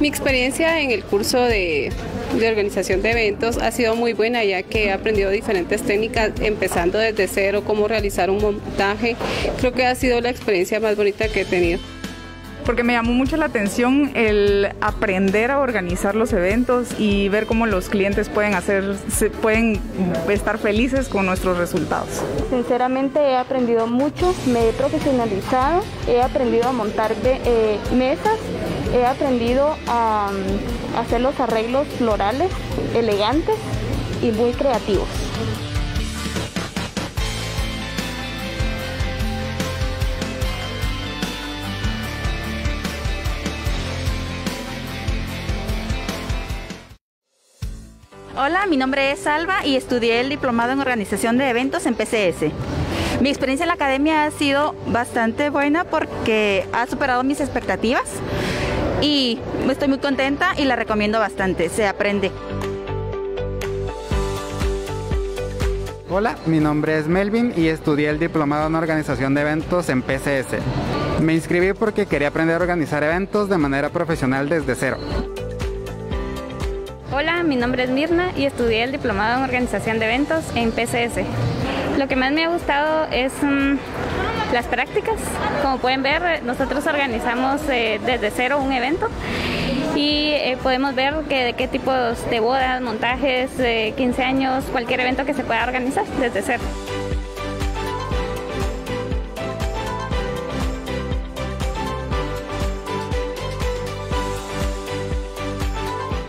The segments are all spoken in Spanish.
Mi experiencia en el curso de, organización de eventos ha sido muy buena ya que he aprendido diferentes técnicas empezando desde cero, cómo realizar un montaje. Creo que ha sido la experiencia más bonita que he tenido. Porque me llamó mucho la atención el aprender a organizar los eventos y ver cómo los clientes pueden pueden estar felices con nuestros resultados. Sinceramente he aprendido mucho, me he profesionalizado, he aprendido a montar eh, mesas He aprendido a mm, hacer los arreglos florales elegantes y muy creativos. Hola, mi nombre es Alba y estudié el diplomado en organización de eventos en PCS. Mi experiencia en la academia ha sido bastante buena porque ha superado mis expectativas y estoy muy contenta y la recomiendo bastante, se aprende. Hola, mi nombre es Melvin y estudié el diplomado en organización de eventos en PCS. Me inscribí porque quería aprender a organizar eventos de manera profesional desde cero. Hola, mi nombre es Mirna y estudié el diplomado en organización de eventos en PCS. Lo que más me ha gustado es mm, las prácticas. Como pueden ver, nosotros organizamos eh, desde cero un evento y eh, podemos ver que, de qué tipos de bodas, montajes, 15 eh, años, cualquier evento que se pueda organizar desde cero.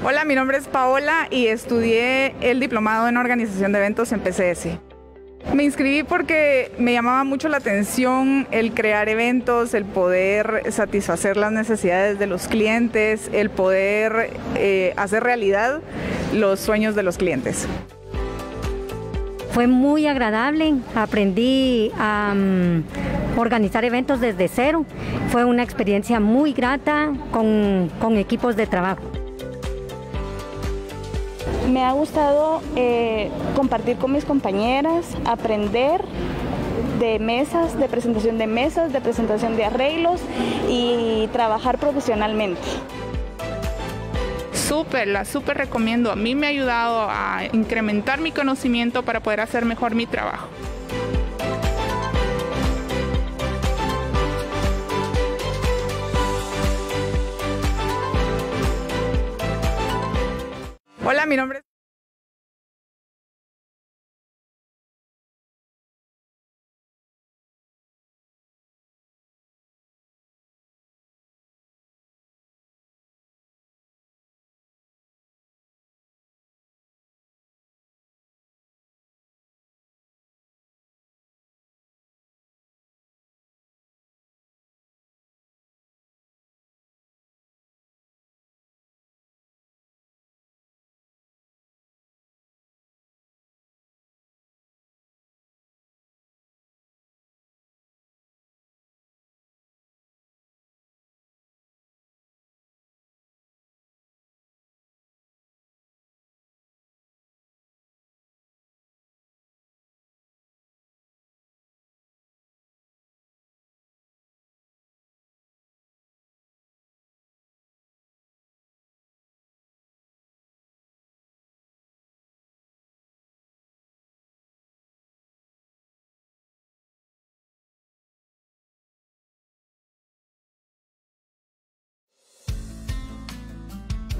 Hola, mi nombre es Paola y estudié el diplomado en organización de eventos en PCS. Me inscribí porque me llamaba mucho la atención el crear eventos, el poder satisfacer las necesidades de los clientes, el poder eh, hacer realidad los sueños de los clientes. Fue muy agradable, aprendí a mm, organizar eventos desde cero, fue una experiencia muy grata con equipos de trabajo. Me ha gustado eh, compartir con mis compañeras, aprender de mesas, de presentación de mesas, de presentación de arreglos y trabajar profesionalmente. Súper, la súper recomiendo. A mí me ha ayudado a incrementar mi conocimiento para poder hacer mejor mi trabajo. Hola, mi nombre es...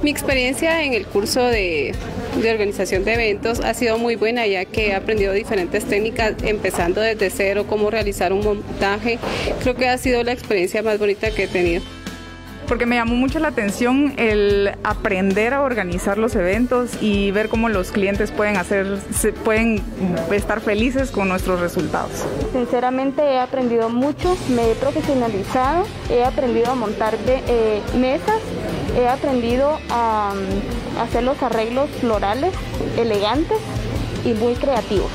Mi experiencia en el curso de, organización de eventos ha sido muy buena ya que he aprendido diferentes técnicas empezando desde cero, cómo realizar un montaje. Creo que ha sido la experiencia más bonita que he tenido. Porque me llamó mucho la atención el aprender a organizar los eventos y ver cómo los clientes pueden hacer, pueden estar felices con nuestros resultados. Sinceramente he aprendido mucho, me he profesionalizado, he aprendido a montar eh, mesas He aprendido a mm, hacer los arreglos florales elegantes y muy creativos.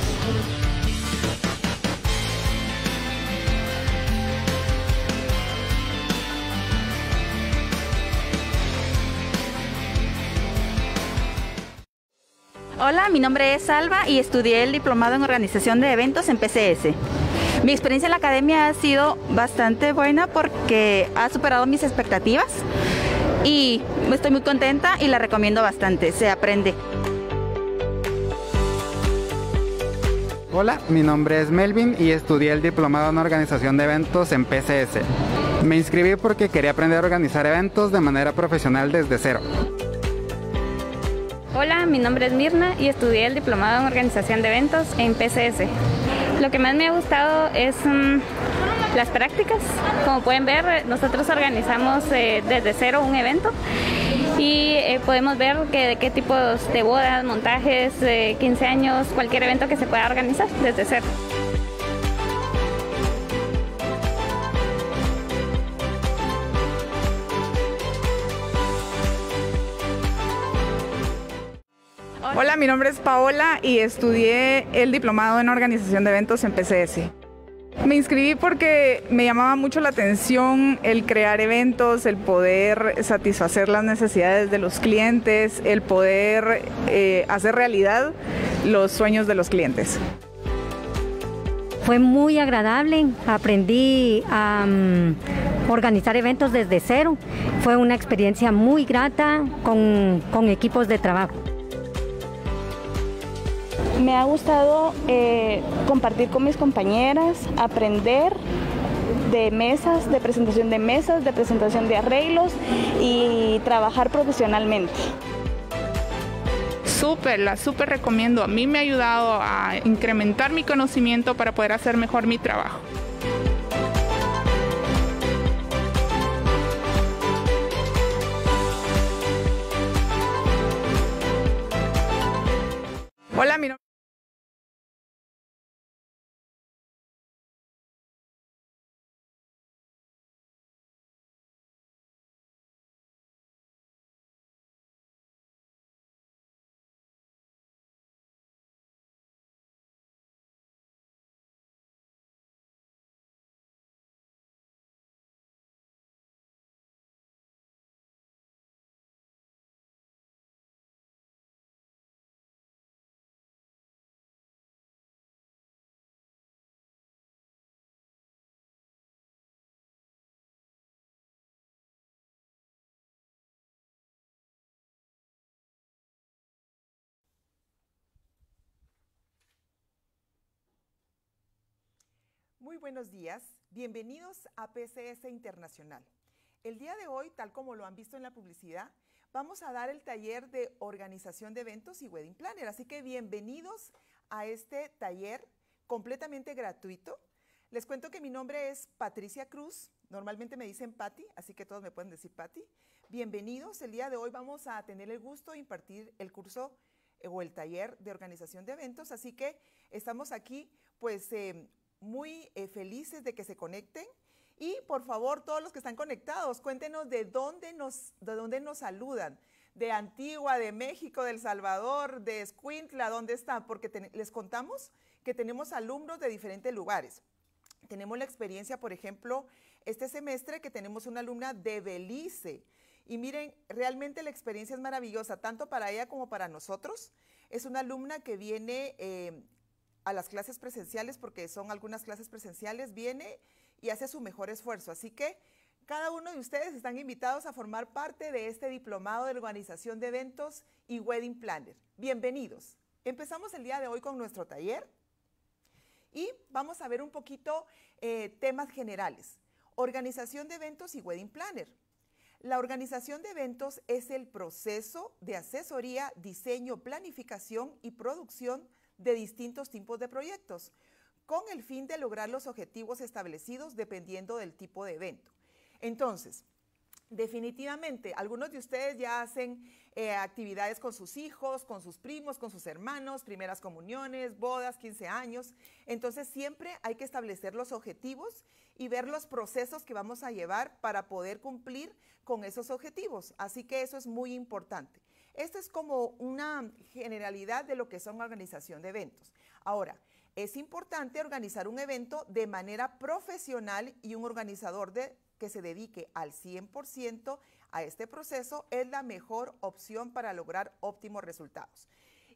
Hola, mi nombre es Alba y estudié el diplomado en organización de eventos en PCS. Mi experiencia en la academia ha sido bastante buena porque ha superado mis expectativas y estoy muy contenta y la recomiendo bastante, se aprende. Hola, mi nombre es Melvin y estudié el diplomado en organización de eventos en PCS. Me inscribí porque quería aprender a organizar eventos de manera profesional desde cero. Hola, mi nombre es Mirna y estudié el diplomado en organización de eventos en PCS. Lo que más me ha gustado es mm, las prácticas. Como pueden ver, nosotros organizamos eh, desde cero un evento y eh, podemos ver que, de qué tipos de bodas, montajes, 15 eh, años, cualquier evento que se pueda organizar desde cero. Hola, mi nombre es Paola y estudié el diplomado en organización de eventos en PCS. Me inscribí porque me llamaba mucho la atención el crear eventos, el poder satisfacer las necesidades de los clientes, el poder eh, hacer realidad los sueños de los clientes. Fue muy agradable, aprendí a mm, organizar eventos desde cero, fue una experiencia muy grata con equipos de trabajo. Me ha gustado eh, compartir con mis compañeras, aprender de mesas, de presentación de mesas, de presentación de arreglos y trabajar profesionalmente. Súper, la súper recomiendo. A mí me ha ayudado a incrementar mi conocimiento para poder hacer mejor mi trabajo. Muy buenos días, bienvenidos a PCS Internacional. El día de hoy, tal como lo han visto en la publicidad, vamos a dar el taller de organización de eventos y wedding planner. Así que bienvenidos a este taller completamente gratuito. Les cuento que mi nombre es Patricia Cruz. Normalmente me dicen Patti, así que todos me pueden decir Patty. Bienvenidos. El día de hoy vamos a tener el gusto de impartir el curso eh, o el taller de organización de eventos. Así que estamos aquí pues eh, muy eh, felices de que se conecten. Y por favor, todos los que están conectados, cuéntenos de dónde nos, de dónde nos saludan. De Antigua, de México, de El Salvador, de Escuintla, ¿dónde están? Porque les contamos que tenemos alumnos de diferentes lugares. Tenemos la experiencia, por ejemplo, este semestre que tenemos una alumna de Belice. Y miren, realmente la experiencia es maravillosa, tanto para ella como para nosotros. Es una alumna que viene eh, a las clases presenciales, porque son algunas clases presenciales, viene y hace su mejor esfuerzo. Así que cada uno de ustedes están invitados a formar parte de este diplomado de organización de eventos y wedding planner. Bienvenidos. Empezamos el día de hoy con nuestro taller y vamos a ver un poquito eh, temas generales. Organización de eventos y wedding planner. La organización de eventos es el proceso de asesoría, diseño, planificación y producción de distintos tipos de proyectos, con el fin de lograr los objetivos establecidos dependiendo del tipo de evento. Entonces, Definitivamente, algunos de ustedes ya hacen eh, actividades con sus hijos, con sus primos, con sus hermanos, primeras comuniones, bodas, 15 años. Entonces siempre hay que establecer los objetivos y ver los procesos que vamos a llevar para poder cumplir con esos objetivos. Así que eso es muy importante. Esta es como una generalidad de lo que son organización de eventos. Ahora, es importante organizar un evento de manera profesional y un organizador de, que se dedique al 100% a este proceso es la mejor opción para lograr óptimos resultados.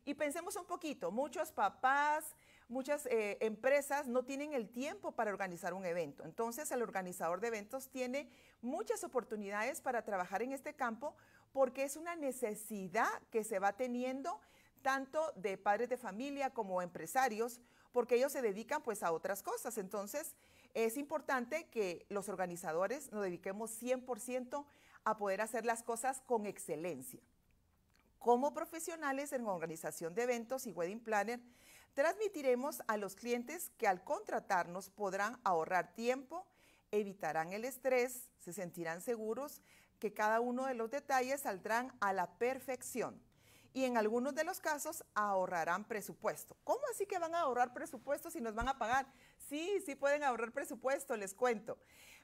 Y pensemos un poquito, muchos papás, muchas eh, empresas no tienen el tiempo para organizar un evento. Entonces el organizador de eventos tiene muchas oportunidades para trabajar en este campo porque es una necesidad que se va teniendo tanto de padres de familia como empresarios, porque ellos se dedican pues a otras cosas. Entonces, es importante que los organizadores nos dediquemos 100% a poder hacer las cosas con excelencia. Como profesionales en organización de eventos y wedding planner, transmitiremos a los clientes que al contratarnos podrán ahorrar tiempo, evitarán el estrés, se sentirán seguros, que cada uno de los detalles saldrán a la perfección y en algunos de los casos ahorrarán presupuesto. ¿Cómo así que van a ahorrar presupuesto si nos van a pagar? Sí, sí pueden ahorrar presupuesto, les cuento.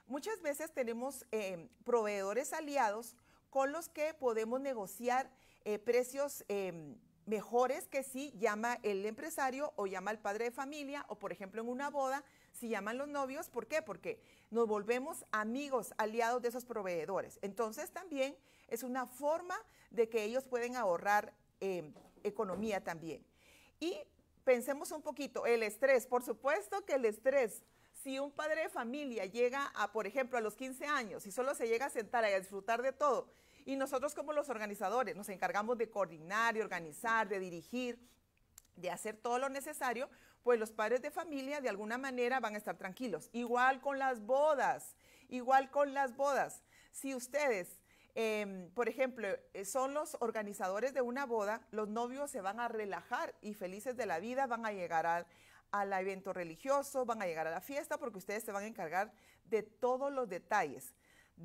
Muchas veces tenemos eh, proveedores aliados con los que podemos negociar eh, precios em, mejores que si llama el empresario o llama el padre de familia o por ejemplo en una boda, si llaman los novios, ¿por qué? Porque nos volvemos amigos, aliados de esos proveedores. Entonces también es una forma de que ellos pueden ahorrar em, economía también. Y pensemos un poquito, el estrés, por supuesto que el estrés si un padre de familia llega a, por ejemplo, a los 15 años y solo se llega a sentar y a disfrutar de todo y nosotros como los organizadores nos encargamos de coordinar, de organizar, de dirigir, de hacer todo lo necesario, pues los padres de familia de alguna manera van a estar tranquilos. Igual con las bodas, igual con las bodas. Si ustedes, em, por ejemplo, eh, son los organizadores de una boda, los novios se van a relajar y felices de la vida, van a llegar al, al evento religioso, van a llegar a la fiesta porque ustedes se van a encargar de todos los detalles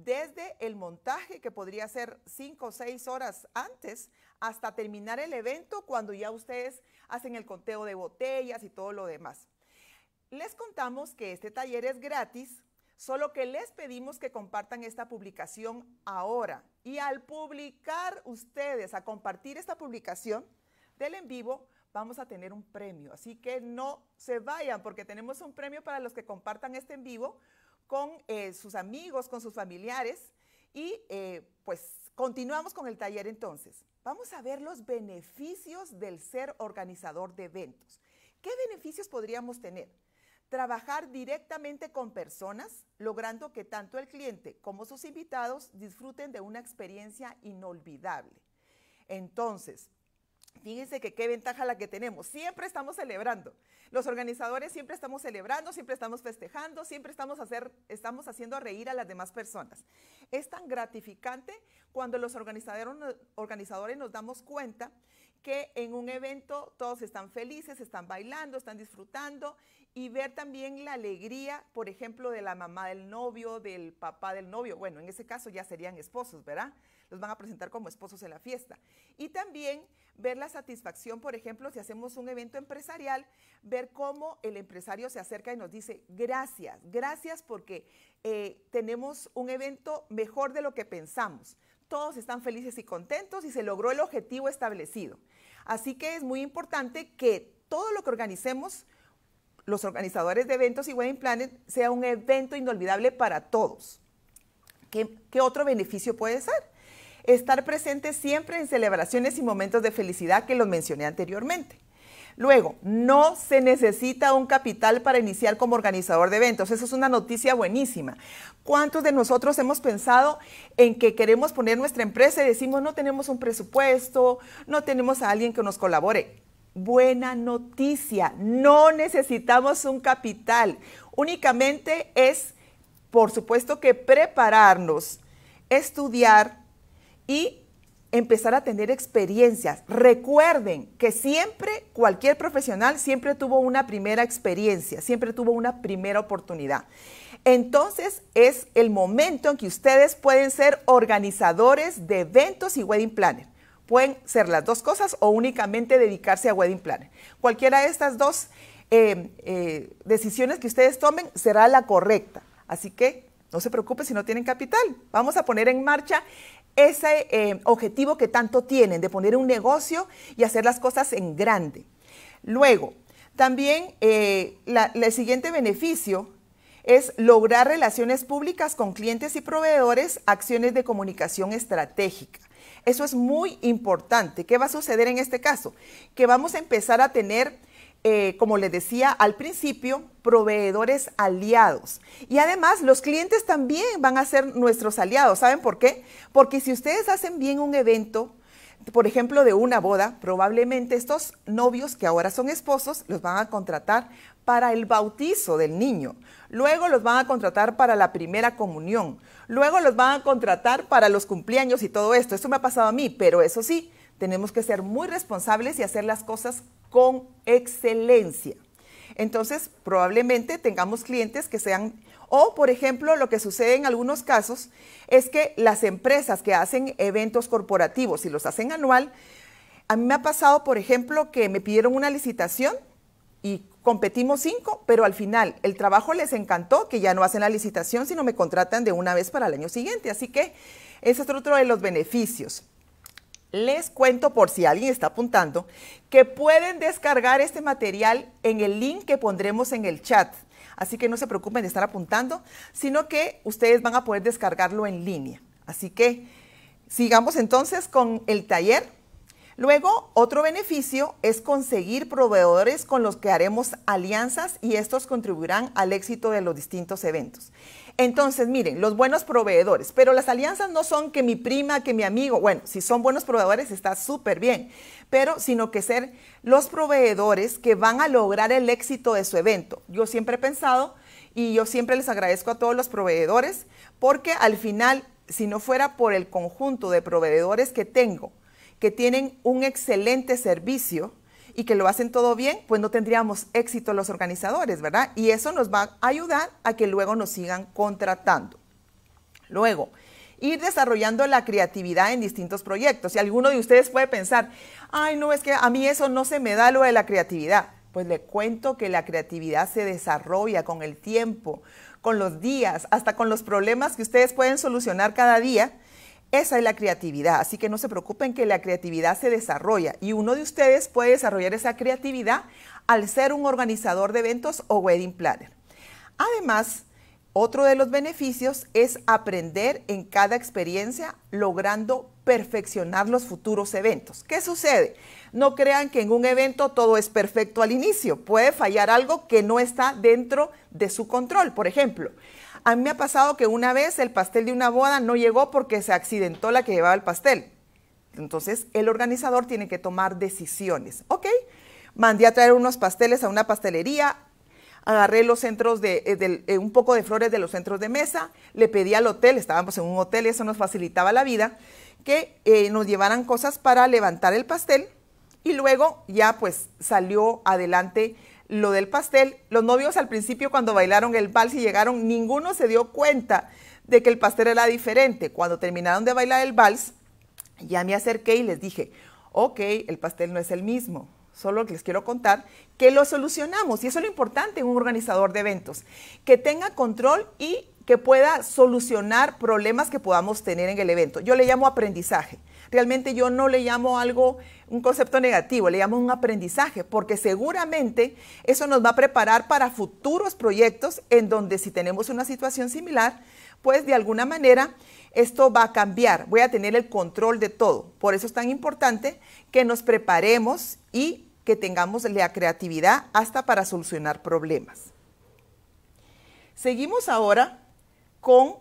desde el montaje, que podría ser cinco o seis horas antes, hasta terminar el evento, cuando ya ustedes hacen el conteo de botellas y todo lo demás. Les contamos que este taller es gratis, solo que les pedimos que compartan esta publicación ahora. Y al publicar ustedes, a compartir esta publicación del en vivo, vamos a tener un premio. Así que no se vayan porque tenemos un premio para los que compartan este en vivo con eh, sus amigos, con sus familiares y eh, pues continuamos con el taller entonces. Vamos a ver los beneficios del ser organizador de eventos. ¿Qué beneficios podríamos tener? Trabajar directamente con personas, logrando que tanto el cliente como sus invitados disfruten de una experiencia inolvidable. Entonces, Fíjense que qué ventaja la que tenemos. Siempre estamos celebrando. Los organizadores siempre estamos celebrando, siempre estamos festejando, siempre estamos, hacer, estamos haciendo reír a las demás personas. Es tan gratificante cuando los organizadores, organizadores nos damos cuenta que en un evento todos están felices, están bailando, están disfrutando y ver también la alegría, por ejemplo, de la mamá del novio, del papá del novio. Bueno, en ese caso ya serían esposos, ¿verdad? los van a presentar como esposos en la fiesta. Y también ver la satisfacción, por ejemplo, si hacemos un evento empresarial, ver cómo el empresario se acerca y nos dice, gracias, gracias porque eh, tenemos un evento mejor de lo que pensamos todos están felices y contentos y se logró el objetivo establecido. Así que es muy importante que todo lo que organicemos, los organizadores de eventos y Wedding Planet, sea un evento inolvidable para todos. ¿Qué, qué otro beneficio puede ser? estar presente siempre en celebraciones y momentos de felicidad que los mencioné anteriormente. Luego, no se necesita un capital para iniciar como organizador de eventos. Eso es una noticia buenísima. ¿Cuántos de nosotros hemos pensado en que queremos poner nuestra empresa y decimos no tenemos un presupuesto, no tenemos a alguien que nos colabore? Buena noticia, no necesitamos un capital. Únicamente es, por supuesto, que prepararnos, estudiar, y empezar a tener experiencias. Recuerden que siempre, cualquier profesional siempre tuvo una primera experiencia, siempre tuvo una primera oportunidad. Entonces es el momento en que ustedes pueden ser organizadores de eventos y wedding planner. Pueden ser las dos cosas o únicamente dedicarse a wedding planner. Cualquiera de estas dos eh, eh, decisiones que ustedes tomen será la correcta. Así que no se preocupen si no tienen capital. Vamos a poner en marcha ese eh, objetivo que tanto tienen de poner un negocio y hacer las cosas en grande. Luego, también eh, el siguiente beneficio es lograr relaciones públicas con clientes y proveedores, acciones de comunicación estratégica. Eso es muy importante. ¿Qué va a suceder en este caso? Que vamos a empezar a tener eh, como les decía al principio, proveedores aliados. Y además los clientes también van a ser nuestros aliados. ¿Saben por qué? Porque si ustedes hacen bien un evento, por ejemplo, de una boda, probablemente estos novios que ahora son esposos los van a contratar para el bautizo del niño, luego los van a contratar para la primera comunión, luego los van a contratar para los cumpleaños y todo esto. Esto me ha pasado a mí, pero eso sí, tenemos que ser muy responsables y hacer las cosas con excelencia. Entonces, probablemente tengamos clientes que sean, o por ejemplo, lo que sucede en algunos casos es que las empresas que hacen eventos corporativos y los hacen anual, a mí me ha pasado, por ejemplo, que me pidieron una licitación y competimos cinco, pero al final el trabajo les encantó, que ya no hacen la licitación, sino me contratan de una vez para el año siguiente. Así que ese es otro de los beneficios les cuento por si alguien está apuntando que pueden descargar este material en el link que pondremos en el chat. Así que no se preocupen de estar apuntando, sino que ustedes van a poder descargarlo en línea. Así que sigamos entonces con el taller. Luego, otro beneficio es conseguir proveedores con los que haremos alianzas y estos contribuirán al éxito de los distintos eventos. Entonces, miren, los buenos proveedores, pero las alianzas no son que mi prima, que mi amigo, bueno, si son buenos proveedores está súper bien, pero sino que ser los proveedores que van a lograr el éxito de su evento. Yo siempre he pensado y yo siempre les agradezco a todos los proveedores porque al final, si no fuera por el conjunto de proveedores que tengo, que tienen un excelente servicio, y que lo hacen todo bien, pues no tendríamos éxito los organizadores, ¿verdad? Y eso nos va a ayudar a que luego nos sigan contratando. Luego, ir desarrollando la creatividad en distintos proyectos. Y alguno de ustedes puede pensar, ay, no, es que a mí eso no se me da lo de la creatividad. Pues le cuento que la creatividad se desarrolla con el tiempo, con los días, hasta con los problemas que ustedes pueden solucionar cada día esa es la creatividad, así que no se preocupen que la creatividad se desarrolla y uno de ustedes puede desarrollar esa creatividad al ser un organizador de eventos o wedding planner. Además, otro de los beneficios es aprender en cada experiencia logrando perfeccionar los futuros eventos. ¿Qué sucede? No crean que en un evento todo es perfecto al inicio. Puede fallar algo que no está dentro de su control. Por ejemplo, a mí me ha pasado que una vez el pastel de una boda no llegó porque se accidentó la que llevaba el pastel. Entonces, el organizador tiene que tomar decisiones. Ok, mandé a traer unos pasteles a una pastelería, agarré los centros de, eh, eh, un poco de flores de los centros de mesa, le pedí al hotel, estábamos en un hotel, eso nos facilitaba la vida, que eh, nos llevaran cosas para levantar el pastel y luego ya pues salió adelante lo del pastel. Los novios al principio cuando bailaron el vals y llegaron, ninguno se dio cuenta de que el pastel era diferente. Cuando terminaron de bailar el vals, ya me acerqué y les dije, ok, el pastel no es el mismo. Solo les quiero contar que lo solucionamos y eso es lo importante en un organizador de eventos, que tenga control y que pueda solucionar problemas que podamos tener en el evento. Yo le llamo aprendizaje. Realmente yo no le llamo algo, un concepto negativo, le llamo un aprendizaje, porque seguramente eso nos va a preparar para futuros proyectos en donde si tenemos una situación similar, pues de alguna manera esto va a cambiar, voy a tener el control de todo. Por eso es tan importante que nos preparemos y que tengamos la creatividad hasta para solucionar problemas. Seguimos ahora con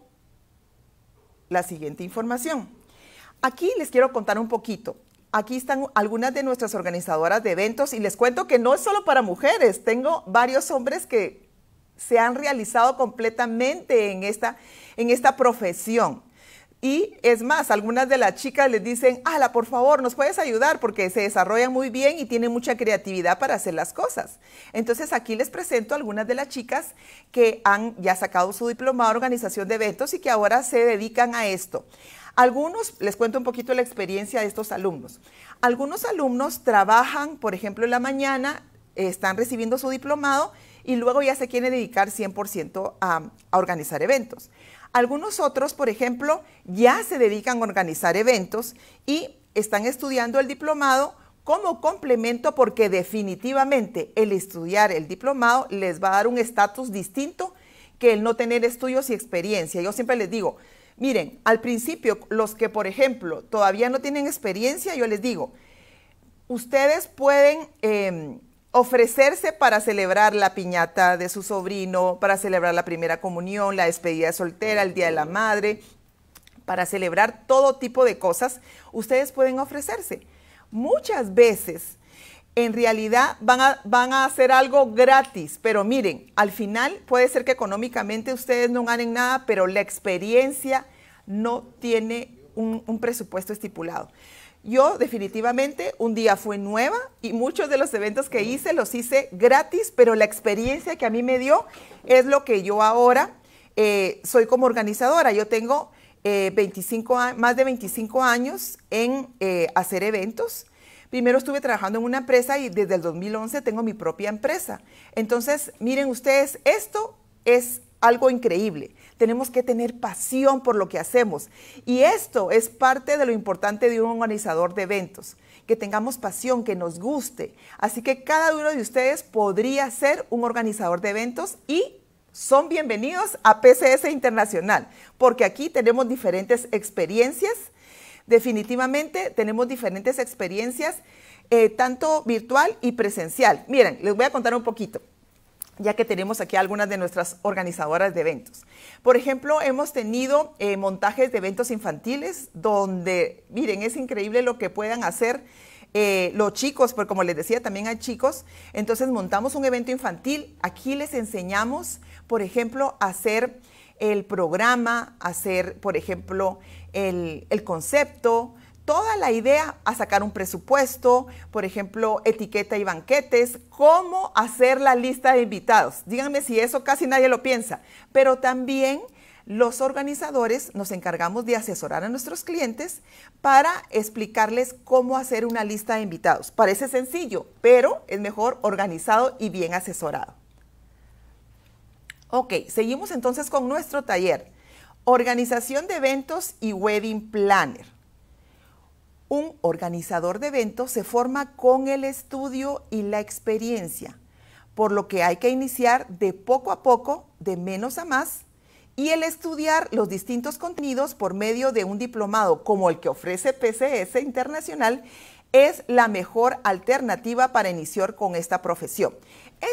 la siguiente información. Aquí les quiero contar un poquito. Aquí están algunas de nuestras organizadoras de eventos y les cuento que no es solo para mujeres, tengo varios hombres que se han realizado completamente en esta, en esta profesión. Y es más, algunas de las chicas les dicen, ala, por favor, nos puedes ayudar porque se desarrollan muy bien y tienen mucha creatividad para hacer las cosas. Entonces aquí les presento algunas de las chicas que han ya sacado su diploma de organización de eventos y que ahora se dedican a esto. Algunos, les cuento un poquito la experiencia de estos alumnos. Algunos alumnos trabajan, por ejemplo, en la mañana, están recibiendo su diplomado y luego ya se quieren dedicar 100% a, organizar eventos. Algunos otros, por ejemplo, ya se dedican a organizar eventos y están estudiando el diplomado como complemento porque definitivamente el estudiar el diplomado les va a dar un estatus distinto que el no tener estudios y experiencia. Yo siempre les digo, Miren, al principio, los que, por ejemplo, todavía no tienen experiencia, yo les digo, ustedes pueden em, ofrecerse para celebrar la piñata de su sobrino, para celebrar la primera comunión, la despedida de soltera, el Día de la Madre, para celebrar todo tipo de cosas, ustedes pueden ofrecerse. Muchas veces en realidad van a, van a hacer algo gratis, pero miren, al final puede ser que económicamente ustedes no ganen nada, pero la experiencia no tiene un, presupuesto estipulado. Yo definitivamente un día fue nueva y muchos de los eventos que hice los hice gratis, pero la experiencia que a mí me dio es lo que yo ahora eh, soy como organizadora. Yo tengo 25, eh, más de 25 años en eh, hacer eventos. Primero estuve trabajando en una empresa y desde el 2011 tengo mi propia empresa. Entonces, miren ustedes, esto es algo increíble. Tenemos que tener pasión por lo que hacemos. Y esto es parte de lo importante de un organizador de eventos, que tengamos pasión, que nos guste. Así que cada uno de ustedes podría ser un organizador de eventos y son bienvenidos a PCS Internacional, porque aquí tenemos diferentes experiencias Definitivamente tenemos diferentes experiencias, eh, tanto virtual y presencial. Miren, les voy a contar un poquito ya que tenemos aquí algunas de nuestras organizadoras de eventos. Por ejemplo, hemos tenido eh, montajes de eventos infantiles donde, miren, es increíble lo que puedan hacer eh, los chicos, porque como les decía, también hay chicos. Entonces montamos un evento infantil. Aquí les enseñamos, por ejemplo, hacer el programa, hacer, por ejemplo, el, concepto, toda la idea a sacar un presupuesto, por ejemplo, etiqueta y banquetes, cómo hacer la lista de invitados. Díganme si eso casi nadie lo piensa, pero también los organizadores nos encargamos de asesorar a nuestros clientes para explicarles cómo hacer una lista de invitados. Parece sencillo, pero es mejor organizado y bien asesorado. Ok, seguimos entonces con nuestro taller. Organización de eventos y wedding planner. Un organizador de eventos se forma con el estudio y la experiencia, por lo que hay que iniciar de poco a poco, de menos a más, y el estudiar los distintos contenidos por medio de un diplomado como el que ofrece PCS Internacional es la mejor alternativa para iniciar con esta profesión.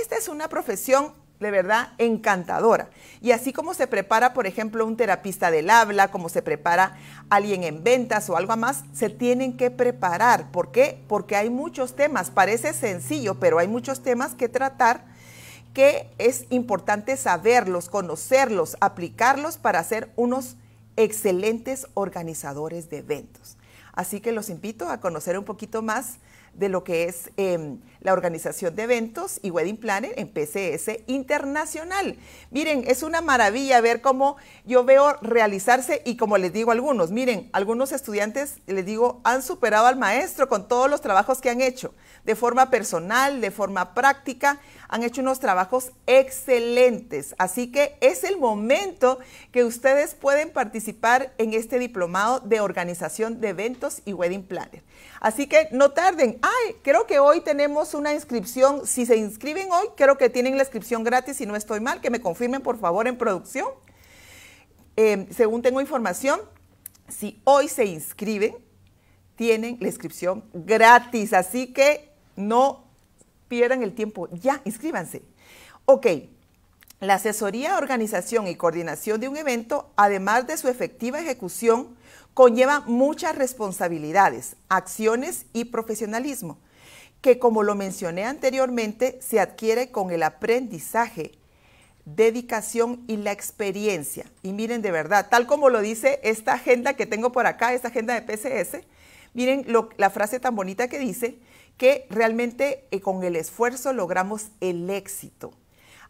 Esta es una profesión de verdad encantadora. Y así como se prepara, por ejemplo, un terapista del habla, como se prepara alguien en ventas o algo más, se tienen que preparar. ¿Por qué? Porque hay muchos temas, parece sencillo, pero hay muchos temas que tratar que es importante saberlos, conocerlos, aplicarlos para ser unos excelentes organizadores de eventos. Así que los invito a conocer un poquito más de lo que es em, la organización de eventos y wedding planner en PCS Internacional. Miren, es una maravilla ver cómo yo veo realizarse y como les digo a algunos, miren, algunos estudiantes, les digo, han superado al maestro con todos los trabajos que han hecho, de forma personal, de forma práctica, han hecho unos trabajos excelentes. Así que es el momento que ustedes pueden participar en este diplomado de organización de eventos y wedding planner. Así que no tarden. Ay, creo que hoy tenemos una inscripción. Si se inscriben hoy, creo que tienen la inscripción gratis, si no estoy mal, que me confirmen por favor en producción. Em, según tengo información, si hoy se inscriben, tienen la inscripción gratis. Así que no pierdan el tiempo. Ya, inscríbanse. Ok. La asesoría, organización y coordinación de un evento, además de su efectiva ejecución, conlleva muchas responsabilidades, acciones y profesionalismo, que como lo mencioné anteriormente, se adquiere con el aprendizaje, dedicación y la experiencia. Y miren, de verdad, tal como lo dice esta agenda que tengo por acá, esta agenda de PCS, miren la frase tan bonita que dice, que realmente eh, con el esfuerzo logramos el éxito.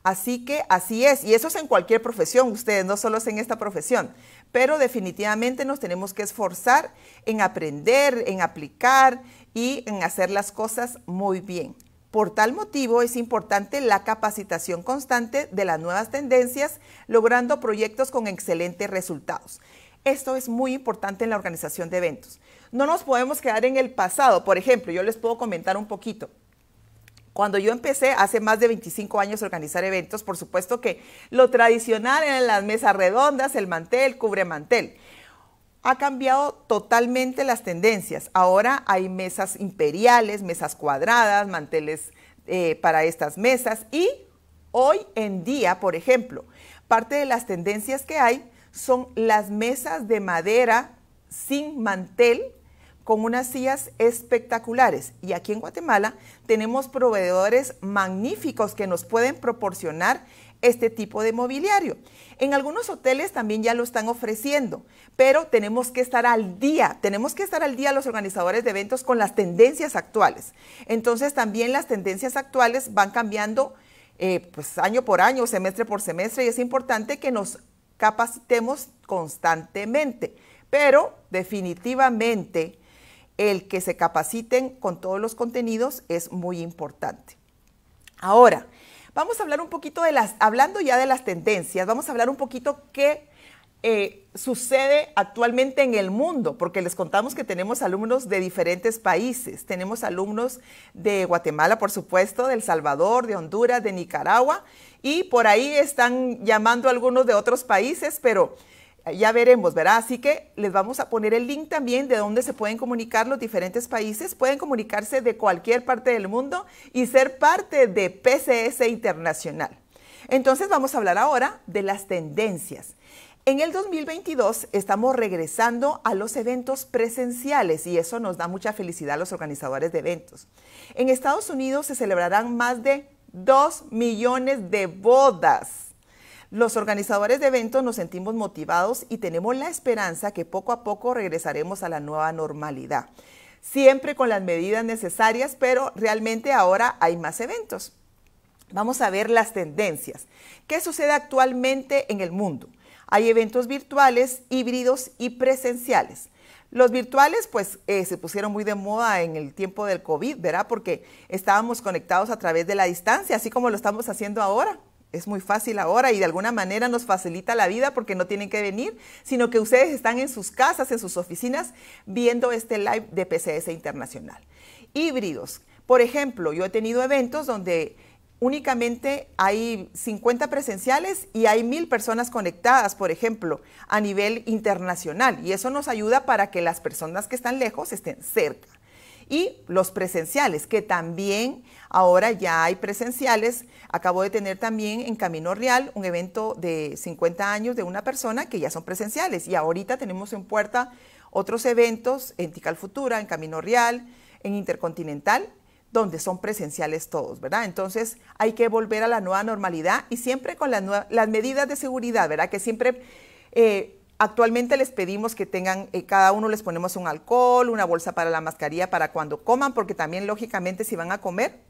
Así que así es, y eso es en cualquier profesión, ustedes, no solo es en esta profesión, pero definitivamente nos tenemos que esforzar en aprender, en aplicar y en hacer las cosas muy bien. Por tal motivo es importante la capacitación constante de las nuevas tendencias, logrando proyectos con excelentes resultados. Esto es muy importante en la organización de eventos. No nos podemos quedar en el pasado. Por ejemplo, yo les puedo comentar un poquito. Cuando yo empecé hace más de 25 años a organizar eventos, por supuesto que lo tradicional eran las mesas redondas, el mantel, cubre mantel. Ha cambiado totalmente las tendencias. Ahora hay mesas imperiales, mesas cuadradas, manteles eh, para estas mesas y hoy en día, por ejemplo, parte de las tendencias que hay son las mesas de madera sin mantel con unas sillas espectaculares. Y aquí en Guatemala tenemos proveedores magníficos que nos pueden proporcionar este tipo de mobiliario. En algunos hoteles también ya lo están ofreciendo, pero tenemos que estar al día, tenemos que estar al día los organizadores de eventos con las tendencias actuales. Entonces también las tendencias actuales van cambiando eh, pues año por año, semestre por semestre, y es importante que nos capacitemos constantemente. Pero definitivamente el que se capaciten con todos los contenidos es muy importante. Ahora, vamos a hablar un poquito de las, hablando ya de las tendencias, vamos a hablar un poquito qué eh, sucede actualmente en el mundo, porque les contamos que tenemos alumnos de diferentes países. Tenemos alumnos de Guatemala, por supuesto, de El Salvador, de Honduras, de Nicaragua, y por ahí están llamando algunos de otros países, pero ya veremos, ¿verdad? Así que les vamos a poner el link también de dónde se pueden comunicar los diferentes países. Pueden comunicarse de cualquier parte del mundo y ser parte de PCS Internacional. Entonces vamos a hablar ahora de las tendencias. En el 2022 estamos regresando a los eventos presenciales y eso nos da mucha felicidad a los organizadores de eventos. En Estados Unidos se celebrarán más de 2 millones de bodas los organizadores de eventos nos sentimos motivados y tenemos la esperanza que poco a poco regresaremos a la nueva normalidad. Siempre con las medidas necesarias, pero realmente ahora hay más eventos. Vamos a ver las tendencias. ¿Qué sucede actualmente en el mundo? Hay eventos virtuales, híbridos y presenciales. Los virtuales, pues, eh, se pusieron muy de moda en el tiempo del COVID, ¿verdad? Porque estábamos conectados a través de la distancia, así como lo estamos haciendo ahora es muy fácil ahora y de alguna manera nos facilita la vida porque no tienen que venir, sino que ustedes están en sus casas, en sus oficinas, viendo este live de PCS Internacional. Híbridos. Por ejemplo, yo he tenido eventos donde únicamente hay 50 presenciales y hay mil personas conectadas, por ejemplo, a nivel internacional. Y eso nos ayuda para que las personas que están lejos estén cerca. Y los presenciales, que también Ahora ya hay presenciales. Acabo de tener también en Camino Real un evento de 50 años de una persona que ya son presenciales. Y ahorita tenemos en puerta otros eventos en Tical Futura, en Camino Real, en Intercontinental donde son presenciales todos, ¿verdad? Entonces hay que volver a la nueva normalidad y siempre con las, medidas de seguridad, ¿verdad? Que siempre eh, actualmente les pedimos que tengan, eh, cada uno les ponemos un alcohol, una bolsa para la mascarilla para cuando coman, porque también lógicamente si van a comer,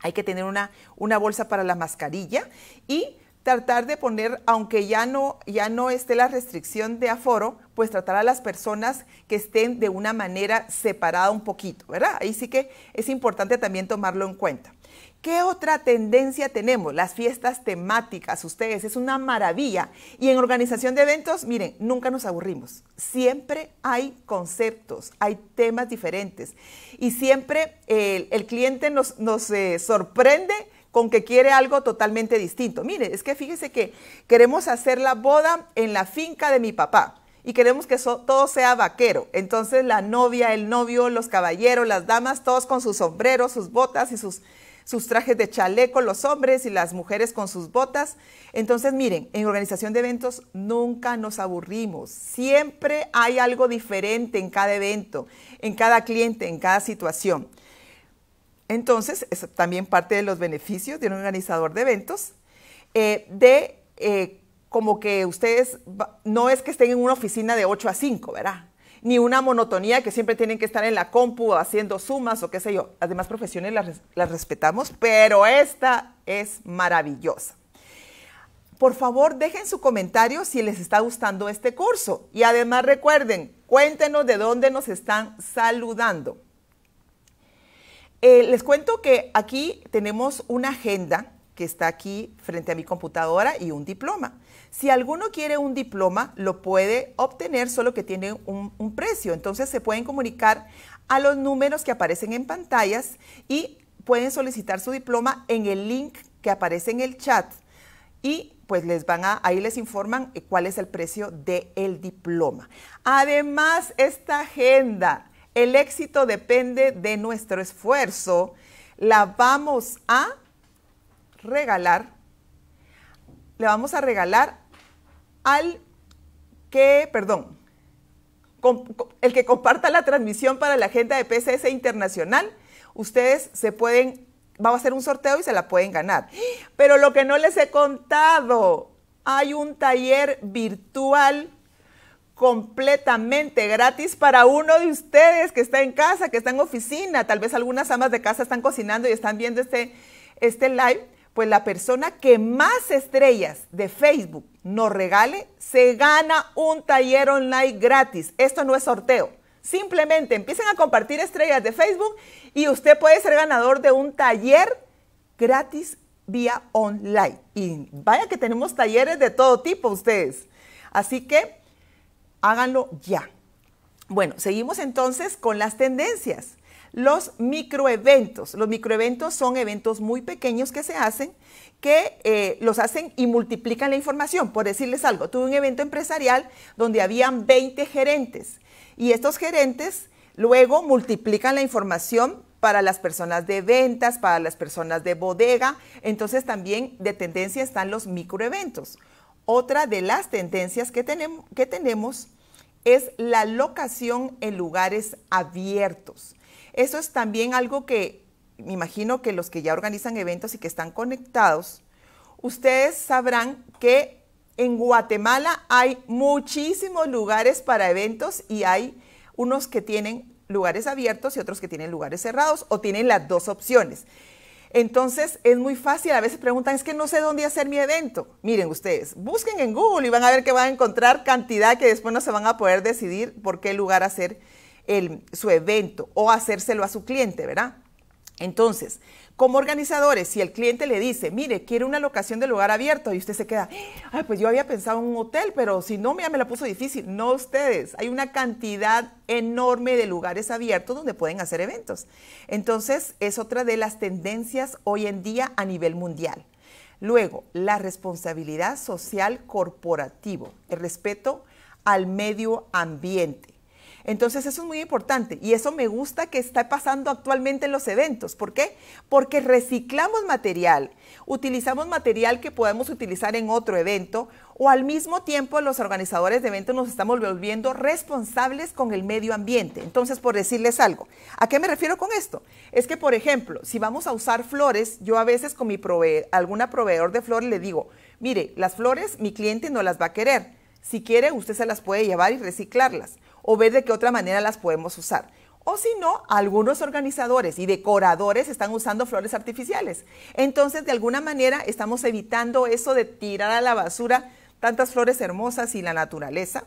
hay que tener una, bolsa para la mascarilla y tratar de poner, aunque ya no, ya no esté la restricción de aforo, pues tratar a las personas que estén de una manera separada un poquito, ¿verdad? Ahí sí que es importante también tomarlo en cuenta. ¿Qué otra tendencia tenemos? Las fiestas temáticas, ustedes, es una maravilla. Y en organización de eventos, miren, nunca nos aburrimos. Siempre hay conceptos, hay temas diferentes. Y siempre el, cliente nos, eh, sorprende con que quiere algo totalmente distinto. Mire, es que fíjese que queremos hacer la boda en la finca de mi papá y queremos que todo sea vaquero. Entonces la novia, el novio, los caballeros, las damas, todos con sus sombreros, sus botas y sus sus trajes de chaleco los hombres y las mujeres con sus botas. Entonces, miren, en organización de eventos nunca nos aburrimos. Siempre hay algo diferente en cada evento, en cada cliente, en cada situación. Entonces, es también parte de los beneficios de un organizador de eventos, eh, de eh, como que ustedes, no es que estén en una oficina de 8 a 5, ¿verdad? ni una monotonía que siempre tienen que estar en la compu haciendo sumas o qué sé yo. además profesiones las, respetamos, pero esta es maravillosa. Por favor, dejen su comentario si les está gustando este curso. Y además recuerden, cuéntenos de dónde nos están saludando. Eh, les cuento que aquí tenemos una agenda que está aquí frente a mi computadora y un diploma. Si alguno quiere un diploma, lo puede obtener, solo que tiene un, precio. Entonces se pueden comunicar a los números que aparecen en pantallas y pueden solicitar su diploma en el link que aparece en el chat. Y pues les van a, ahí les informan eh, cuál es el precio del diploma. Además, esta agenda, el éxito depende de nuestro esfuerzo, la vamos a regalar le vamos a regalar al que, perdón, el que comparta la transmisión para la agenda de PCS Internacional, ustedes se pueden, va a hacer un sorteo y se la pueden ganar. Pero lo que no les he contado, hay un taller virtual completamente gratis para uno de ustedes que está en casa, que está en oficina, tal vez algunas amas de casa están cocinando y están viendo este, este live pues la persona que más estrellas de Facebook nos regale se gana un taller online gratis. Esto no es sorteo. Simplemente empiecen a compartir estrellas de Facebook y usted puede ser ganador de un taller gratis vía online. Y vaya que tenemos talleres de todo tipo ustedes. Así que háganlo ya. Bueno, seguimos entonces con las tendencias los microeventos. Los microeventos son eventos muy pequeños que se hacen, que eh, los hacen y multiplican la información. Por decirles algo, tuve un evento empresarial donde habían 20 gerentes y estos gerentes luego multiplican la información para las personas de ventas, para las personas de bodega. Entonces también de tendencia están los microeventos. Otra de las tendencias que tenemos es la locación en lugares abiertos. Eso es también algo que me imagino que los que ya organizan eventos y que están conectados, ustedes sabrán que en Guatemala hay muchísimos lugares para eventos y hay unos que tienen lugares abiertos y otros que tienen lugares cerrados o tienen las dos opciones. Entonces es muy fácil, a veces preguntan, es que no sé dónde hacer mi evento. Miren ustedes, busquen en Google y van a ver que van a encontrar cantidad que después no se van a poder decidir por qué lugar hacer su evento o hacérselo a su cliente, ¿verdad? Entonces, como organizadores, si el cliente le dice, mire, quiere una locación de lugar abierto y usted se queda, ay, pues yo había pensado en un hotel, pero si no, ya me la puso difícil. No ustedes, hay una cantidad enorme de lugares abiertos donde pueden hacer eventos. Entonces, es otra de las tendencias hoy en día a nivel mundial. Luego, la responsabilidad social corporativo, el respeto al medio ambiente entonces eso es muy importante y eso me gusta que está pasando actualmente en los eventos. ¿Por qué? Porque reciclamos material, utilizamos material que podemos utilizar en otro evento o al mismo tiempo los organizadores de eventos nos estamos volviendo responsables con el medio ambiente. Entonces, por decirles algo, ¿a qué me refiero con esto? Es que, por ejemplo, si vamos a usar flores, yo a veces con mi alguna proveedor de flores le digo, mire, las flores mi cliente no las va a querer. Si quiere, usted se las puede llevar y reciclarlas o ver de qué otra manera las podemos usar. O si no, algunos organizadores y decoradores están usando flores artificiales. Entonces, de alguna manera, estamos evitando eso de tirar a la basura tantas flores hermosas y la naturaleza.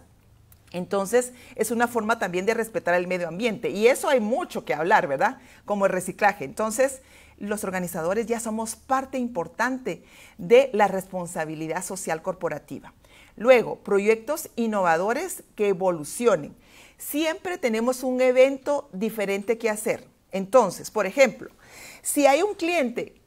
Entonces, es una forma también de respetar el medio ambiente. Y eso hay mucho que hablar, ¿verdad? Como el reciclaje. Entonces, los organizadores ya somos parte importante de la responsabilidad social corporativa. Luego, proyectos innovadores que evolucionen siempre tenemos un evento diferente que hacer. Entonces, por ejemplo, si hay un cliente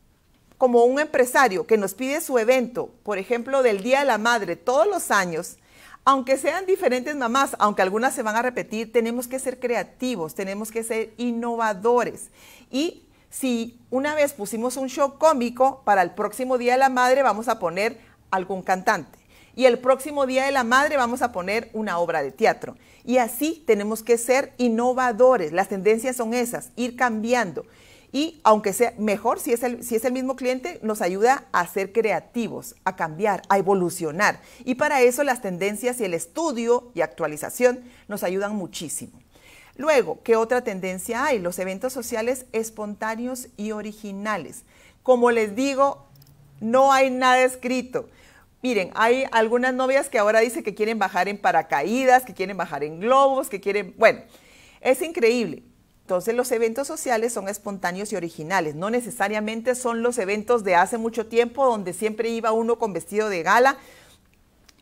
como un empresario que nos pide su evento, por ejemplo, del Día de la Madre todos los años, aunque sean diferentes mamás, aunque algunas se van a repetir, tenemos que ser creativos, tenemos que ser innovadores. Y si una vez pusimos un show cómico, para el próximo Día de la Madre vamos a poner algún cantante y el próximo Día de la Madre vamos a poner una obra de teatro. Y así tenemos que ser innovadores. Las tendencias son esas, ir cambiando. Y aunque sea mejor, si es, el, si es el mismo cliente, nos ayuda a ser creativos, a cambiar, a evolucionar. Y para eso las tendencias y el estudio y actualización nos ayudan muchísimo. Luego, ¿qué otra tendencia hay? Los eventos sociales espontáneos y originales. Como les digo, no hay nada escrito. Miren, hay algunas novias que ahora dicen que quieren bajar en paracaídas, que quieren bajar en globos, que quieren, bueno, es increíble. Entonces los eventos sociales son espontáneos y originales, no necesariamente son los eventos de hace mucho tiempo donde siempre iba uno con vestido de gala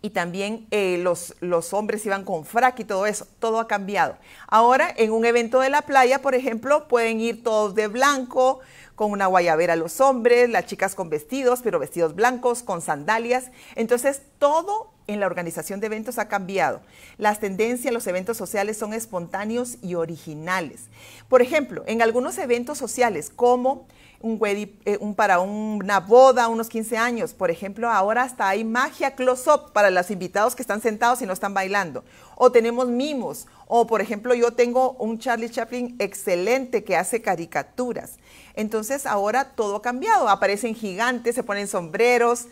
y también eh, los, los hombres iban con frac y todo eso, todo ha cambiado. Ahora en un evento de la playa, por ejemplo, pueden ir todos de blanco, con una guayabera los hombres, las chicas con vestidos, pero vestidos blancos, con sandalias. Entonces, todo en la organización de eventos ha cambiado. Las tendencias, en los eventos sociales son espontáneos y originales. Por ejemplo, en algunos eventos sociales, como un, eh, para una boda, unos 15 años, por ejemplo, ahora hasta hay magia close-up para los invitados que están sentados y no están bailando. O tenemos mimos. O, por ejemplo, yo tengo un Charlie Chaplin excelente que hace caricaturas. Entonces ahora todo ha cambiado, aparecen gigantes, se ponen sombreros.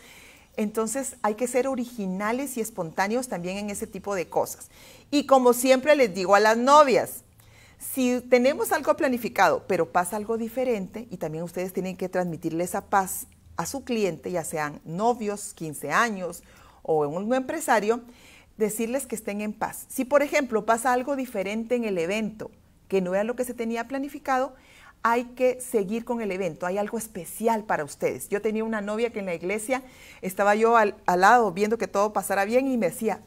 Entonces hay que ser originales y espontáneos también en ese tipo de cosas. Y como siempre les digo a las novias, si tenemos algo planificado, pero pasa algo diferente, y también ustedes tienen que transmitirle esa paz a su cliente, ya sean novios, 15 años o un empresario, decirles que estén en paz. Si, por ejemplo, pasa algo diferente en el evento, que no era lo que se tenía planificado, hay que seguir con el evento, hay algo especial para ustedes. Yo tenía una novia que en la iglesia estaba yo al, lado viendo que todo pasara bien y me decía,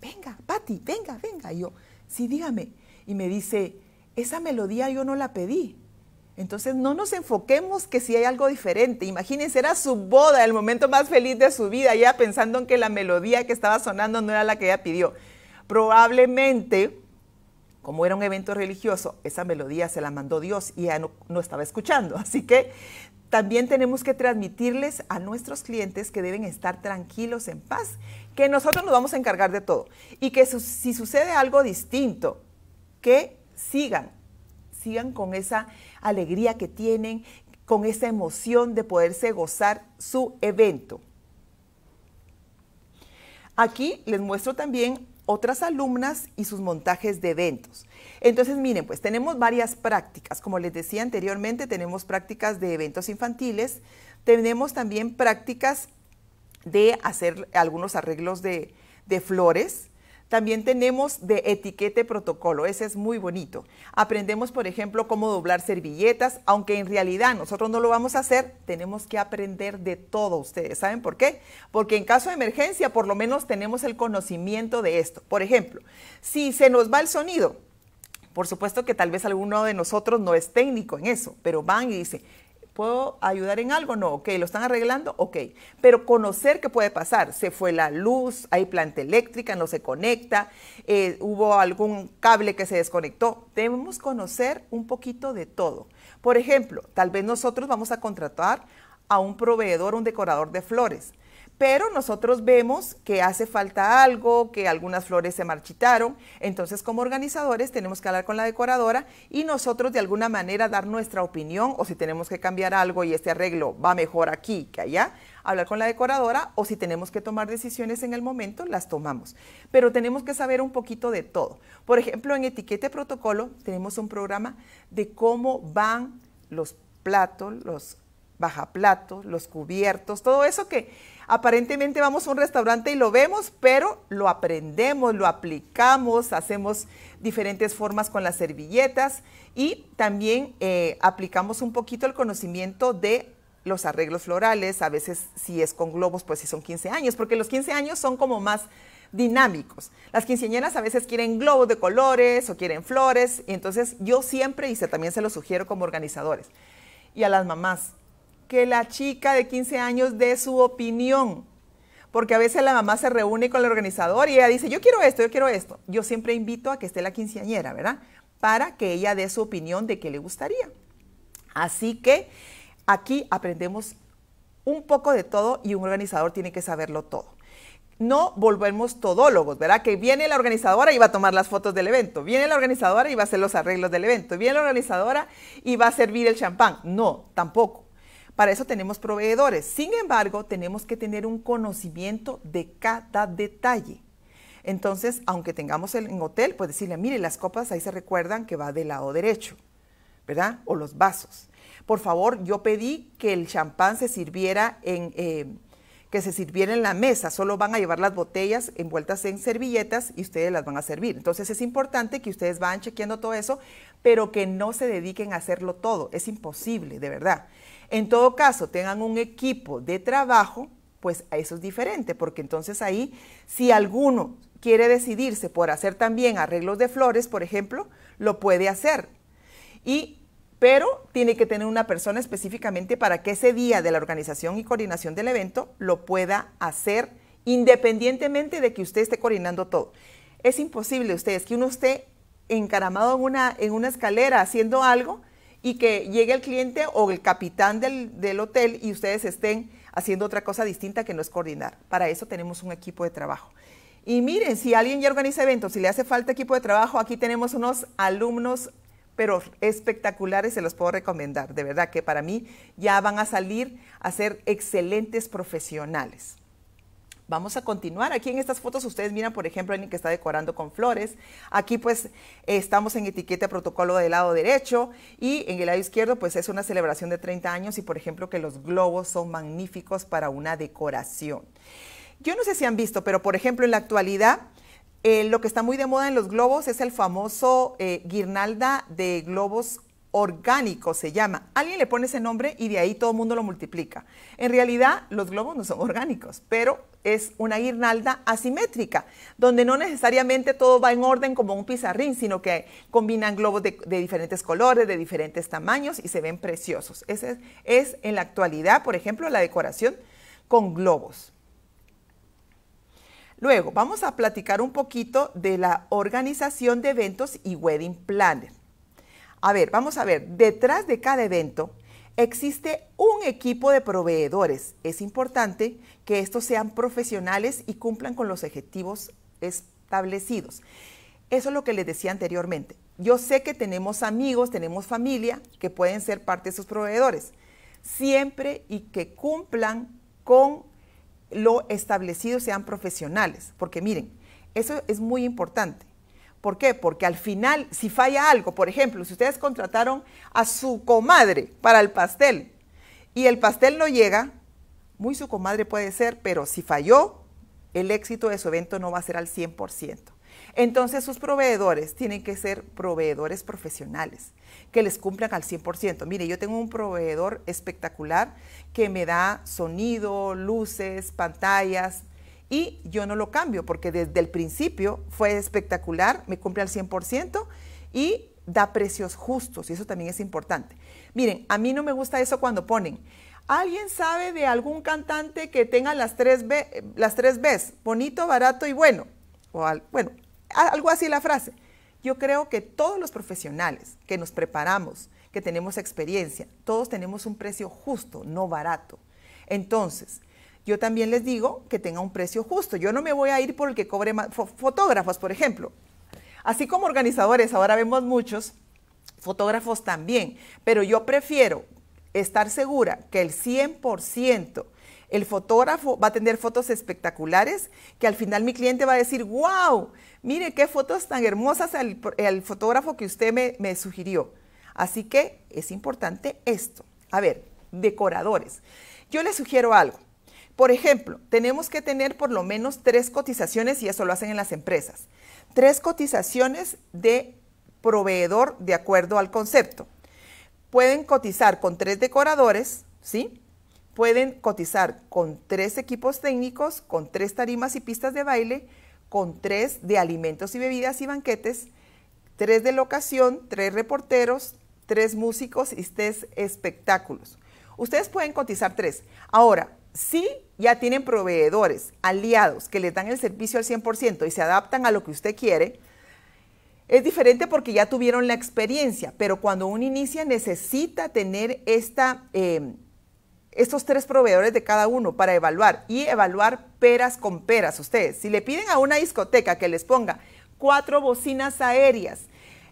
venga, Patti, venga, venga. Y yo, sí, dígame. Y me dice, esa melodía yo no la pedí. Entonces no nos enfoquemos que si hay algo diferente. Imagínense, era su boda, el momento más feliz de su vida, ya pensando en que la melodía que estaba sonando no era la que ella pidió. Probablemente como era un evento religioso, esa melodía se la mandó Dios y ya no, estaba escuchando. Así que también tenemos que transmitirles a nuestros clientes que deben estar tranquilos, en paz, que nosotros nos vamos a encargar de todo. Y que si sucede algo distinto, que sigan, sigan con esa alegría que tienen, con esa emoción de poderse gozar su evento. Aquí les muestro también otras alumnas y sus montajes de eventos. Entonces, miren, pues tenemos varias prácticas. Como les decía anteriormente, tenemos prácticas de eventos infantiles, tenemos también prácticas de hacer algunos arreglos de, de flores, también tenemos de etiquete protocolo, ese es muy bonito. Aprendemos, por ejemplo, cómo doblar servilletas, aunque en realidad nosotros no lo vamos a hacer, tenemos que aprender de todo ustedes. ¿Saben por qué? Porque en caso de emergencia, por lo menos tenemos el conocimiento de esto. Por ejemplo, si se nos va el sonido, por supuesto que tal vez alguno de nosotros no es técnico en eso, pero van y dicen, ¿Puedo ayudar en algo? No, ok, lo están arreglando, ok. Pero conocer qué puede pasar. Se fue la luz, hay planta eléctrica, no se conecta, eh, hubo algún cable que se desconectó. Debemos conocer un poquito de todo. Por ejemplo, tal vez nosotros vamos a contratar a un proveedor, un decorador de flores pero nosotros vemos que hace falta algo, que algunas flores se marchitaron, entonces como organizadores tenemos que hablar con la decoradora y nosotros de alguna manera dar nuestra opinión o si tenemos que cambiar algo y este arreglo va mejor aquí que allá, hablar con la decoradora o si tenemos que tomar decisiones en el momento, las tomamos. Pero tenemos que saber un poquito de todo. Por ejemplo, en etiquete protocolo tenemos un programa de cómo van los platos, los bajaplatos, los cubiertos, todo eso que Aparentemente vamos a un restaurante y lo vemos, pero lo aprendemos, lo aplicamos, hacemos diferentes formas con las servilletas y también eh, aplicamos un poquito el conocimiento de los arreglos florales, a veces si es con globos, pues si son 15 años, porque los 15 años son como más dinámicos. Las quinceañeras a veces quieren globos de colores o quieren flores, entonces yo siempre, y también se los sugiero como organizadores, y a las mamás, que la chica de 15 años dé su opinión. Porque a veces la mamá se reúne con el organizador y ella dice, yo quiero esto, yo quiero esto. Yo siempre invito a que esté la quinceañera, ¿verdad? Para que ella dé su opinión de qué le gustaría. Así que aquí aprendemos un poco de todo y un organizador tiene que saberlo todo. No volvemos todólogos, ¿verdad? Que viene la organizadora y va a tomar las fotos del evento, viene la organizadora y va a hacer los arreglos del evento, viene la organizadora y va a servir el champán. No, tampoco. Para eso tenemos proveedores. Sin embargo, tenemos que tener un conocimiento de cada detalle. Entonces, aunque tengamos el, en hotel, pues decirle, mire, las copas ahí se recuerdan que va del lado derecho, ¿verdad? O los vasos. Por favor, yo pedí que el champán se sirviera en, eh, que se sirviera en la mesa. Solo van a llevar las botellas envueltas en servilletas y ustedes las van a servir. Entonces es importante que ustedes van chequeando todo eso, pero que no se dediquen a hacerlo todo. Es imposible, de verdad. En todo caso, tengan un equipo de trabajo, pues eso es diferente, porque entonces ahí, si alguno quiere decidirse por hacer también arreglos de flores, por ejemplo, lo puede hacer. Y pero tiene que tener una persona específicamente para que ese día de la organización y coordinación del evento lo pueda hacer independientemente de que usted esté coordinando todo. Es imposible ustedes que uno esté encaramado en una escalera haciendo algo y que llegue el cliente o el capitán del, hotel y ustedes estén haciendo otra cosa distinta que no es coordinar. Para eso tenemos un equipo de trabajo. Y miren, si alguien ya organiza eventos, si le hace falta equipo de trabajo, aquí tenemos unos alumnos, pero espectaculares, se los puedo recomendar. De verdad que para mí ya van a salir a ser excelentes profesionales. Vamos a continuar. Aquí en estas fotos ustedes miran, por ejemplo, alguien que está decorando con flores. Aquí pues estamos en etiqueta protocolo del lado derecho y en el lado izquierdo pues es una celebración de 30 años y por ejemplo que los globos son magníficos para una decoración. Yo no sé si han visto, pero por ejemplo en la actualidad eh, lo que está muy de moda en los globos es el famoso eh, guirnalda de globos orgánico se llama. Alguien le pone ese nombre y de ahí todo el mundo lo multiplica. En realidad, los globos no son orgánicos, pero es una guirnalda asimétrica, donde no necesariamente todo va en orden como un pizarrín, sino que combinan globos de, diferentes colores, de diferentes tamaños y se ven preciosos. Esa es, es en la actualidad, por ejemplo, la decoración con globos. Luego, vamos a platicar un poquito de la organización de eventos y wedding planner. A ver, vamos a ver, detrás de cada evento existe un equipo de proveedores. Es importante que estos sean profesionales y cumplan con los objetivos establecidos. Eso es lo que les decía anteriormente. Yo sé que tenemos amigos, tenemos familia que pueden ser parte de esos proveedores, siempre y que cumplan con lo establecido, sean profesionales, porque miren, eso es muy importante. ¿Por qué? Porque al final, si falla algo, por ejemplo, si ustedes contrataron a su comadre para el pastel y el pastel no llega, muy su comadre puede ser, pero si falló, el éxito de su evento no va a ser al 100%. Entonces sus proveedores tienen que ser proveedores profesionales, que les cumplan al 100%. Mire, yo tengo un proveedor espectacular que me da sonido, luces, pantallas, y yo no lo cambio porque desde el principio fue espectacular, me cumple al 100% y da precios justos y eso también es importante. Miren, a mí no me gusta eso cuando ponen, ¿alguien sabe de algún cantante que tenga las tres, las tres Bs, bonito, barato y bueno? O bueno, algo así la frase. Yo creo que todos los profesionales que nos preparamos, que tenemos experiencia, todos tenemos un precio justo, no barato. Entonces, yo también les digo que tenga un precio justo. Yo no me voy a ir por el que cobre más. Fotógrafos, por ejemplo. Así como organizadores, ahora vemos muchos, fotógrafos también. Pero yo prefiero estar segura que el 100% el fotógrafo va a tener fotos espectaculares que al final mi cliente va a decir, wow, mire qué fotos tan hermosas el, fotógrafo que usted me sugirió. Así que es importante esto. A ver, decoradores. Yo les sugiero algo. Por ejemplo, tenemos que tener por lo menos tres cotizaciones, y eso lo hacen en las empresas, tres cotizaciones de proveedor de acuerdo al concepto. Pueden cotizar con tres decoradores, ¿sí? Pueden cotizar con tres equipos técnicos, con tres tarimas y pistas de baile, con tres de alimentos y bebidas y banquetes, tres de locación, tres reporteros, tres músicos y tres espectáculos. Ustedes pueden cotizar tres. Ahora, si ya tienen proveedores, aliados, que le dan el servicio al 100% y se adaptan a lo que usted quiere, es diferente porque ya tuvieron la experiencia, pero cuando uno inicia necesita tener em, estos tres proveedores de cada uno para evaluar y evaluar peras con peras. Ustedes, si le piden a una discoteca que les ponga cuatro bocinas aéreas,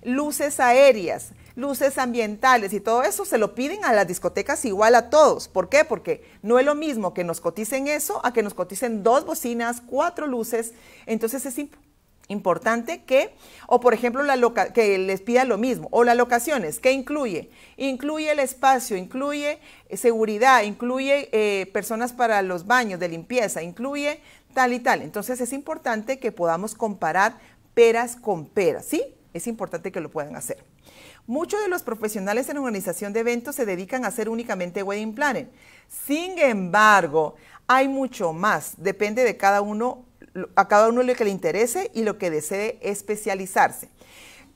luces aéreas, luces ambientales y todo eso, se lo piden a las discotecas igual a todos. ¿Por qué? Porque no es lo mismo que nos coticen eso a que nos coticen dos bocinas, cuatro luces. Entonces es importante que, o por ejemplo, la que les pida lo mismo, o las locaciones, ¿qué incluye? Incluye el espacio, incluye eh, seguridad, incluye eh, personas para los baños de limpieza, incluye tal y tal. Entonces es importante que podamos comparar peras con peras, ¿sí? Es importante que lo puedan hacer. Muchos de los profesionales en organización de eventos se dedican a hacer únicamente wedding planning. Sin embargo, hay mucho más. Depende de cada uno, a cada uno lo que le interese y lo que desee especializarse.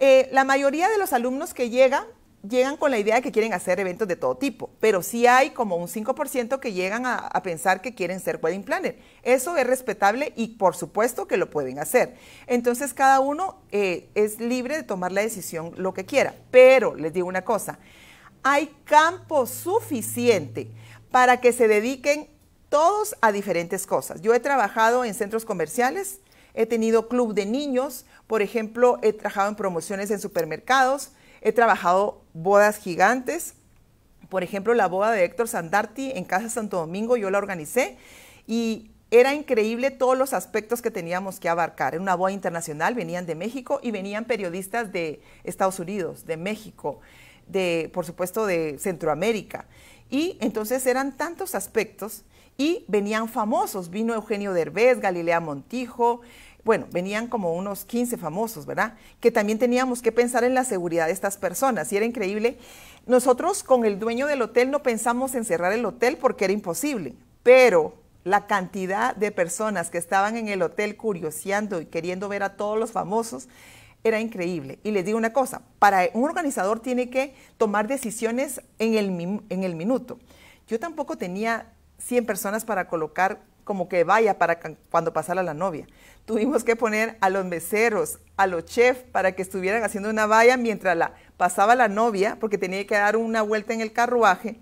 Eh, la mayoría de los alumnos que llegan llegan con la idea de que quieren hacer eventos de todo tipo, pero sí hay como un 5% que llegan a, pensar que quieren ser wedding planner. Eso es respetable y por supuesto que lo pueden hacer. Entonces cada uno eh, es libre de tomar la decisión lo que quiera, pero les digo una cosa, hay campo suficiente para que se dediquen todos a diferentes cosas. Yo he trabajado en centros comerciales, he tenido club de niños, por ejemplo, he trabajado en promociones en supermercados, he trabajado bodas gigantes. Por ejemplo, la boda de Héctor Sandarti en Casa Santo Domingo, yo la organicé y era increíble todos los aspectos que teníamos que abarcar. En una boda internacional venían de México y venían periodistas de Estados Unidos, de México, de, por supuesto, de Centroamérica. Y entonces eran tantos aspectos y venían famosos. Vino Eugenio Derbez, Galilea Montijo, bueno, venían como unos 15 famosos, ¿verdad? Que también teníamos que pensar en la seguridad de estas personas y era increíble. Nosotros con el dueño del hotel no pensamos en cerrar el hotel porque era imposible, pero la cantidad de personas que estaban en el hotel curioseando y queriendo ver a todos los famosos era increíble. Y les digo una cosa, para un organizador tiene que tomar decisiones en el, en el minuto. Yo tampoco tenía 100 personas para colocar como que vaya para cuando pasara la novia tuvimos que poner a los meseros, a los chefs, para que estuvieran haciendo una valla mientras la, pasaba la novia, porque tenía que dar una vuelta en el carruaje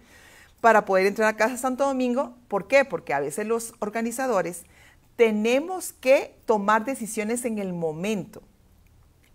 para poder entrar a Casa Santo Domingo. ¿Por qué? Porque a veces los organizadores tenemos que tomar decisiones en el momento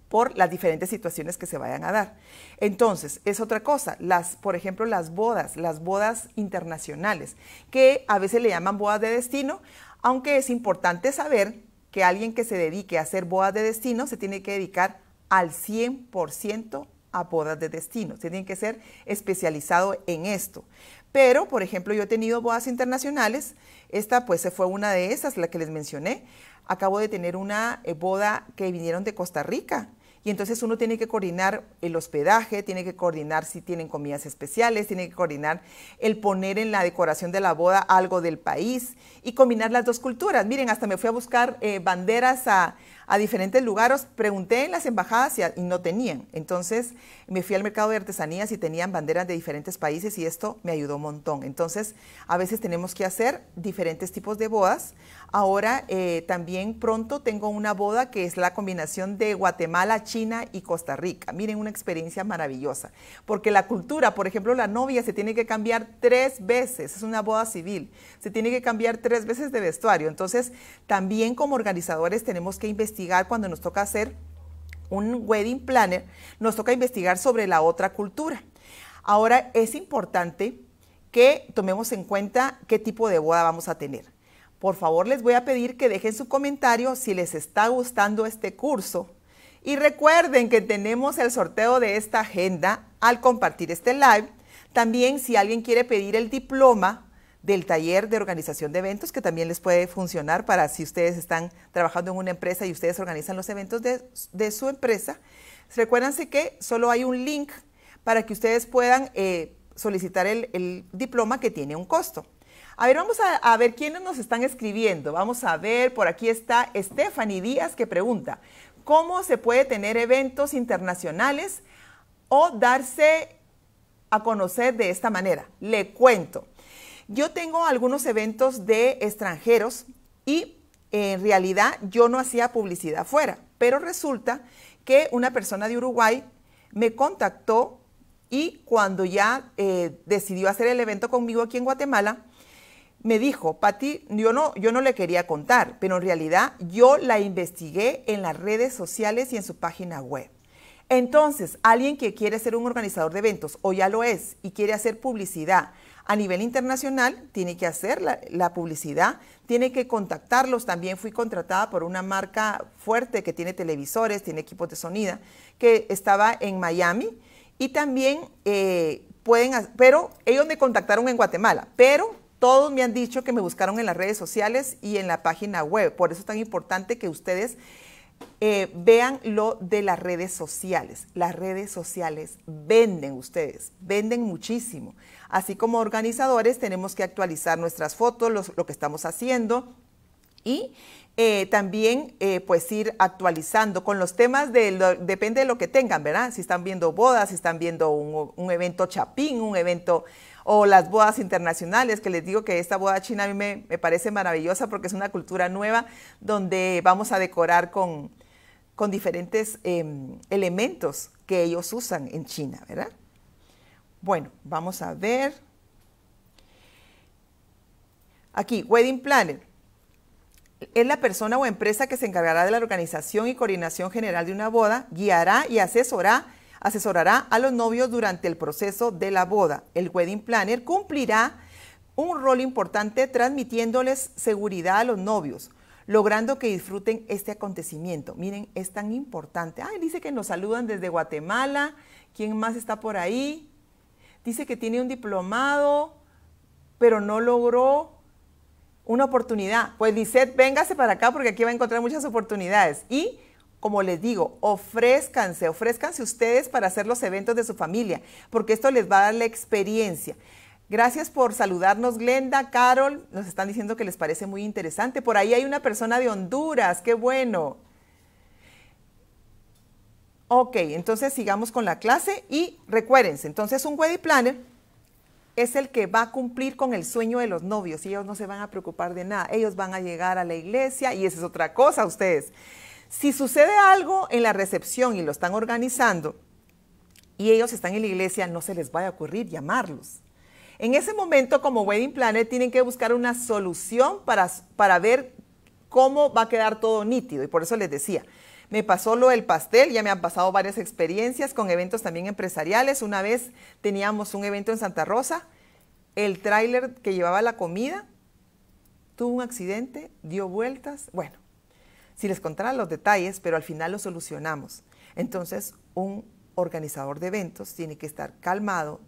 por las diferentes situaciones que se vayan a dar. Entonces, es otra cosa, las, por ejemplo, las bodas, las bodas internacionales, que a veces le llaman bodas de destino, aunque es importante saber que alguien que se dedique a hacer bodas de destino se tiene que dedicar al 100% a bodas de destino. Se tiene que ser especializado en esto. Pero, por ejemplo, yo he tenido bodas internacionales. Esta pues se fue una de esas, la que les mencioné. Acabo de tener una eh, boda que vinieron de Costa Rica y entonces uno tiene que coordinar el hospedaje, tiene que coordinar si tienen comidas especiales, tiene que coordinar el poner en la decoración de la boda algo del país y combinar las dos culturas. Miren, hasta me fui a buscar eh, banderas a, diferentes lugares, pregunté en las embajadas y, y, no tenían. Entonces me fui al mercado de artesanías y tenían banderas de diferentes países y esto me ayudó un montón. Entonces a veces tenemos que hacer diferentes tipos de bodas, Ahora eh, también pronto tengo una boda que es la combinación de Guatemala, China y Costa Rica. Miren, una experiencia maravillosa, porque la cultura, por ejemplo, la novia se tiene que cambiar tres veces, es una boda civil, se tiene que cambiar tres veces de vestuario. Entonces, también como organizadores tenemos que investigar cuando nos toca hacer un wedding planner, nos toca investigar sobre la otra cultura. Ahora es importante que tomemos en cuenta qué tipo de boda vamos a tener. Por favor, les voy a pedir que dejen su comentario si les está gustando este curso. Y recuerden que tenemos el sorteo de esta agenda al compartir este live. También si alguien quiere pedir el diploma del taller de organización de eventos, que también les puede funcionar para si ustedes están trabajando en una empresa y ustedes organizan los eventos de, su empresa. Recuérdense que solo hay un link para que ustedes puedan eh, solicitar el diploma que tiene un costo. A ver, vamos a, ver quiénes nos están escribiendo. Vamos a ver, por aquí está Stephanie Díaz que pregunta, ¿cómo se puede tener eventos internacionales o darse a conocer de esta manera? Le cuento. Yo tengo algunos eventos de extranjeros y en realidad yo no hacía publicidad fuera, pero resulta que una persona de Uruguay me contactó y cuando ya eh, decidió hacer el evento conmigo aquí en Guatemala, me dijo, Pati, yo no, yo no le quería contar, pero en realidad yo la investigué en las redes sociales y en su página web. Entonces, alguien que quiere ser un organizador de eventos o ya lo es y quiere hacer publicidad a nivel internacional, tiene que hacer la, publicidad, tiene que contactarlos. También fui contratada por una marca fuerte que tiene televisores, tiene equipos de sonida, que estaba en Miami y también eh, pueden, pero ellos me contactaron en Guatemala, pero todos me han dicho que me buscaron en las redes sociales y en la página web. Por eso es tan importante que ustedes eh, vean lo de las redes sociales. Las redes sociales venden ustedes, venden muchísimo. Así como organizadores tenemos que actualizar nuestras fotos, lo que estamos haciendo y eh, también eh, pues ir actualizando con los temas, de depende de lo que tengan, ¿verdad? Si están viendo bodas, si están viendo un evento chapín, un evento o las bodas internacionales, que les digo que esta boda china a mí me, parece maravillosa porque es una cultura nueva donde vamos a decorar con, diferentes em, elementos que ellos usan en China, ¿verdad? Bueno, vamos a ver. Aquí, Wedding Planner. Es la persona o empresa que se encargará de la organización y coordinación general de una boda, guiará y asesorará asesorará a los novios durante el proceso de la boda. El wedding planner cumplirá un rol importante transmitiéndoles seguridad a los novios, logrando que disfruten este acontecimiento. Miren, es tan importante. Ah, dice que nos saludan desde Guatemala. ¿Quién más está por ahí? Dice que tiene un diplomado, pero no logró una oportunidad. Pues dice véngase para acá porque aquí va a encontrar muchas oportunidades. Y como les digo, ofrézcanse, ofrézcanse ustedes para hacer los eventos de su familia, porque esto les va a dar la experiencia. Gracias por saludarnos, Glenda, Carol. Nos están diciendo que les parece muy interesante. Por ahí hay una persona de Honduras, qué bueno. Ok, entonces sigamos con la clase y recuérdense, entonces un wedding planner es el que va a cumplir con el sueño de los novios. y Ellos no se van a preocupar de nada. Ellos van a llegar a la iglesia y esa es otra cosa ustedes. Si sucede algo en la recepción y lo están organizando y ellos están en la iglesia, no se les va a ocurrir llamarlos. En ese momento, como Wedding Planner, tienen que buscar una solución para, para ver cómo va a quedar todo nítido. Y por eso les decía, me pasó lo del pastel, ya me han pasado varias experiencias con eventos también empresariales. Una vez teníamos un evento en Santa Rosa, el tráiler que llevaba la comida tuvo un accidente, dio vueltas, bueno, si les contara los detalles, pero al final lo solucionamos. Entonces, un organizador de eventos tiene que estar calmado,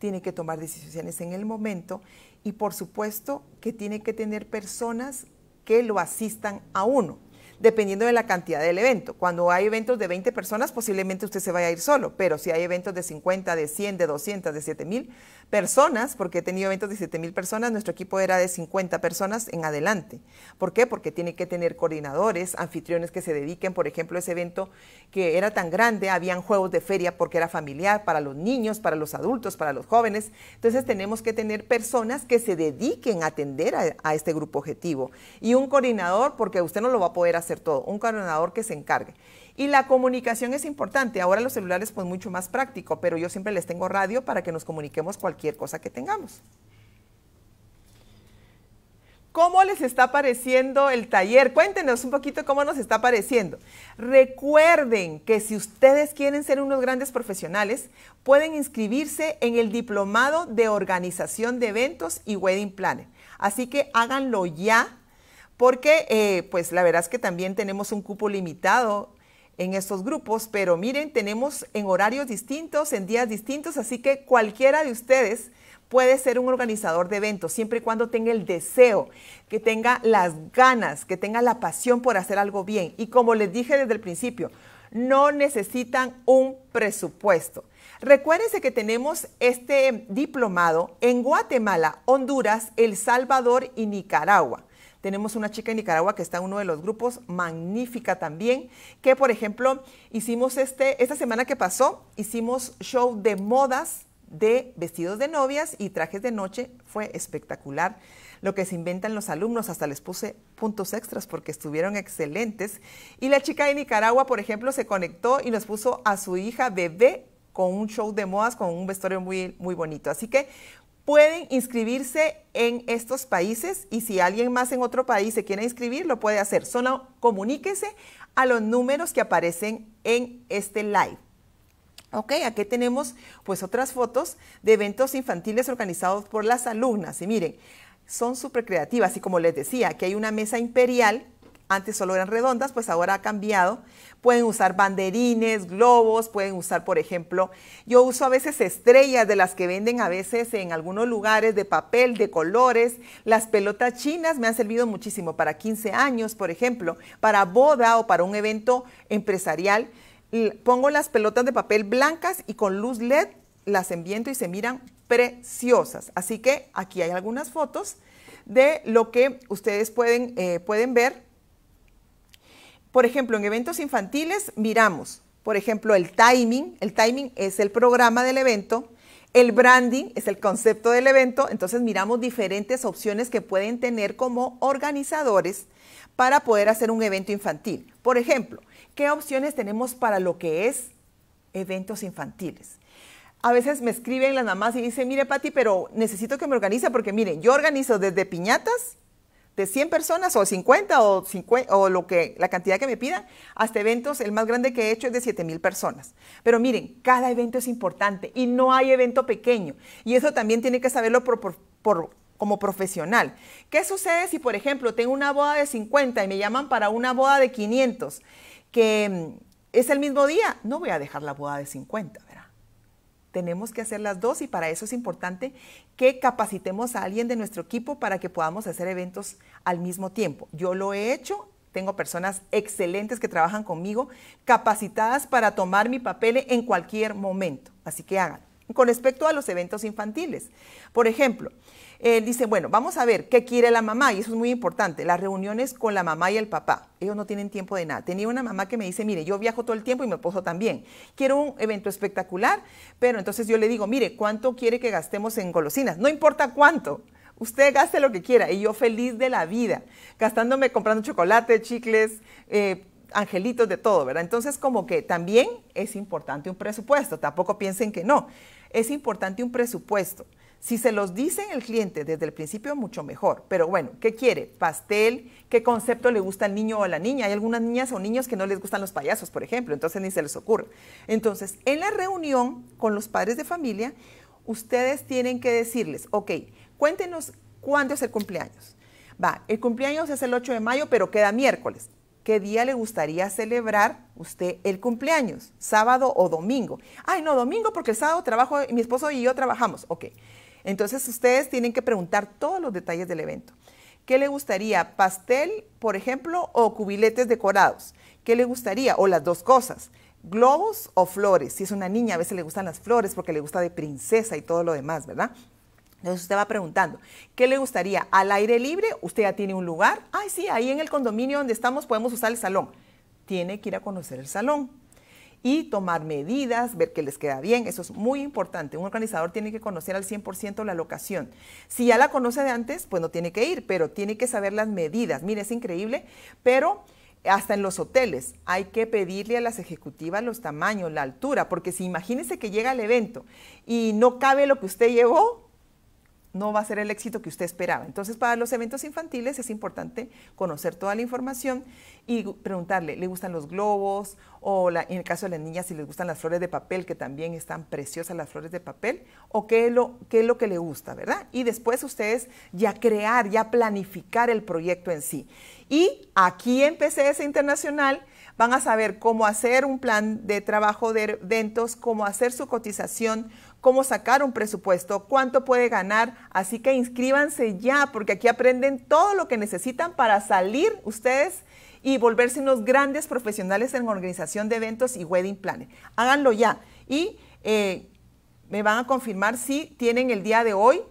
tiene que tomar decisiones en el momento y por supuesto que tiene que tener personas que lo asistan a uno dependiendo de la cantidad del evento. Cuando hay eventos de 20 personas, posiblemente usted se vaya a ir solo, pero si hay eventos de 50, de 100, de 200, de mil personas, porque he tenido eventos de mil personas, nuestro equipo era de 50 personas en adelante. ¿Por qué? Porque tiene que tener coordinadores, anfitriones que se dediquen, por ejemplo, ese evento que era tan grande, habían juegos de feria porque era familiar para los niños, para los adultos, para los jóvenes. Entonces tenemos que tener personas que se dediquen a atender a, a este grupo objetivo y un coordinador porque usted no lo va a poder hacer hacer todo, un coordinador que se encargue. Y la comunicación es importante. Ahora los celulares pues mucho más práctico, pero yo siempre les tengo radio para que nos comuniquemos cualquier cosa que tengamos. ¿Cómo les está pareciendo el taller? Cuéntenos un poquito cómo nos está pareciendo. Recuerden que si ustedes quieren ser unos grandes profesionales, pueden inscribirse en el Diplomado de Organización de Eventos y Wedding Planner. Así que háganlo ya porque eh, pues la verdad es que también tenemos un cupo limitado en estos grupos, pero miren, tenemos en horarios distintos, en días distintos, así que cualquiera de ustedes puede ser un organizador de eventos, siempre y cuando tenga el deseo, que tenga las ganas, que tenga la pasión por hacer algo bien. Y como les dije desde el principio, no necesitan un presupuesto. Recuérdense que tenemos este diplomado en Guatemala, Honduras, El Salvador y Nicaragua. Tenemos una chica en Nicaragua que está en uno de los grupos, magnífica también, que por ejemplo hicimos este, esta semana que pasó, hicimos show de modas de vestidos de novias y trajes de noche. Fue espectacular lo que se inventan los alumnos. Hasta les puse puntos extras porque estuvieron excelentes. Y la chica de Nicaragua, por ejemplo, se conectó y nos puso a su hija bebé con un show de modas, con un vestuario muy, muy bonito. Así que pueden inscribirse en estos países y si alguien más en otro país se quiere inscribir, lo puede hacer. Solo comuníquese a los números que aparecen en este live. Ok, aquí tenemos pues otras fotos de eventos infantiles organizados por las alumnas. Y miren, son súper creativas y como les decía, aquí hay una mesa imperial antes solo eran redondas, pues ahora ha cambiado. Pueden usar banderines, globos, pueden usar, por ejemplo, yo uso a veces estrellas de las que venden a veces en algunos lugares de papel, de colores. Las pelotas chinas me han servido muchísimo para 15 años, por ejemplo, para boda o para un evento empresarial. Pongo las pelotas de papel blancas y con luz LED las enviento y se miran preciosas. Así que aquí hay algunas fotos de lo que ustedes pueden, eh, pueden ver por ejemplo, en eventos infantiles miramos, por ejemplo, el timing. El timing es el programa del evento. El branding es el concepto del evento. Entonces miramos diferentes opciones que pueden tener como organizadores para poder hacer un evento infantil. Por ejemplo, ¿qué opciones tenemos para lo que es eventos infantiles? A veces me escriben las mamás y dicen, mire Patti, pero necesito que me organice porque miren, yo organizo desde piñatas de 100 personas o 50 o, o lo que, la cantidad que me pidan, hasta eventos, el más grande que he hecho es de siete mil personas. Pero miren, cada evento es importante y no hay evento pequeño. Y eso también tiene que saberlo por, como profesional. ¿Qué sucede si, por ejemplo, tengo una boda de 50 y me llaman para una boda de 500, que mm, es el mismo día? No voy a dejar la boda de 50 tenemos que hacer las dos y para eso es importante que capacitemos a alguien de nuestro equipo para que podamos hacer eventos al mismo tiempo. Yo lo he hecho, tengo personas excelentes que trabajan conmigo, capacitadas para tomar mi papel en cualquier momento. Así que hagan. Con respecto a los eventos infantiles, por ejemplo, él eh, dice, bueno, vamos a ver qué quiere la mamá, y eso es muy importante, las reuniones con la mamá y el papá. Ellos no tienen tiempo de nada. Tenía una mamá que me dice, mire, yo viajo todo el tiempo y me esposo también. Quiero un evento espectacular, pero entonces yo le digo, mire, ¿cuánto quiere que gastemos en golosinas? No importa cuánto. Usted gaste lo que quiera y yo feliz de la vida, gastándome comprando chocolate, chicles, eh, angelitos de todo, ¿verdad? Entonces, como que también es importante un presupuesto, tampoco piensen que no, es importante un presupuesto. Si se los dice el cliente desde el principio, mucho mejor. Pero bueno, ¿qué quiere? ¿Pastel? ¿Qué concepto le gusta al niño o a la niña? Hay algunas niñas o niños que no les gustan los payasos, por ejemplo, entonces ni se les ocurre. Entonces, en la reunión con los padres de familia, ustedes tienen que decirles, ok, cuéntenos cuándo es el cumpleaños. Va, el cumpleaños es el 8 de mayo, pero queda miércoles. ¿Qué día le gustaría celebrar usted el cumpleaños? ¿Sábado o domingo? Ay, no, domingo porque el sábado trabajo, mi esposo y yo trabajamos. Ok, entonces ustedes tienen que preguntar todos los detalles del evento. ¿Qué le gustaría? ¿Pastel, por ejemplo, o cubiletes decorados? ¿Qué le gustaría? O las dos cosas. ¿Globos o flores? Si es una niña, a veces le gustan las flores porque le gusta de princesa y todo lo demás, ¿verdad? Entonces usted va preguntando, ¿qué le gustaría? ¿Al aire libre? ¿Usted ya tiene un lugar? Ay, sí, ahí en el condominio donde estamos podemos usar el salón. Tiene que ir a conocer el salón y tomar medidas, ver que les queda bien. Eso es muy importante. Un organizador tiene que conocer al 100% la locación. Si ya la conoce de antes, pues no tiene que ir, pero tiene que saber las medidas. Mire, es increíble, pero hasta en los hoteles hay que pedirle a las ejecutivas los tamaños, la altura, porque si imagínese que llega el evento y no cabe lo que usted llevó, no va a ser el éxito que usted esperaba. Entonces, para los eventos infantiles es importante conocer toda la información y preguntarle, ¿le gustan los globos? O en el caso de las niñas, si les gustan las flores de papel, que también están preciosas las flores de papel, o qué es lo, qué es lo que le gusta, ¿verdad? Y después ustedes ya crear, ya planificar el proyecto en sí. Y aquí empecé ese internacional Van a saber cómo hacer un plan de trabajo de eventos, cómo hacer su cotización, cómo sacar un presupuesto, cuánto puede ganar. Así que inscríbanse ya, porque aquí aprenden todo lo que necesitan para salir ustedes y volverse unos grandes profesionales en organización de eventos y wedding planning. Háganlo ya y eh, me van a confirmar si tienen el día de hoy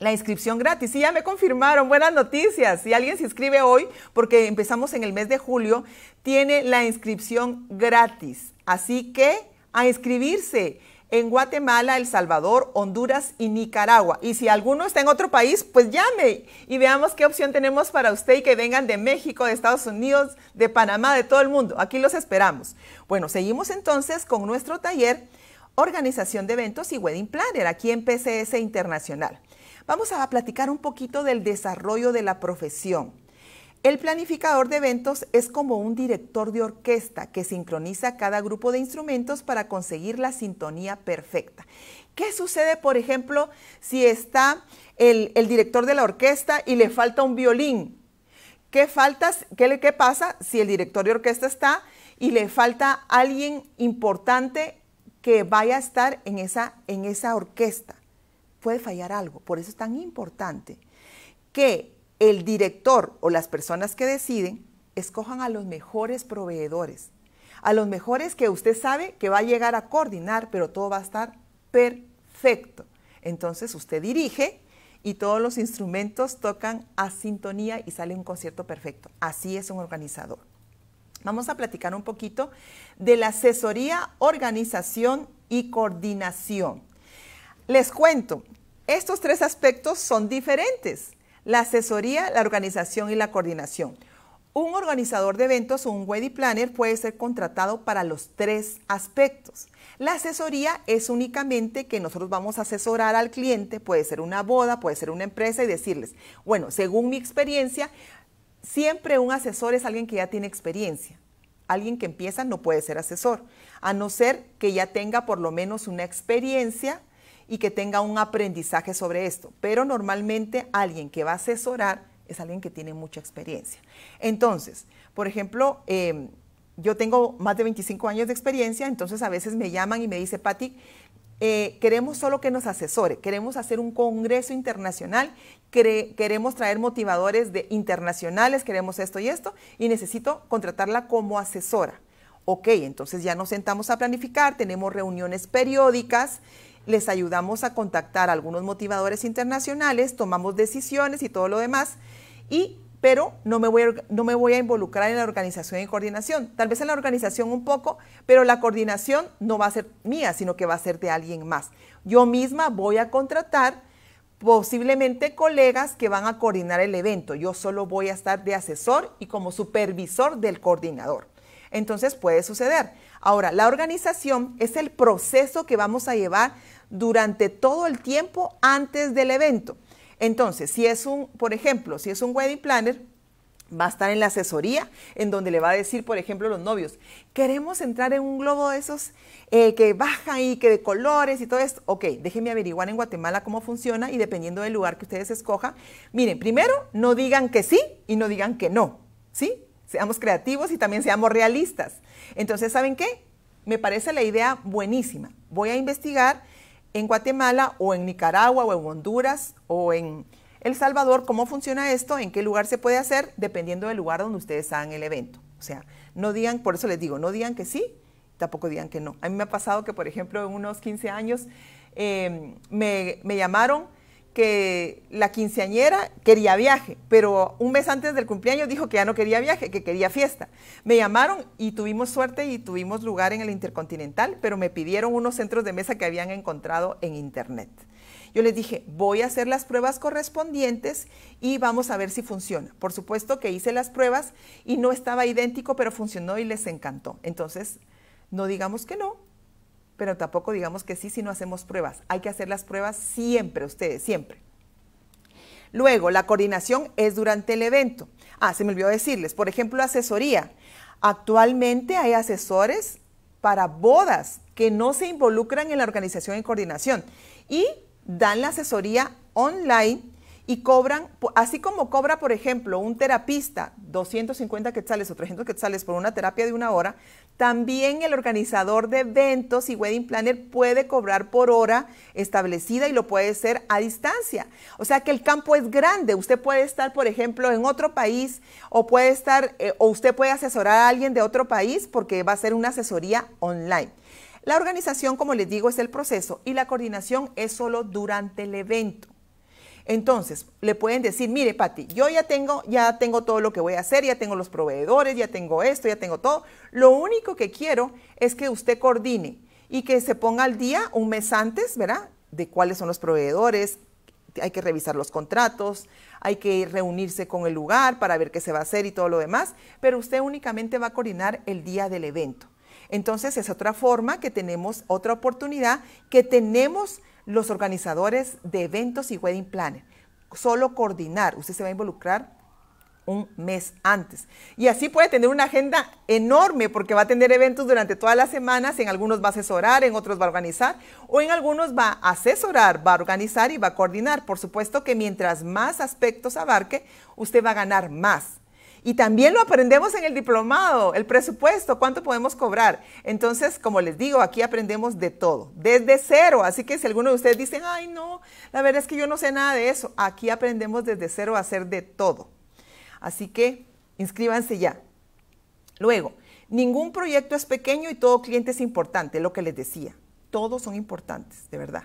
la inscripción gratis. Y ya me confirmaron, buenas noticias. Si alguien se inscribe hoy, porque empezamos en el mes de julio, tiene la inscripción gratis. Así que a inscribirse en Guatemala, El Salvador, Honduras y Nicaragua. Y si alguno está en otro país, pues llame y veamos qué opción tenemos para usted y que vengan de México, de Estados Unidos, de Panamá, de todo el mundo. Aquí los esperamos. Bueno, seguimos entonces con nuestro taller Organización de Eventos y Wedding Planner aquí en PCS Internacional. Vamos a platicar un poquito del desarrollo de la profesión. El planificador de eventos es como un director de orquesta que sincroniza cada grupo de instrumentos para conseguir la sintonía perfecta. ¿Qué sucede, por ejemplo, si está el, director de la orquesta y le falta un violín? ¿Qué, faltas, le, pasa si el director de orquesta está y le falta alguien importante que vaya a estar en esa orquesta? puede fallar algo. Por eso es tan importante que el director o las personas que deciden escojan a los mejores proveedores, a los mejores que usted sabe que va a llegar a coordinar, pero todo va a estar perfecto. Entonces usted dirige y todos los instrumentos tocan a sintonía y sale un concierto perfecto. Así es un organizador. Vamos a platicar un poquito de la asesoría, organización y coordinación. Les cuento, estos tres aspectos son diferentes, la asesoría, la organización y la coordinación. Un organizador de eventos o un wedding planner puede ser contratado para los tres aspectos. La asesoría es únicamente que nosotros vamos a asesorar al cliente, puede ser una boda, puede ser una empresa y decirles, bueno, según mi experiencia, siempre un asesor es alguien que ya tiene experiencia. Alguien que empieza no puede ser asesor, a no ser que ya tenga por lo menos una experiencia y que tenga un aprendizaje sobre esto. Pero normalmente alguien que va a asesorar es alguien que tiene mucha experiencia. Entonces, por ejemplo, em, yo tengo más de 25 años de experiencia, entonces a veces me llaman y me dice, Pati, eh, queremos solo que nos asesore, queremos hacer un congreso internacional, queremos traer motivadores de internacionales, queremos esto y esto, y necesito contratarla como asesora. Ok, entonces ya nos sentamos a planificar, tenemos reuniones periódicas, les ayudamos a contactar a algunos motivadores internacionales, tomamos decisiones y todo lo demás, y, pero no me, voy no me voy a involucrar en la organización y coordinación, tal vez en la organización un poco, pero la coordinación no va a ser mía, sino que va a ser de alguien más. Yo misma voy a contratar posiblemente colegas que van a coordinar el evento, yo solo voy a estar de asesor y como supervisor del coordinador. Entonces puede suceder. Ahora, la organización es el proceso que vamos a llevar durante todo el tiempo antes del evento. Entonces, si es un, por ejemplo, si es un wedding planner, va a estar en la asesoría, en donde le va a decir, por ejemplo, los novios, queremos entrar en un globo de esos eh, que baja y que de colores y todo esto. Ok, déjenme averiguar en Guatemala cómo funciona y dependiendo del lugar que ustedes escojan, miren, primero no digan que sí y no digan que no, ¿sí? Seamos creativos y también seamos realistas. Entonces, ¿saben qué? Me parece la idea buenísima. Voy a investigar en Guatemala o en Nicaragua o en Honduras o en El Salvador cómo funciona esto, en qué lugar se puede hacer, dependiendo del lugar donde ustedes hagan el evento. O sea, no digan, por eso les digo, no digan que sí, tampoco digan que no. A mí me ha pasado que, por ejemplo, en unos 15 años eh, me, me llamaron que la quinceañera quería viaje, pero un mes antes del cumpleaños dijo que ya no quería viaje, que quería fiesta. Me llamaron y tuvimos suerte y tuvimos lugar en el Intercontinental, pero me pidieron unos centros de mesa que habían encontrado en internet. Yo les dije, voy a hacer las pruebas correspondientes y vamos a ver si funciona. Por supuesto que hice las pruebas y no estaba idéntico, pero funcionó y les encantó. Entonces, no digamos que no, pero tampoco digamos que sí si no hacemos pruebas. Hay que hacer las pruebas siempre, ustedes, siempre. Luego, la coordinación es durante el evento. Ah, se me olvidó decirles, por ejemplo, asesoría. Actualmente hay asesores para bodas que no se involucran en la organización y coordinación y dan la asesoría online y cobran, así como cobra, por ejemplo, un terapista 250 quetzales o 300 quetzales por una terapia de una hora, también el organizador de eventos y wedding planner puede cobrar por hora establecida y lo puede hacer a distancia. O sea que el campo es grande. Usted puede estar, por ejemplo, en otro país o puede estar, eh, o usted puede asesorar a alguien de otro país porque va a ser una asesoría online. La organización, como les digo, es el proceso y la coordinación es solo durante el evento. Entonces, le pueden decir, mire, Pati, yo ya tengo, ya tengo todo lo que voy a hacer, ya tengo los proveedores, ya tengo esto, ya tengo todo. Lo único que quiero es que usted coordine y que se ponga al día un mes antes, ¿verdad? De cuáles son los proveedores, hay que revisar los contratos, hay que reunirse con el lugar para ver qué se va a hacer y todo lo demás, pero usted únicamente va a coordinar el día del evento. Entonces es otra forma que tenemos, otra oportunidad que tenemos los organizadores de eventos y wedding planner Solo coordinar, usted se va a involucrar un mes antes. Y así puede tener una agenda enorme porque va a tener eventos durante todas las semanas, en algunos va a asesorar, en otros va a organizar, o en algunos va a asesorar, va a organizar y va a coordinar. Por supuesto que mientras más aspectos abarque, usted va a ganar más. Y también lo aprendemos en el diplomado, el presupuesto, cuánto podemos cobrar. Entonces, como les digo, aquí aprendemos de todo, desde cero. Así que si alguno de ustedes dicen, ay no, la verdad es que yo no sé nada de eso, aquí aprendemos desde cero a hacer de todo. Así que inscríbanse ya. Luego, ningún proyecto es pequeño y todo cliente es importante, lo que les decía. Todos son importantes, de verdad.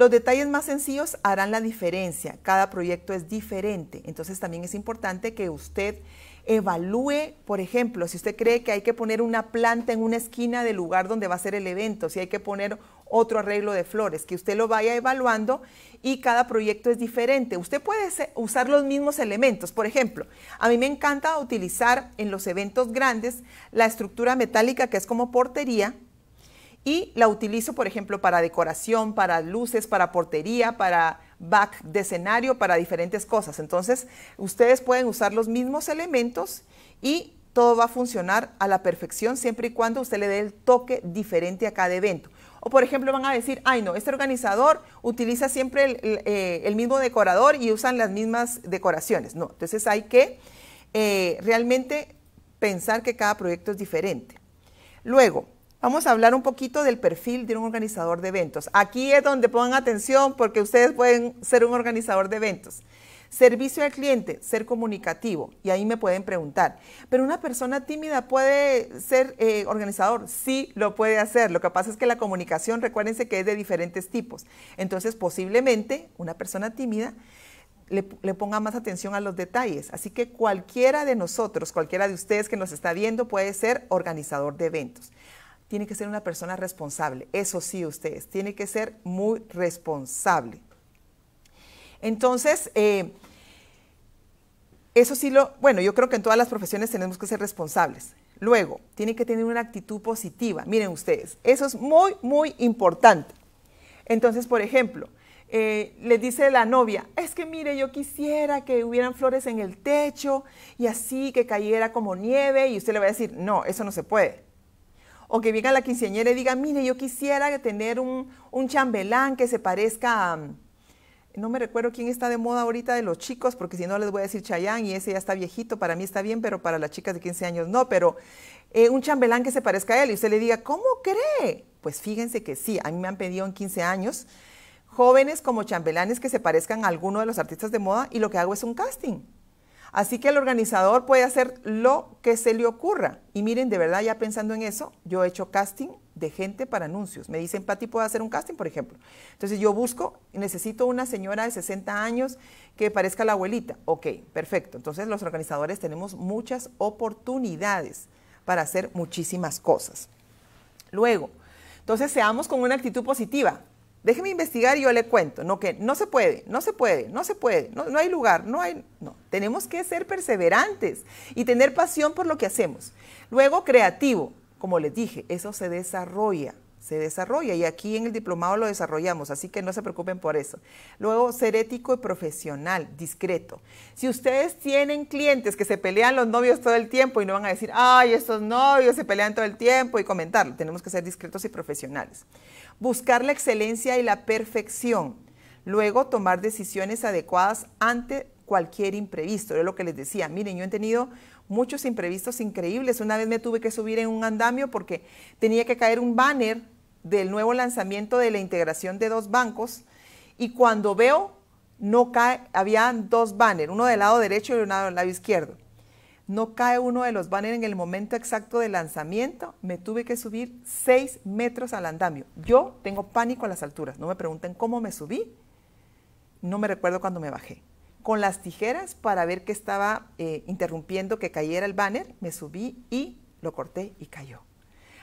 Los detalles más sencillos harán la diferencia. Cada proyecto es diferente. Entonces también es importante que usted evalúe, por ejemplo, si usted cree que hay que poner una planta en una esquina del lugar donde va a ser el evento, si hay que poner otro arreglo de flores, que usted lo vaya evaluando y cada proyecto es diferente. Usted puede usar los mismos elementos. Por ejemplo, a mí me encanta utilizar en los eventos grandes la estructura metálica que es como portería, y la utilizo, por ejemplo, para decoración, para luces, para portería, para back de escenario, para diferentes cosas. Entonces, ustedes pueden usar los mismos elementos y todo va a funcionar a la perfección siempre y cuando usted le dé el toque diferente a cada evento. O por ejemplo van a decir, ay no, este organizador utiliza siempre el, eh, mismo decorador y usan las mismas decoraciones. No, entonces hay que eh, realmente pensar que cada proyecto es diferente. Luego, Vamos a hablar un poquito del perfil de un organizador de eventos. Aquí es donde pongan atención porque ustedes pueden ser un organizador de eventos. Servicio al cliente, ser comunicativo. Y ahí me pueden preguntar, ¿pero una persona tímida puede ser eh, organizador? Sí, lo puede hacer. Lo que pasa es que la comunicación, recuérdense que es de diferentes tipos. Entonces, posiblemente una persona tímida le, ponga más atención a los detalles. Así que cualquiera de nosotros, cualquiera de ustedes que nos está viendo puede ser organizador de eventos tiene que ser una persona responsable. Eso sí, ustedes, tiene que ser muy responsable. Entonces, eh, eso sí lo, bueno, yo creo que en todas las profesiones tenemos que ser responsables. Luego, tiene que tener una actitud positiva. Miren ustedes, eso es muy, muy importante. Entonces, por ejemplo, eh, le dice la novia, es que mire, yo quisiera que hubieran flores en el techo y así que cayera como nieve y usted le va a decir, no, eso no se puede o que venga la quinceañera y diga, mire, yo quisiera tener un, un chambelán que se parezca a... No me recuerdo quién está de moda ahorita de los chicos, porque si no les voy a decir Chayán y ese ya está viejito, para mí está bien, pero para las chicas de 15 años no, pero eh, un chambelán que se parezca a él y usted le diga, ¿cómo cree? Pues fíjense que sí, a mí me han pedido en 15 años jóvenes como chambelanes que se parezcan a alguno de los artistas de moda y lo que hago es un casting. Así que el organizador puede hacer lo que se le ocurra. Y miren, de verdad, ya pensando en eso, yo he hecho casting de gente para anuncios. Me dicen, Pati, ¿puedo hacer un casting, por ejemplo? Entonces yo busco, necesito una señora de 60 años que parezca la abuelita. Ok, perfecto. Entonces los organizadores tenemos muchas oportunidades para hacer muchísimas cosas. Luego, entonces seamos con una actitud positiva. Déjeme investigar y yo le cuento. No, que no se puede, no se puede, no se puede, no, no, hay lugar, no hay. No. Tenemos que ser perseverantes y tener pasión por lo que hacemos. Luego, creativo. Como les dije, eso se desarrolla, se desarrolla y aquí en el diplomado lo desarrollamos, así que no se preocupen por eso. Luego, ser ético y profesional, discreto. Si ustedes tienen clientes que se pelean los novios todo el tiempo y no van a decir, ay, estos novios se pelean todo el tiempo y comentarlo, tenemos que ser discretos y profesionales buscar la excelencia y la perfección, luego tomar decisiones adecuadas ante cualquier imprevisto. Es lo que les decía, miren, yo he tenido muchos imprevistos increíbles. Una vez me tuve que subir en un andamio porque tenía que caer un banner del nuevo lanzamiento de la integración de dos bancos y cuando veo, no cae, había dos banners, uno del lado derecho y uno del lado izquierdo no cae uno de los banners en el momento exacto del lanzamiento, me tuve que subir 6 metros al andamio. Yo tengo pánico a las alturas, no me pregunten cómo me subí, no me recuerdo cuando me bajé. Con las tijeras para ver que estaba eh, interrumpiendo que cayera el banner, me subí y lo corté y cayó.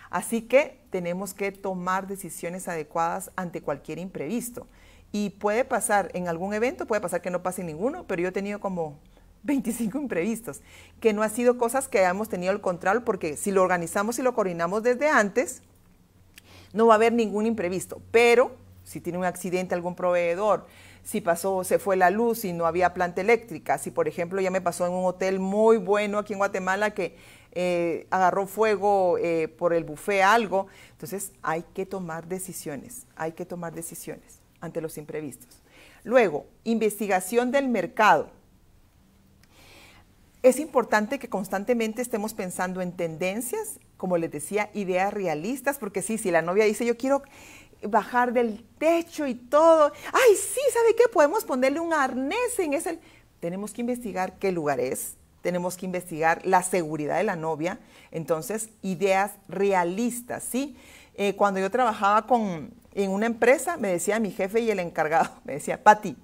Así que tenemos que tomar decisiones adecuadas ante cualquier imprevisto. Y puede pasar en algún evento, puede pasar que no pase ninguno, pero yo he tenido como 25 imprevistos, que no ha sido cosas que hayamos tenido el control, porque si lo organizamos y lo coordinamos desde antes, no va a haber ningún imprevisto. Pero si tiene un accidente algún proveedor, si pasó, se fue la luz, y no había planta eléctrica, si por ejemplo ya me pasó en un hotel muy bueno aquí en Guatemala que eh, agarró fuego eh, por el buffet algo. Entonces hay que tomar decisiones, hay que tomar decisiones ante los imprevistos. Luego, investigación del mercado. Es importante que constantemente estemos pensando en tendencias, como les decía, ideas realistas, porque sí, si la novia dice yo quiero bajar del techo y todo, ay, sí, ¿sabe qué? Podemos ponerle un arnés en ese... Tenemos que investigar qué lugar es, tenemos que investigar la seguridad de la novia, entonces ideas realistas, ¿sí? Eh, cuando yo trabajaba en una empresa, me decía mi jefe y el encargado, me decía, Pati,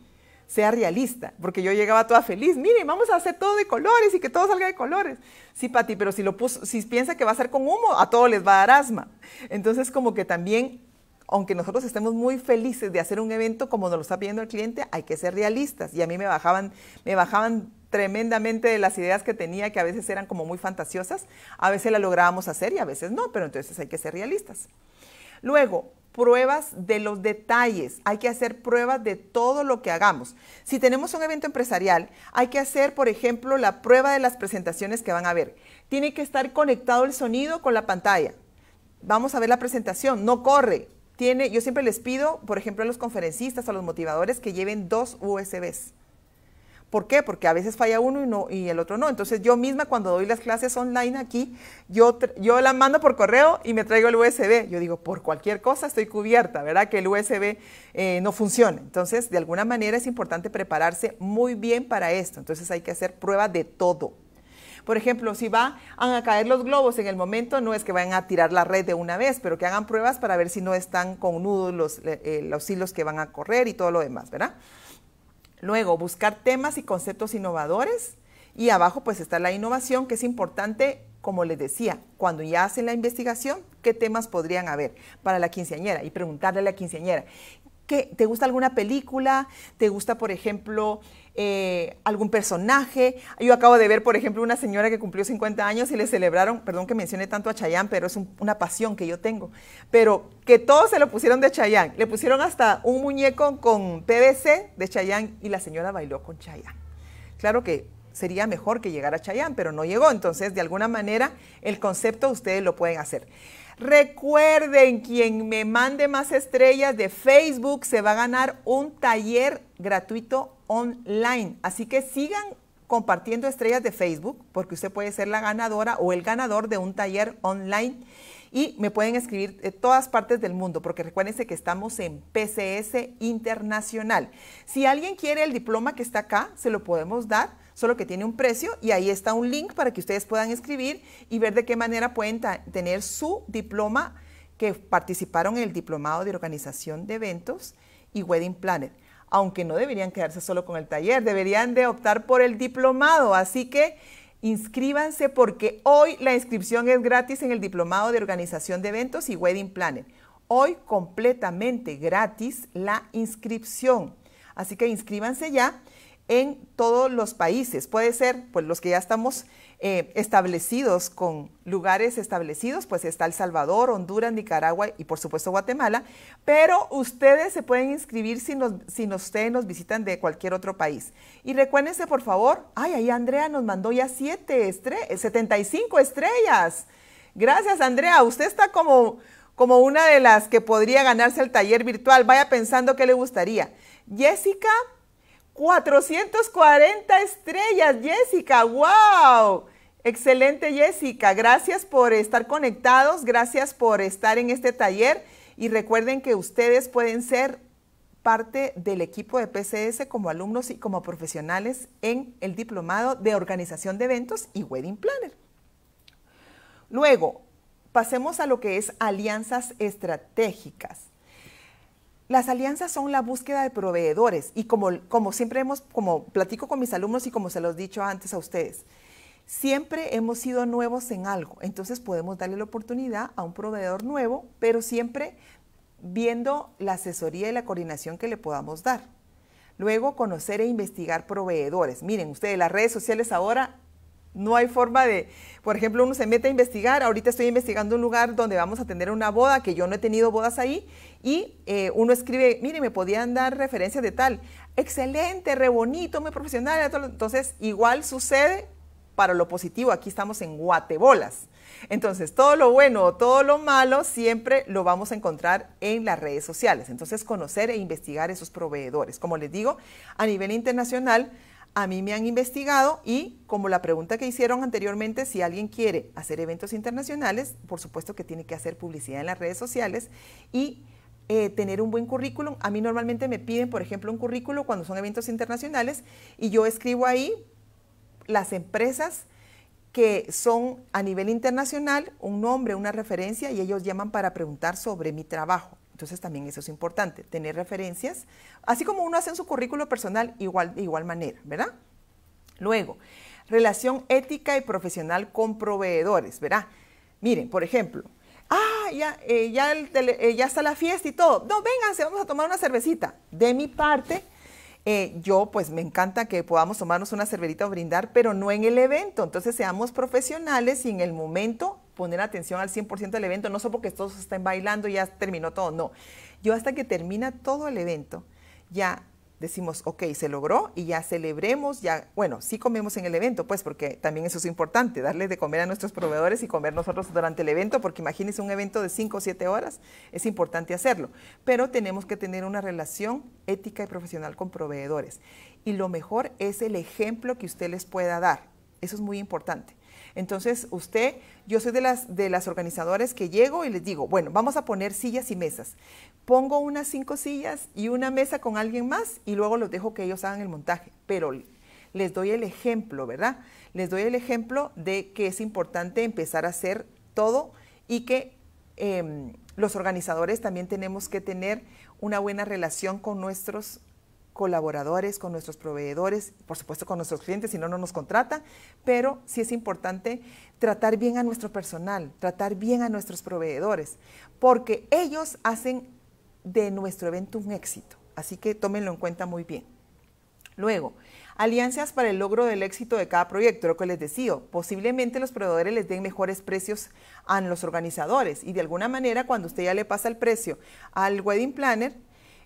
sea realista, porque yo llegaba toda feliz, miren, vamos a hacer todo de colores y que todo salga de colores. Sí, Pati, pero si lo puso, si piensa que va a ser con humo, a todos les va a dar asma. Entonces, como que también aunque nosotros estemos muy felices de hacer un evento como nos lo está pidiendo el cliente, hay que ser realistas. Y a mí me bajaban, me bajaban tremendamente las ideas que tenía, que a veces eran como muy fantasiosas, a veces las lográbamos hacer y a veces no, pero entonces hay que ser realistas. Luego, pruebas de los detalles, hay que hacer pruebas de todo lo que hagamos. Si tenemos un evento empresarial, hay que hacer, por ejemplo, la prueba de las presentaciones que van a ver. Tiene que estar conectado el sonido con la pantalla. Vamos a ver la presentación, no corre. Tiene, yo siempre les pido, por ejemplo, a los conferencistas, a los motivadores, que lleven dos USBs ¿Por qué? Porque a veces falla uno y, no, y el otro no. Entonces yo misma cuando doy las clases online aquí, yo, yo las mando por correo y me traigo el USB. Yo digo, por cualquier cosa estoy cubierta, ¿verdad? Que el USB eh, no funcione. Entonces, de alguna manera es importante prepararse muy bien para esto. Entonces hay que hacer pruebas de todo. Por ejemplo, si van a caer los globos en el momento, no es que vayan a tirar la red de una vez, pero que hagan pruebas para ver si no están con nudos los, eh, los hilos que van a correr y todo lo demás, ¿verdad? Luego, buscar temas y conceptos innovadores. Y abajo pues está la innovación, que es importante, como les decía, cuando ya hacen la investigación, qué temas podrían haber para la quinceañera y preguntarle a la quinceañera, ¿Qué? ¿Te gusta alguna película? ¿Te gusta, por ejemplo, eh, algún personaje? Yo acabo de ver, por ejemplo, una señora que cumplió 50 años y le celebraron, perdón que mencione tanto a Chayanne, pero es una pasión que yo tengo, pero que todos se lo pusieron de Chayanne. Le pusieron hasta un muñeco con PVC de Chayanne y la señora bailó con Chayanne. Claro que sería mejor que llegara Chayanne, pero no llegó. Entonces, de alguna manera, el concepto ustedes lo pueden hacer. Recuerden, quien me mande más estrellas de Facebook se va a ganar un taller gratuito online. Así que sigan compartiendo estrellas de Facebook porque usted puede ser la ganadora o el ganador de un taller online. Y me pueden escribir de todas partes del mundo, porque recuérdense que estamos en PCS Internacional. Si alguien quiere el diploma que está acá, se lo podemos dar solo que tiene un precio y ahí está un link para que ustedes puedan escribir y ver de qué manera pueden tener su diploma que participaron en el diplomado de organización de eventos y Wedding planner. Aunque no deberían quedarse solo con el taller, deberían de optar por el diplomado. Así que inscríbanse porque hoy la inscripción es gratis en el diplomado de organización de eventos y Wedding Planet. Hoy completamente gratis la inscripción. Así que inscríbanse ya en todos los países. Puede ser, pues los que ya estamos eh, establecidos con lugares establecidos, pues está El Salvador, Honduras, Nicaragua y por supuesto Guatemala, pero ustedes se pueden inscribir si, nos, si ustedes nos visitan de cualquier otro país. Y recuérdense, por favor, ay, ahí Andrea nos mandó ya siete estrellas, eh, 75 estrellas. Gracias, Andrea, usted está como como una de las que podría ganarse el taller virtual. Vaya pensando qué le gustaría. Jessica 440 estrellas, Jessica, wow. Excelente, Jessica. Gracias por estar conectados, gracias por estar en este taller y recuerden que ustedes pueden ser parte del equipo de PCS como alumnos y como profesionales en el diplomado de organización de eventos y wedding planner. Luego, pasemos a lo que es alianzas estratégicas. Las alianzas son la búsqueda de proveedores y como, como siempre hemos, como platico con mis alumnos y como se los he dicho antes a ustedes, siempre hemos sido nuevos en algo, entonces podemos darle la oportunidad a un proveedor nuevo, pero siempre viendo la asesoría y la coordinación que le podamos dar. Luego, conocer e investigar proveedores. Miren, ustedes, las redes sociales ahora no hay forma de, por ejemplo, uno se mete a investigar, ahorita estoy investigando un lugar donde vamos a tener una boda, que yo no he tenido bodas ahí, y eh, uno escribe, mire, me podían dar referencias de tal, excelente, re bonito, muy profesional, entonces igual sucede para lo positivo, aquí estamos en guatebolas. Entonces, todo lo bueno o todo lo malo siempre lo vamos a encontrar en las redes sociales. Entonces, conocer e investigar esos proveedores. Como les digo, a nivel internacional, a mí me han investigado y como la pregunta que hicieron anteriormente, si alguien quiere hacer eventos internacionales, por supuesto que tiene que hacer publicidad en las redes sociales y eh, tener un buen currículum. A mí normalmente me piden, por ejemplo, un currículo cuando son eventos internacionales y yo escribo ahí las empresas que son a nivel internacional un nombre, una referencia y ellos llaman para preguntar sobre mi trabajo. Entonces también eso es importante, tener referencias, así como uno hace en su currículum personal igual, de igual manera, ¿verdad? Luego, relación ética y profesional con proveedores, ¿verdad? Miren, por ejemplo, ah, ya, eh, eh, ya, está la fiesta y todo. No, se vamos a tomar una cervecita. De mi parte, eh, yo pues me encanta que podamos tomarnos una cervecita o brindar, pero no en el evento. Entonces seamos profesionales y en el momento poner atención al 100% del evento, no solo porque todos estén bailando y ya terminó todo, no. Yo hasta que termina todo el evento, ya decimos, ok, se logró y ya celebremos, ya, bueno, sí comemos en el evento, pues porque también eso es importante, darle de comer a nuestros proveedores y comer nosotros durante el evento, porque imagínense un evento de cinco o siete horas, es importante hacerlo, pero tenemos que tener una relación ética y profesional con proveedores. Y lo mejor es el ejemplo que usted les pueda dar, eso es muy importante. Entonces, usted, yo soy de las, de las organizadoras que llego y les digo, bueno, vamos a poner sillas y mesas. Pongo unas cinco sillas y una mesa con alguien más y luego los dejo que ellos hagan el montaje. Pero les doy el ejemplo, ¿verdad? Les doy el ejemplo de que es importante empezar a hacer todo y que em, los organizadores también tenemos que tener una buena relación con nuestros colaboradores, con nuestros proveedores, por supuesto con nuestros clientes, si no, no nos contratan, pero sí es importante tratar bien a nuestro personal, tratar bien a nuestros proveedores, porque ellos hacen de nuestro evento un éxito. Así que tómenlo en cuenta muy bien. Luego, alianzas para el logro del éxito de cada proyecto, lo que les decía, posiblemente los proveedores les den mejores precios a los organizadores y de alguna manera cuando usted ya le pasa el precio al wedding planner,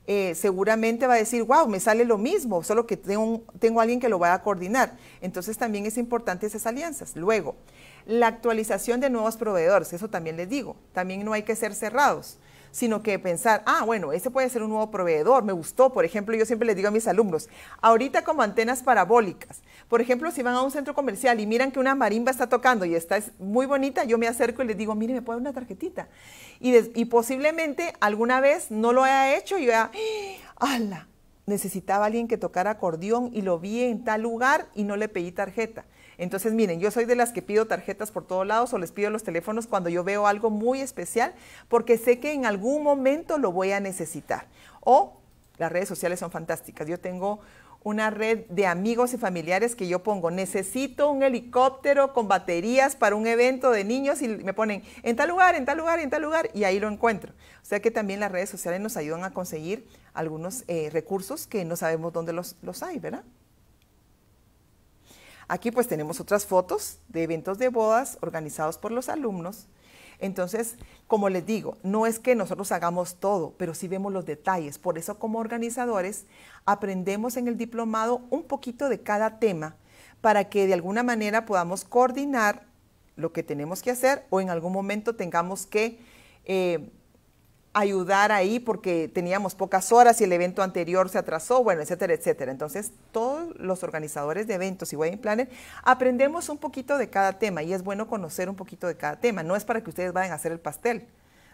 eh, seguramente va a decir, wow, me sale lo mismo, solo que tengo, tengo alguien que lo va a coordinar. Entonces también es importante esas alianzas. Luego, la actualización de nuevos proveedores, eso también les digo, también no hay que ser cerrados sino que pensar, ah, bueno, ese puede ser un nuevo proveedor, me gustó, por ejemplo, yo siempre le digo a mis alumnos, ahorita como antenas parabólicas, por ejemplo, si van a un centro comercial y miran que una marimba está tocando y está muy bonita, yo me acerco y les digo, mire, me puede dar una tarjetita. Y, y posiblemente alguna vez no lo haya hecho y yo ¡ala! Necesitaba alguien que tocara acordeón y lo vi en tal lugar y no le pedí tarjeta. Entonces, miren, yo soy de las que pido tarjetas por todos lados o les pido los teléfonos cuando yo veo algo muy especial porque sé que en algún momento lo voy a necesitar. O las redes sociales son fantásticas. Yo tengo una red de amigos y familiares que yo pongo, necesito un helicóptero con baterías para un evento de niños y me ponen en tal lugar, en tal lugar, en tal lugar y ahí lo encuentro. O sea que también las redes sociales nos ayudan a conseguir algunos eh, recursos que no sabemos dónde los, los hay, ¿verdad? Aquí pues tenemos otras fotos de eventos de bodas organizados por los alumnos. Entonces, como les digo, no es que nosotros hagamos todo, pero sí vemos los detalles. Por eso como organizadores aprendemos en el diplomado un poquito de cada tema para que de alguna manera podamos coordinar lo que tenemos que hacer o en algún momento tengamos que eh, ayudar ahí porque teníamos pocas horas y el evento anterior se atrasó, bueno, etcétera, etcétera. Entonces, todos los organizadores de eventos y Wedding Planner aprendemos un poquito de cada tema y es bueno conocer un poquito de cada tema. No es para que ustedes vayan a hacer el pastel,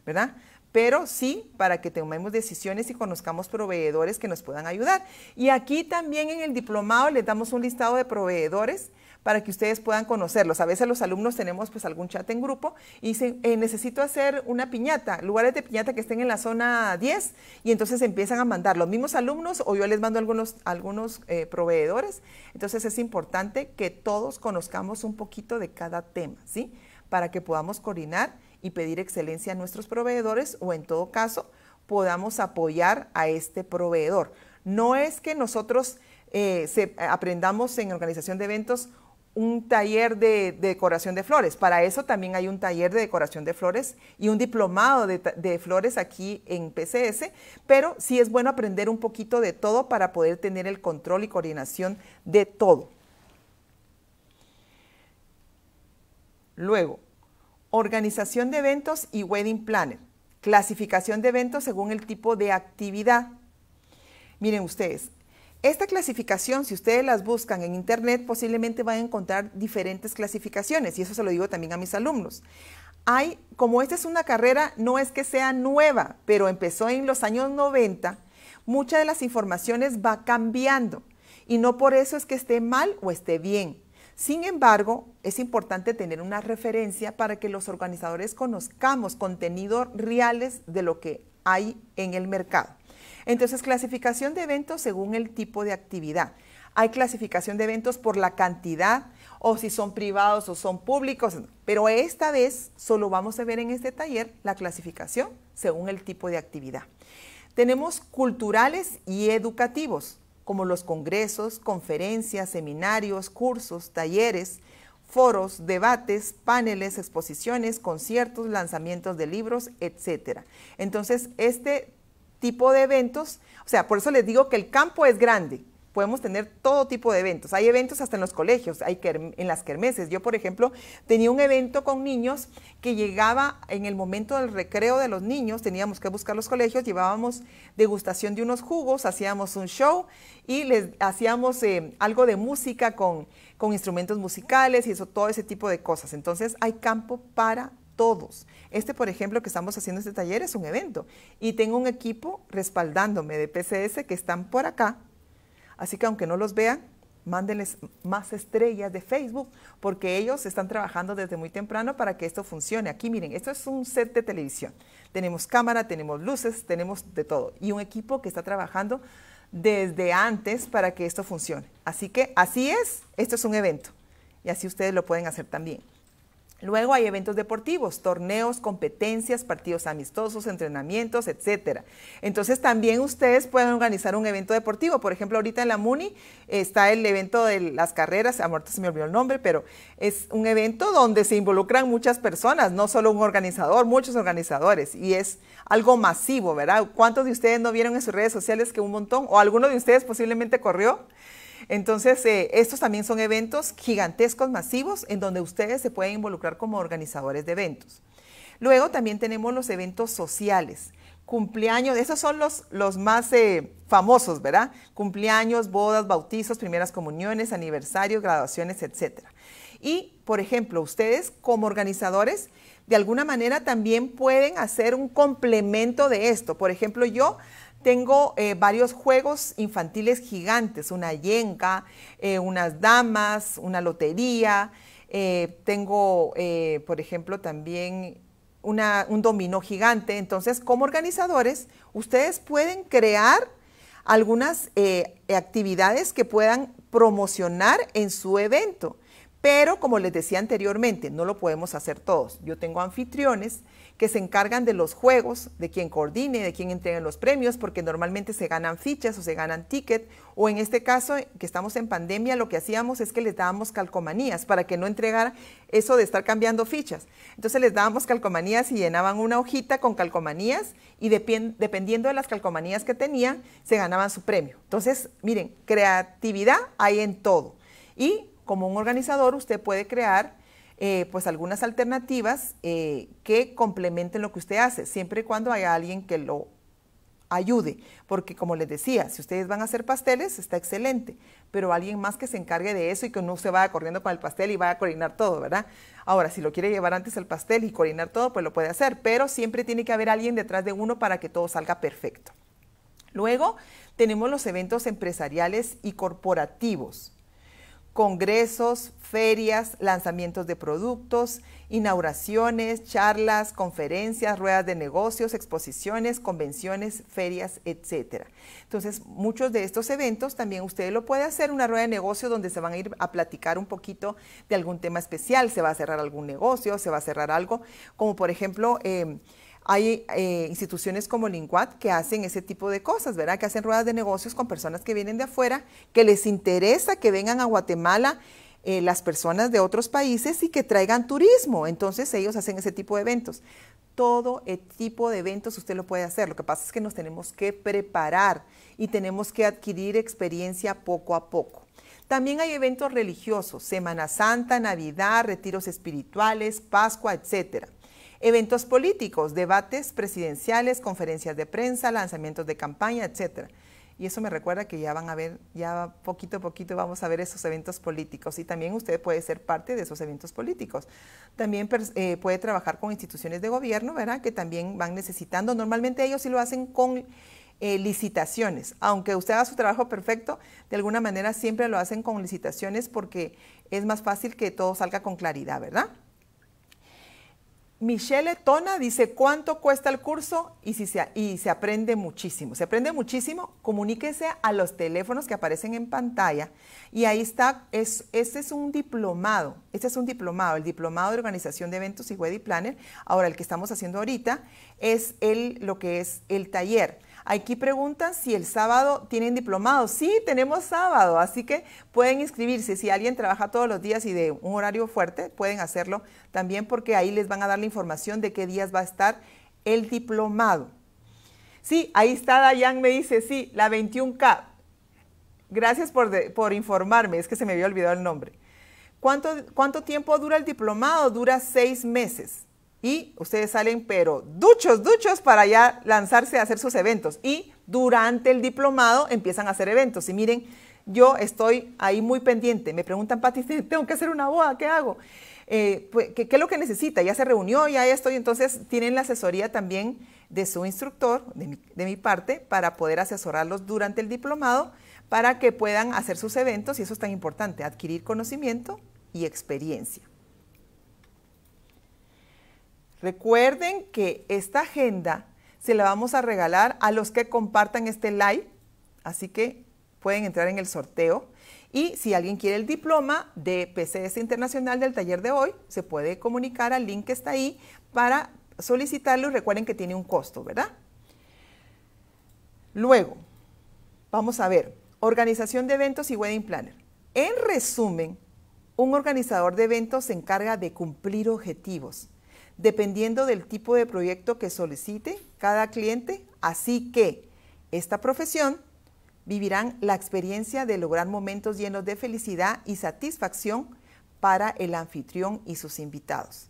¿verdad? Pero sí para que tomemos decisiones y conozcamos proveedores que nos puedan ayudar. Y aquí también en el diplomado les damos un listado de proveedores para que ustedes puedan conocerlos. A veces los alumnos tenemos pues algún chat en grupo y dicen, eh, necesito hacer una piñata, lugares de piñata que estén en la zona 10 y entonces empiezan a mandar los mismos alumnos o yo les mando algunos, algunos eh, proveedores. Entonces es importante que todos conozcamos un poquito de cada tema, ¿sí? Para que podamos coordinar y pedir excelencia a nuestros proveedores o en todo caso podamos apoyar a este proveedor. No es que nosotros eh, se, aprendamos en organización de eventos un taller de, decoración de flores. Para eso también hay un taller de decoración de flores y un diplomado de, de, flores aquí en PCS, pero sí es bueno aprender un poquito de todo para poder tener el control y coordinación de todo. Luego, organización de eventos y wedding planner. Clasificación de eventos según el tipo de actividad. Miren ustedes, esta clasificación, si ustedes las buscan en internet, posiblemente van a encontrar diferentes clasificaciones, y eso se lo digo también a mis alumnos. Hay, como esta es una carrera, no es que sea nueva, pero empezó en los años 90, muchas de las informaciones va cambiando, y no por eso es que esté mal o esté bien. Sin embargo, es importante tener una referencia para que los organizadores conozcamos contenidos reales de lo que hay en el mercado. Entonces, clasificación de eventos según el tipo de actividad. Hay clasificación de eventos por la cantidad o si son privados o son públicos, pero esta vez solo vamos a ver en este taller la clasificación según el tipo de actividad. Tenemos culturales y educativos, como los congresos, conferencias, seminarios, cursos, talleres, foros, debates, paneles, exposiciones, conciertos, lanzamientos de libros, etc. Entonces, este tipo de eventos. O sea, por eso les digo que el campo es grande. Podemos tener todo tipo de eventos. Hay eventos hasta en los colegios, hay en las kermeses. Yo, por ejemplo, tenía un evento con niños que llegaba en el momento del recreo de los niños, teníamos que buscar los colegios, llevábamos degustación de unos jugos, hacíamos un show y les hacíamos eh, algo de música con, con instrumentos musicales y eso, todo ese tipo de cosas. Entonces, hay campo para todos. Este, por ejemplo, que estamos haciendo este taller es un evento y tengo un equipo respaldándome de PCS que están por acá. Así que aunque no los vean, mándenles más estrellas de Facebook porque ellos están trabajando desde muy temprano para que esto funcione. Aquí miren, esto es un set de televisión. Tenemos cámara, tenemos luces, tenemos de todo y un equipo que está trabajando desde antes para que esto funcione. Así que así es, esto es un evento y así ustedes lo pueden hacer también. Luego hay eventos deportivos, torneos, competencias, partidos amistosos, entrenamientos, etcétera. Entonces también ustedes pueden organizar un evento deportivo. Por ejemplo, ahorita en la MUNI eh, está el evento de las carreras, a muerto se me olvidó el nombre, pero es un evento donde se involucran muchas personas, no solo un organizador, muchos organizadores. Y es algo masivo, ¿verdad? ¿Cuántos de ustedes no vieron en sus redes sociales que un montón, o alguno de ustedes posiblemente corrió? Entonces, eh, estos también son eventos gigantescos, masivos, en donde ustedes se pueden involucrar como organizadores de eventos. Luego también tenemos los eventos sociales cumpleaños, esos son los, los más eh, famosos, ¿verdad? Cumpleaños, bodas, bautizos, primeras comuniones, aniversarios, graduaciones, etc. Y, por ejemplo, ustedes como organizadores, de alguna manera también pueden hacer un complemento de esto. Por ejemplo, yo tengo eh, varios juegos infantiles gigantes, una yenga, eh, unas damas, una lotería. Eh, tengo, por ejemplo, también un dominó gigante. Entonces, como organizadores, ustedes pueden crear algunas actividades que puedan promocionar en su evento. Pero como les decía anteriormente, no lo podemos hacer todos. Yo tengo anfitriones que se encargan de los juegos, de quien coordine, de quien entregue los premios, porque normalmente se ganan fichas o se ganan ticket, o en este caso, que estamos en pandemia, lo que hacíamos es que les dábamos calcomanías para que no entregara eso de estar cambiando fichas. Entonces les dábamos calcomanías y llenaban una hojita con calcomanías y dependiendo de las calcomanías que tenían, se ganaban su premio. Entonces, miren, creatividad hay en todo. Y como un organizador, usted puede crear eh, pues algunas alternativas eh, que complementen lo que usted hace, siempre y cuando haya alguien que lo ayude, porque como les decía, si ustedes van a hacer pasteles, está excelente, pero alguien más que se encargue de eso y que no se vaya corriendo con el pastel y vaya a coordinar todo, ¿verdad? Ahora, si lo quiere llevar antes el pastel y coordinar todo, pues lo puede hacer, pero siempre tiene que haber alguien detrás de uno para que todo salga perfecto. Luego tenemos los eventos empresariales y corporativos congresos, ferias, lanzamientos de productos, inauguraciones, charlas, conferencias, ruedas de negocios, exposiciones, convenciones, ferias, etcétera. Entonces, muchos de estos eventos también usted lo puede hacer, una rueda de negocios donde se van a ir a platicar un poquito de algún tema especial, se va a cerrar algún negocio, se va a cerrar algo, como por ejemplo... Em, hay eh, instituciones como Linguat que hacen ese tipo de cosas, ¿verdad? Que hacen ruedas de negocios con personas que vienen de afuera, que les interesa que vengan a Guatemala eh, las personas de otros países y que traigan turismo. Entonces ellos hacen ese tipo de eventos. Todo e-, tipo de eventos usted lo puede hacer. Lo que pasa es que nos tenemos que preparar y tenemos que adquirir experiencia poco a poco. También hay eventos religiosos, Semana Santa, Navidad, retiros espirituales, Pascua, etcétera eventos políticos, debates presidenciales, conferencias de prensa, lanzamientos de campaña, etcétera. Y eso me recuerda que ya van a ver, ya poquito a poquito vamos a ver esos eventos políticos y también usted puede ser parte de esos eventos políticos. También eh, puede trabajar con instituciones de gobierno, ¿verdad? Que también van necesitando, normalmente ellos sí lo hacen con eh, licitaciones, aunque usted haga su trabajo perfecto, de alguna manera siempre lo hacen con licitaciones porque es más fácil que todo salga con claridad, ¿verdad? Michelle Tona dice, ¿cuánto cuesta el curso? Y, si se, y se aprende muchísimo. Se aprende muchísimo, comuníquese a los teléfonos que aparecen en pantalla. Y ahí está, es, este es un diplomado, este es un diplomado, el diplomado de organización de eventos y wedding planner. Ahora, el que estamos haciendo ahorita es lo que es el taller. Aquí preguntan si el sábado tienen diplomado. Sí, tenemos sábado, así que pueden inscribirse. Si alguien trabaja todos los días y de un horario fuerte, pueden hacerlo también porque ahí les van a dar la información de qué días va a estar el diplomado. Sí, ahí está Dayan, me dice, sí, la 21K. Gracias por, informarme, es que se me había olvidado el nombre. ¿Cuánto tiempo dura el diplomado? Dura seis meses y ustedes salen, pero duchos, duchos para ya lanzarse a hacer sus eventos. Y durante el diplomado empiezan a hacer eventos. Y miren, yo estoy ahí muy pendiente. Me preguntan, Pati, tengo que hacer una boda, ¿qué hago? Eh, pues, ¿qué, es lo que necesita? Ya se reunió, ya estoy. Entonces tienen la asesoría también de su instructor, de mi parte, para poder asesorarlos durante el diplomado para que puedan hacer sus eventos y eso es tan importante, adquirir conocimiento y experiencia. Recuerden que esta agenda se la vamos a regalar a los que compartan este live, así que pueden entrar en el sorteo. Y si alguien quiere el diploma de PCS Internacional del taller de hoy, se puede comunicar al link que está ahí para solicitarlo y recuerden que tiene un costo, ¿verdad? Luego, vamos a ver, organización de eventos y wedding planner. En resumen, un organizador de eventos se encarga de cumplir objetivos, dependiendo del tipo de proyecto que solicite cada cliente, así que esta profesión vivirán la experiencia de lograr momentos llenos de felicidad y satisfacción para el anfitrión y sus invitados.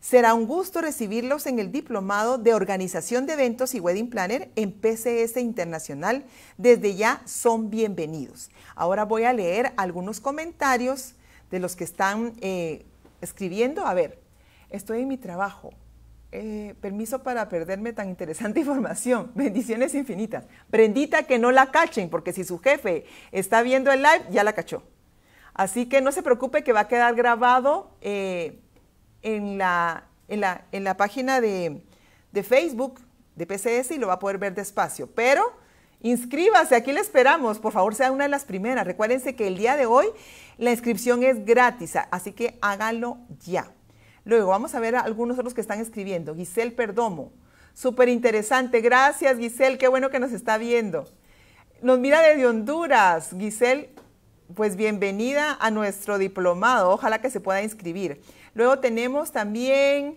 Será un gusto recibirlos en el Diplomado de Organización de Eventos y Wedding Planner en PCS Internacional. Desde ya son bienvenidos. Ahora voy a leer algunos comentarios de los que están eh, escribiendo. A ver, estoy en mi trabajo. Eh, permiso para perderme tan interesante información. Bendiciones infinitas. Prendita que no la cachen, porque si su jefe está viendo el live, ya la cachó. Así que no se preocupe que va a quedar grabado eh, en, la, página de, de Facebook de PCS y lo va a poder ver despacio. Pero inscríbase, aquí le esperamos. Por favor, sea una de las primeras. Recuérdense que el día de hoy la inscripción es gratis, así que hágalo ya. Luego vamos a ver a algunos otros que están escribiendo. Giselle Perdomo, súper interesante. Gracias Giselle, qué bueno que nos está viendo. Nos mira desde Honduras. Giselle, pues bienvenida a nuestro diplomado. Ojalá que se pueda inscribir. Luego tenemos también,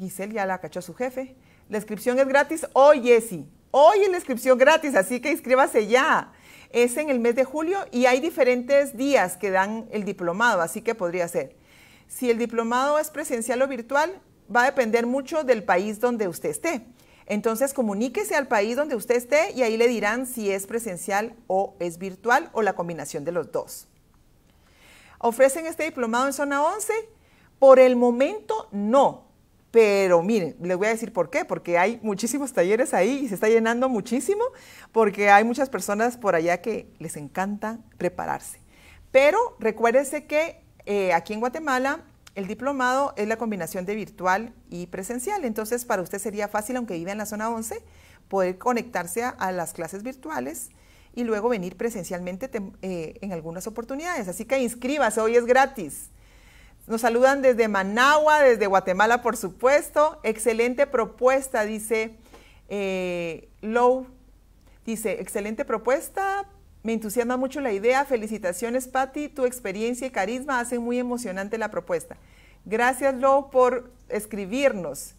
Giselle ya la cachó su jefe. La inscripción es gratis hoy, Hoy es la inscripción gratis, así que inscríbase ya. Es en el mes de julio y hay diferentes días que dan el diplomado, así que podría ser. Si el diplomado es presencial o virtual, va a depender mucho del país donde usted esté. Entonces comuníquese al país donde usted esté y ahí le dirán si es presencial o es virtual o la combinación de los dos. ¿Ofrecen este diplomado en zona 11? Por el momento no, pero miren, les voy a decir por qué, porque hay muchísimos talleres ahí y se está llenando muchísimo, porque hay muchas personas por allá que les encanta prepararse. Pero recuérdense que eh, aquí en Guatemala el diplomado es la combinación de virtual y presencial, entonces para usted sería fácil, aunque viva en la zona 11, poder conectarse a, las clases virtuales y luego venir presencialmente eh, en algunas oportunidades. Así que inscríbase, hoy es gratis. Nos saludan desde Managua, desde Guatemala, por supuesto. Excelente propuesta, dice eh, Low. Dice, excelente propuesta, me entusiasma mucho la idea. Felicitaciones, Patti. Tu experiencia y carisma hacen muy emocionante la propuesta. Gracias, Lo, por escribirnos.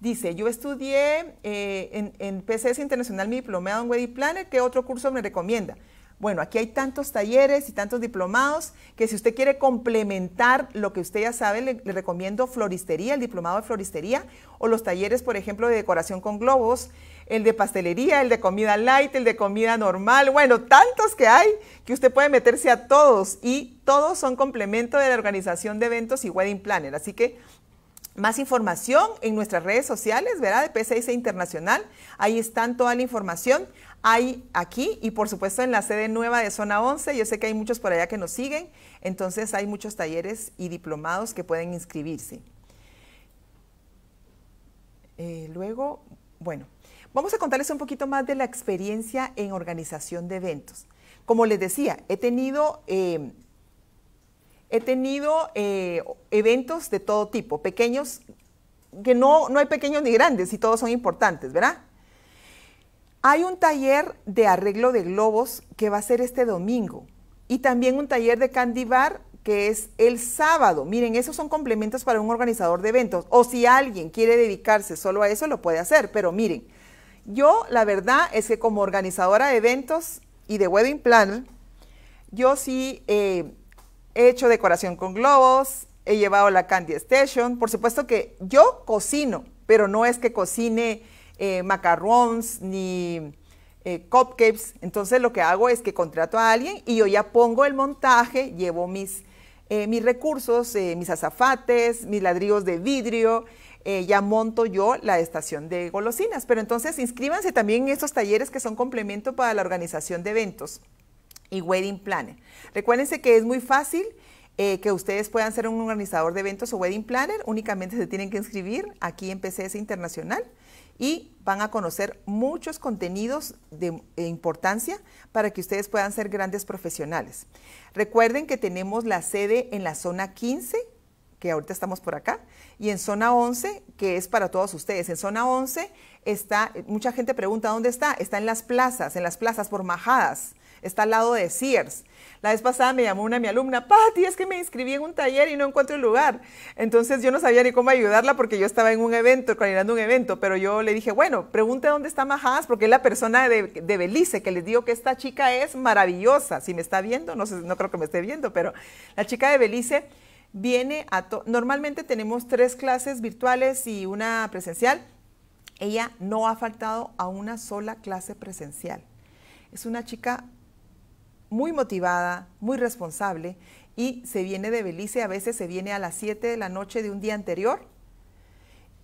Dice, yo estudié eh, en, PCS Internacional mi diplomado en Wedding Planner. ¿Qué otro curso me recomienda? Bueno, aquí hay tantos talleres y tantos diplomados que si usted quiere complementar lo que usted ya sabe, le, recomiendo floristería, el diplomado de floristería o los talleres, por ejemplo, de decoración con globos el de pastelería, el de comida light, el de comida normal, bueno, tantos que hay que usted puede meterse a todos y todos son complemento de la organización de eventos y wedding planner. Así que más información en nuestras redes sociales, ¿verdad? De PSIC Internacional. Ahí están toda la información. Hay aquí y por supuesto en la sede nueva de Zona 11. Yo sé que hay muchos por allá que nos siguen. Entonces hay muchos talleres y diplomados que pueden inscribirse. Eh, luego, bueno, Vamos a contarles un poquito más de la experiencia en organización de eventos. Como les decía, he tenido, eh, he tenido eh, eventos de todo tipo, pequeños, que no, no hay pequeños ni grandes, y todos son importantes, ¿verdad? Hay un taller de arreglo de globos que va a ser este domingo y también un taller de candy bar que es el sábado. Miren, esos son complementos para un organizador de eventos. O si alguien quiere dedicarse solo a eso, lo puede hacer. Pero miren, yo, la verdad es que como organizadora de eventos y de wedding planner, yo sí eh, he hecho decoración con globos, he llevado la candy station. Por supuesto que yo cocino, pero no es que cocine eh, macarrones ni eh, cupcakes. Entonces lo que hago es que contrato a alguien y yo ya pongo el montaje, llevo mis, mis recursos, mis azafates, mis ladrillos de vidrio. Eh, ya monto yo la estación de golosinas. Pero entonces inscríbanse también en estos talleres que son complemento para la organización de eventos y wedding planner. Recuérdense que es muy fácil eh, que ustedes puedan ser un organizador de eventos o wedding planner. Únicamente se tienen que inscribir aquí en PCS Internacional y van a conocer muchos contenidos de, importancia para que ustedes puedan ser grandes profesionales. Recuerden que tenemos la sede en la zona 15 que ahorita estamos por acá, y en zona 11, que es para todos ustedes. En zona 11 está, mucha gente pregunta dónde está, está en las plazas, en las plazas por Majadas, está al lado de Sears. La vez pasada me llamó una de mi alumna, Pati, es que me inscribí en un taller y no encuentro el lugar. Entonces yo no sabía ni cómo ayudarla porque yo estaba en un evento, coordinando un evento, pero yo le dije, bueno, pregunte dónde está Majadas, porque es la persona de, Belice, que les digo que esta chica es maravillosa. Si me está viendo, no, sé, no creo que me esté viendo, pero la chica de Belice viene a... Normalmente tenemos tres clases virtuales y una presencial. Ella no ha faltado a una sola clase presencial. Es una chica muy motivada, muy responsable y se viene de Belice, a veces se viene a las 7 de la noche de un día anterior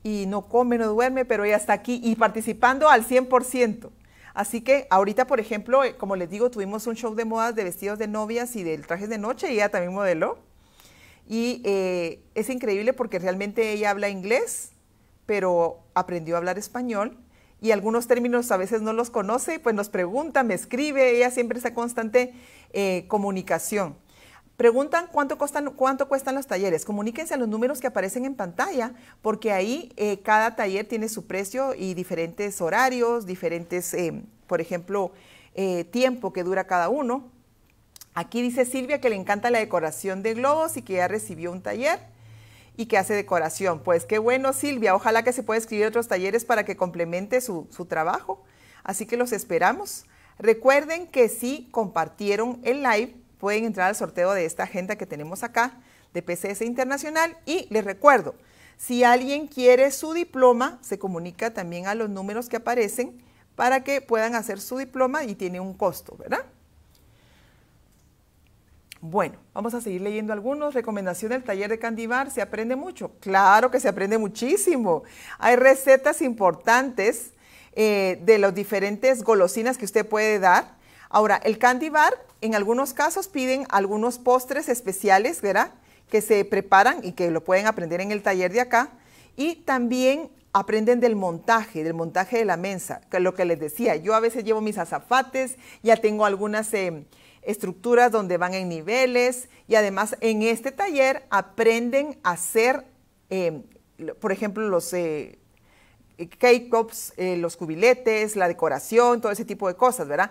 y no come, no duerme, pero ella está aquí y participando al 100%. Así que ahorita, por ejemplo, eh, como les digo, tuvimos un show de modas de vestidos de novias y del traje de noche y ella también modeló. Y eh, es increíble porque realmente ella habla inglés, pero aprendió a hablar español y algunos términos a veces no los conoce, pues nos pregunta, me escribe, ella siempre está constante eh, comunicación. Preguntan cuánto, cuestan los talleres. Comuníquense a los números que aparecen en pantalla, porque ahí eh, cada taller tiene su precio y diferentes horarios, diferentes, por ejemplo, tiempo que dura cada uno. Aquí dice Silvia que le encanta la decoración de globos y que ya recibió un taller y que hace decoración. Pues qué bueno, Silvia. Ojalá que se pueda escribir otros talleres para que complemente su, su trabajo. Así que los esperamos. Recuerden que si compartieron el live, pueden entrar al sorteo de esta agenda que tenemos acá de PCS Internacional. Y les recuerdo, si alguien quiere su diploma, se comunica también a los números que aparecen para que puedan hacer su diploma y tiene un costo, ¿verdad? Bueno, vamos a seguir leyendo algunos. Recomendación del taller de Candibar, ¿se aprende mucho? Claro que se aprende muchísimo. Hay recetas importantes eh, de las diferentes golosinas que usted puede dar. Ahora, el Candibar, en algunos casos piden algunos postres especiales, ¿verdad? Que se preparan y que lo pueden aprender en el taller de acá. Y también aprenden del montaje, del montaje de la mesa, que lo que les decía. Yo a veces llevo mis azafates, ya tengo algunas... Eh, estructuras donde van en niveles y además en este taller aprenden a hacer, em, por ejemplo, los cake eh, eh, cups, eh, los cubiletes, la decoración, todo ese tipo de cosas, ¿verdad?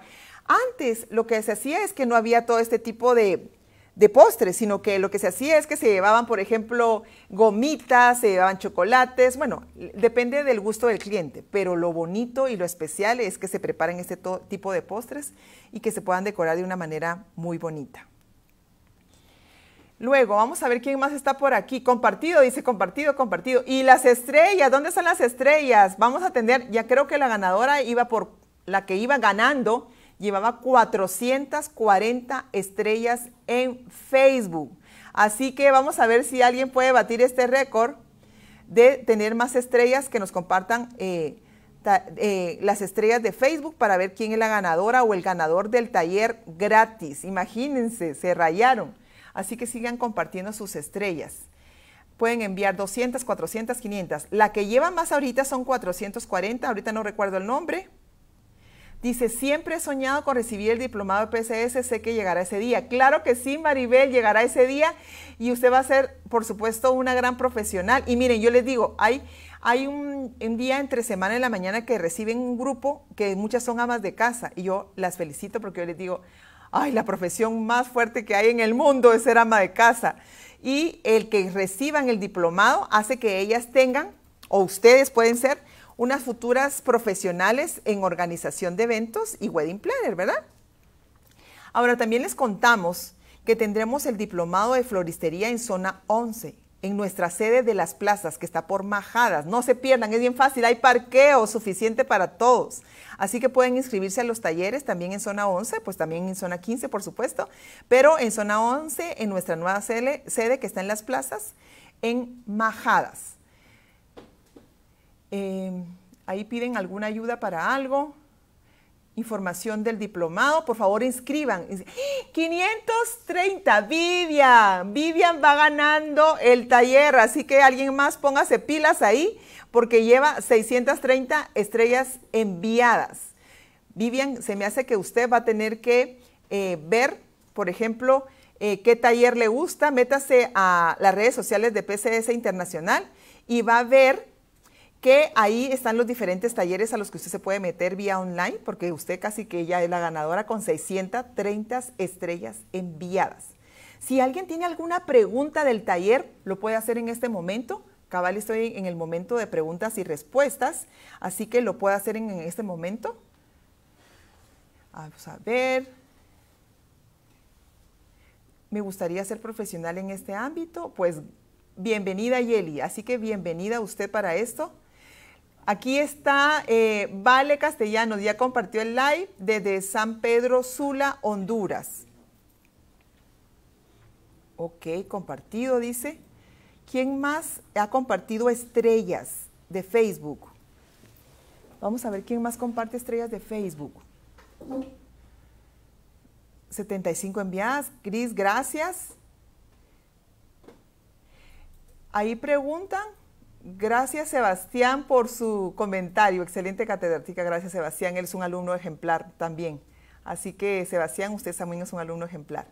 Antes lo que se hacía es que no había todo este tipo de de postres, sino que lo que se hacía es que se llevaban, por ejemplo, gomitas, se llevaban chocolates, bueno, depende del gusto del cliente, pero lo bonito y lo especial es que se preparen este tipo de postres y que se puedan decorar de una manera muy bonita. Luego, vamos a ver quién más está por aquí. Compartido, dice compartido, compartido. Y las estrellas, ¿dónde están las estrellas? Vamos a atender, ya creo que la ganadora iba por la que iba ganando llevaba 440 estrellas en Facebook. Así que vamos a ver si alguien puede batir este récord de tener más estrellas que nos compartan eh, eh, las estrellas de Facebook para ver quién es la ganadora o el ganador del taller gratis. Imagínense, se rayaron. Así que sigan compartiendo sus estrellas. Pueden enviar 200, 400, 500. La que lleva más ahorita son 440, ahorita no recuerdo el nombre. Dice, siempre he soñado con recibir el diplomado de PCS, sé que llegará ese día. Claro que sí, Maribel, llegará ese día y usted va a ser, por supuesto, una gran profesional. Y miren, yo les digo, hay, hay un, día entre semana y la mañana que reciben un grupo que muchas son amas de casa y yo las felicito porque yo les digo, ay, la profesión más fuerte que hay en el mundo es ser ama de casa. Y el que reciban el diplomado hace que ellas tengan, o ustedes pueden ser, unas futuras profesionales en organización de eventos y wedding planner, ¿verdad? Ahora también les contamos que tendremos el diplomado de floristería en zona 11, en nuestra sede de las plazas, que está por Majadas. No se pierdan, es bien fácil, hay parqueo suficiente para todos. Así que pueden inscribirse a los talleres también en zona 11, pues también en zona 15, por supuesto, pero en zona 11, en nuestra nueva sede, sede que está en las plazas, en Majadas. Em, ahí piden alguna ayuda para algo. Información del diplomado, por favor inscriban. 530, Vivian. Vivian va ganando el taller, así que alguien más póngase pilas ahí porque lleva 630 estrellas enviadas. Vivian, se me hace que usted va a tener que eh, ver, por ejemplo, eh, qué taller le gusta, métase a las redes sociales de PCS Internacional y va a ver que ahí están los diferentes talleres a los que usted se puede meter vía online, porque usted casi que ya es la ganadora con 630 estrellas enviadas. Si alguien tiene alguna pregunta del taller, lo puede hacer en este momento. Cabal, estoy en el momento de preguntas y respuestas, así que lo puede hacer en, este momento. Vamos a ver. Me gustaría ser profesional en este ámbito. Pues bienvenida, Yeli. Así que bienvenida usted para esto. Aquí está eh, Vale Castellano, ya compartió el live desde San Pedro Sula, Honduras. Ok, compartido, dice. ¿Quién más ha compartido estrellas de Facebook? Vamos a ver quién más comparte estrellas de Facebook. 75 enviadas. Cris, gracias. Ahí preguntan Gracias Sebastián por su comentario. Excelente catedrática. Gracias Sebastián. Él es un alumno ejemplar también. Así que Sebastián, usted también es un alumno ejemplar.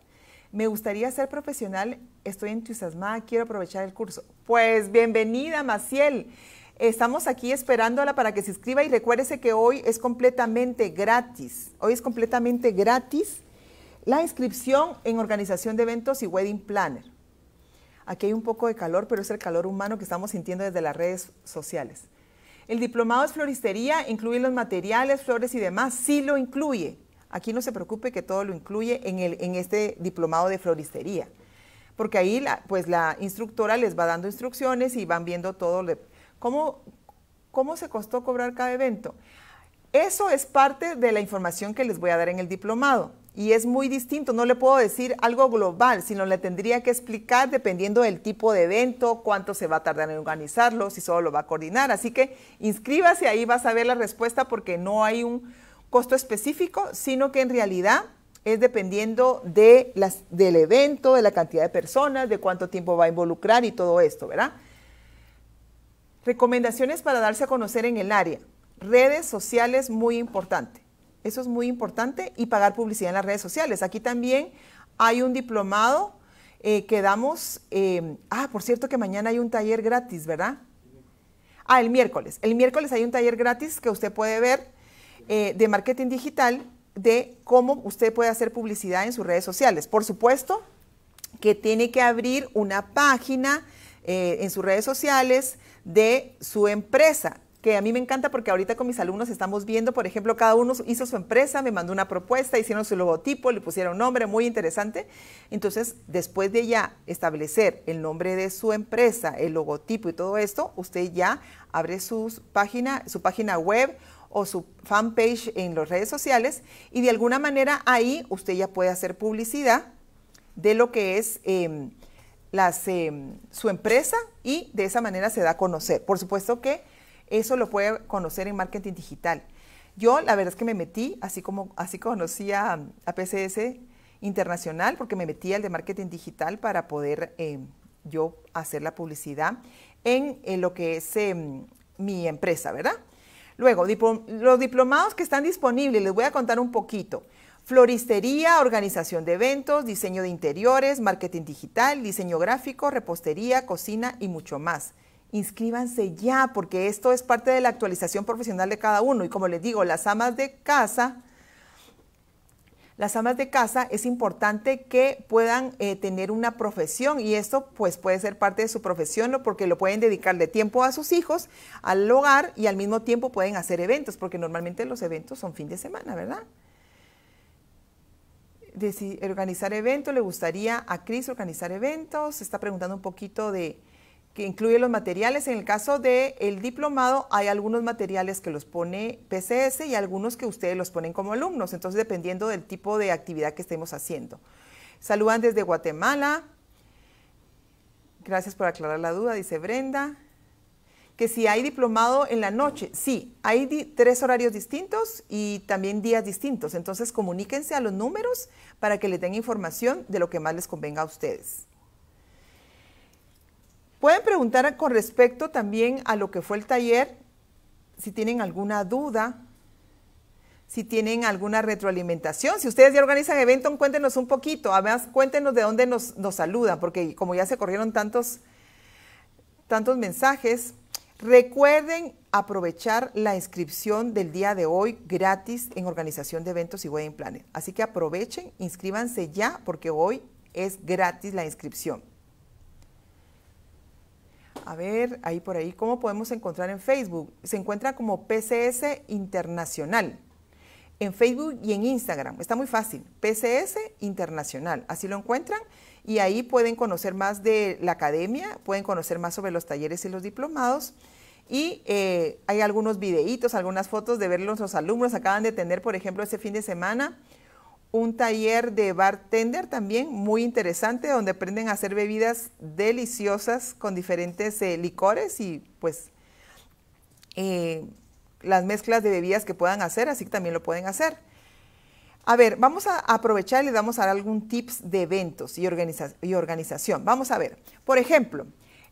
Me gustaría ser profesional. Estoy entusiasmada. Quiero aprovechar el curso. Pues bienvenida Maciel. Estamos aquí esperándola para que se inscriba y recuérdese que hoy es completamente gratis. Hoy es completamente gratis la inscripción en organización de eventos y wedding planner. Aquí hay un poco de calor, pero es el calor humano que estamos sintiendo desde las redes sociales. El diplomado es floristería, incluye los materiales, flores y demás, sí lo incluye. Aquí no se preocupe que todo lo incluye en, este diplomado de floristería, porque ahí la, pues la instructora les va dando instrucciones y van viendo todo. ¿Cómo se costó cobrar cada evento? Eso es parte de la información que les voy a dar en el diplomado y es muy distinto. No le puedo decir algo global, sino le tendría que explicar dependiendo del tipo de evento, cuánto se va a tardar en organizarlo, si solo lo va a coordinar. Así que inscríbase, ahí vas a ver la respuesta porque no hay un costo específico, sino que en realidad es dependiendo de las, del evento, de la cantidad de personas, de cuánto tiempo va a involucrar y todo esto, ¿verdad? Recomendaciones para darse a conocer en el área. Redes sociales, muy importante. Eso es muy importante y pagar publicidad en las redes sociales. Aquí también hay un diplomado eh, que damos. Em, ah, por cierto que mañana hay un taller gratis, ¿verdad? Ah, el miércoles. El miércoles hay un taller gratis que usted puede ver eh, de marketing digital de cómo usted puede hacer publicidad en sus redes sociales. Por supuesto que tiene que abrir una página eh, en sus redes sociales de su empresa que a mí me encanta porque ahorita con mis alumnos estamos viendo, por ejemplo, cada uno hizo su empresa, me mandó una propuesta, hicieron su logotipo, le pusieron nombre, muy interesante. Entonces, después de ya establecer el nombre de su empresa, el logotipo y todo esto, usted ya abre su página, su página web o su fanpage en las redes sociales y de alguna manera ahí usted ya puede hacer publicidad de lo que es... Em, em, su empresa y de esa manera se da a conocer. Por supuesto que eso lo puede conocer en marketing digital. Yo la verdad es que me metí, así como así conocí a, PCS Internacional, porque me metí al de marketing digital para poder eh, yo hacer la publicidad en, lo que es em, mi empresa, ¿verdad? Luego, los diplomados que están disponibles, les voy a contar un poquito. Floristería, organización de eventos, diseño de interiores, marketing digital, diseño gráfico, repostería, cocina y mucho más inscríbanse ya, porque esto es parte de la actualización profesional de cada uno. Y como les digo, las amas de casa, las amas de casa es importante que puedan eh, tener una profesión y esto pues puede ser parte de su profesión porque lo pueden dedicarle tiempo a sus hijos, al hogar y al mismo tiempo pueden hacer eventos, porque normalmente los eventos son fin de semana, ¿verdad? organizar eventos, le gustaría a Cris organizar eventos, se está preguntando un poquito de, que incluye los materiales. En el caso del el diplomado hay algunos materiales que los pone PCS y algunos que ustedes los ponen como alumnos, entonces dependiendo del tipo de actividad que estemos haciendo. Saludan desde Guatemala. Gracias por aclarar la duda, dice Brenda. Que si hay diplomado en la noche, sí, hay tres horarios distintos y también días distintos. Entonces comuníquense a los números para que les den información de lo que más les convenga a ustedes. Pueden preguntar con respecto también a lo que fue el taller, si tienen alguna duda, si tienen alguna retroalimentación. Si ustedes ya organizan eventos, cuéntenos un poquito. Además, cuéntenos de dónde nos, saludan, porque como ya se corrieron tantos, tantos mensajes, recuerden aprovechar la inscripción del día de hoy gratis en Organización de Eventos y Wedding Planet. Así que aprovechen, inscríbanse ya, porque hoy es gratis la inscripción. A ver, ahí por ahí, ¿cómo podemos encontrar en Facebook? Se encuentra como PCS Internacional. En Facebook y en Instagram. Está muy fácil. PCS Internacional. Así lo encuentran. Y ahí pueden conocer más de la academia, pueden conocer más sobre los talleres y los diplomados. Y eh, hay algunos videitos, algunas fotos de ver los alumnos. Acaban de tener, por ejemplo, ese fin de semana un taller de bartender también muy interesante donde aprenden a hacer bebidas deliciosas con diferentes eh, licores y pues eh, las mezclas de bebidas que puedan hacer, así que también lo pueden hacer. A ver, vamos a aprovechar y les vamos a dar algún tips de eventos y, organización. Vamos a ver, por ejemplo,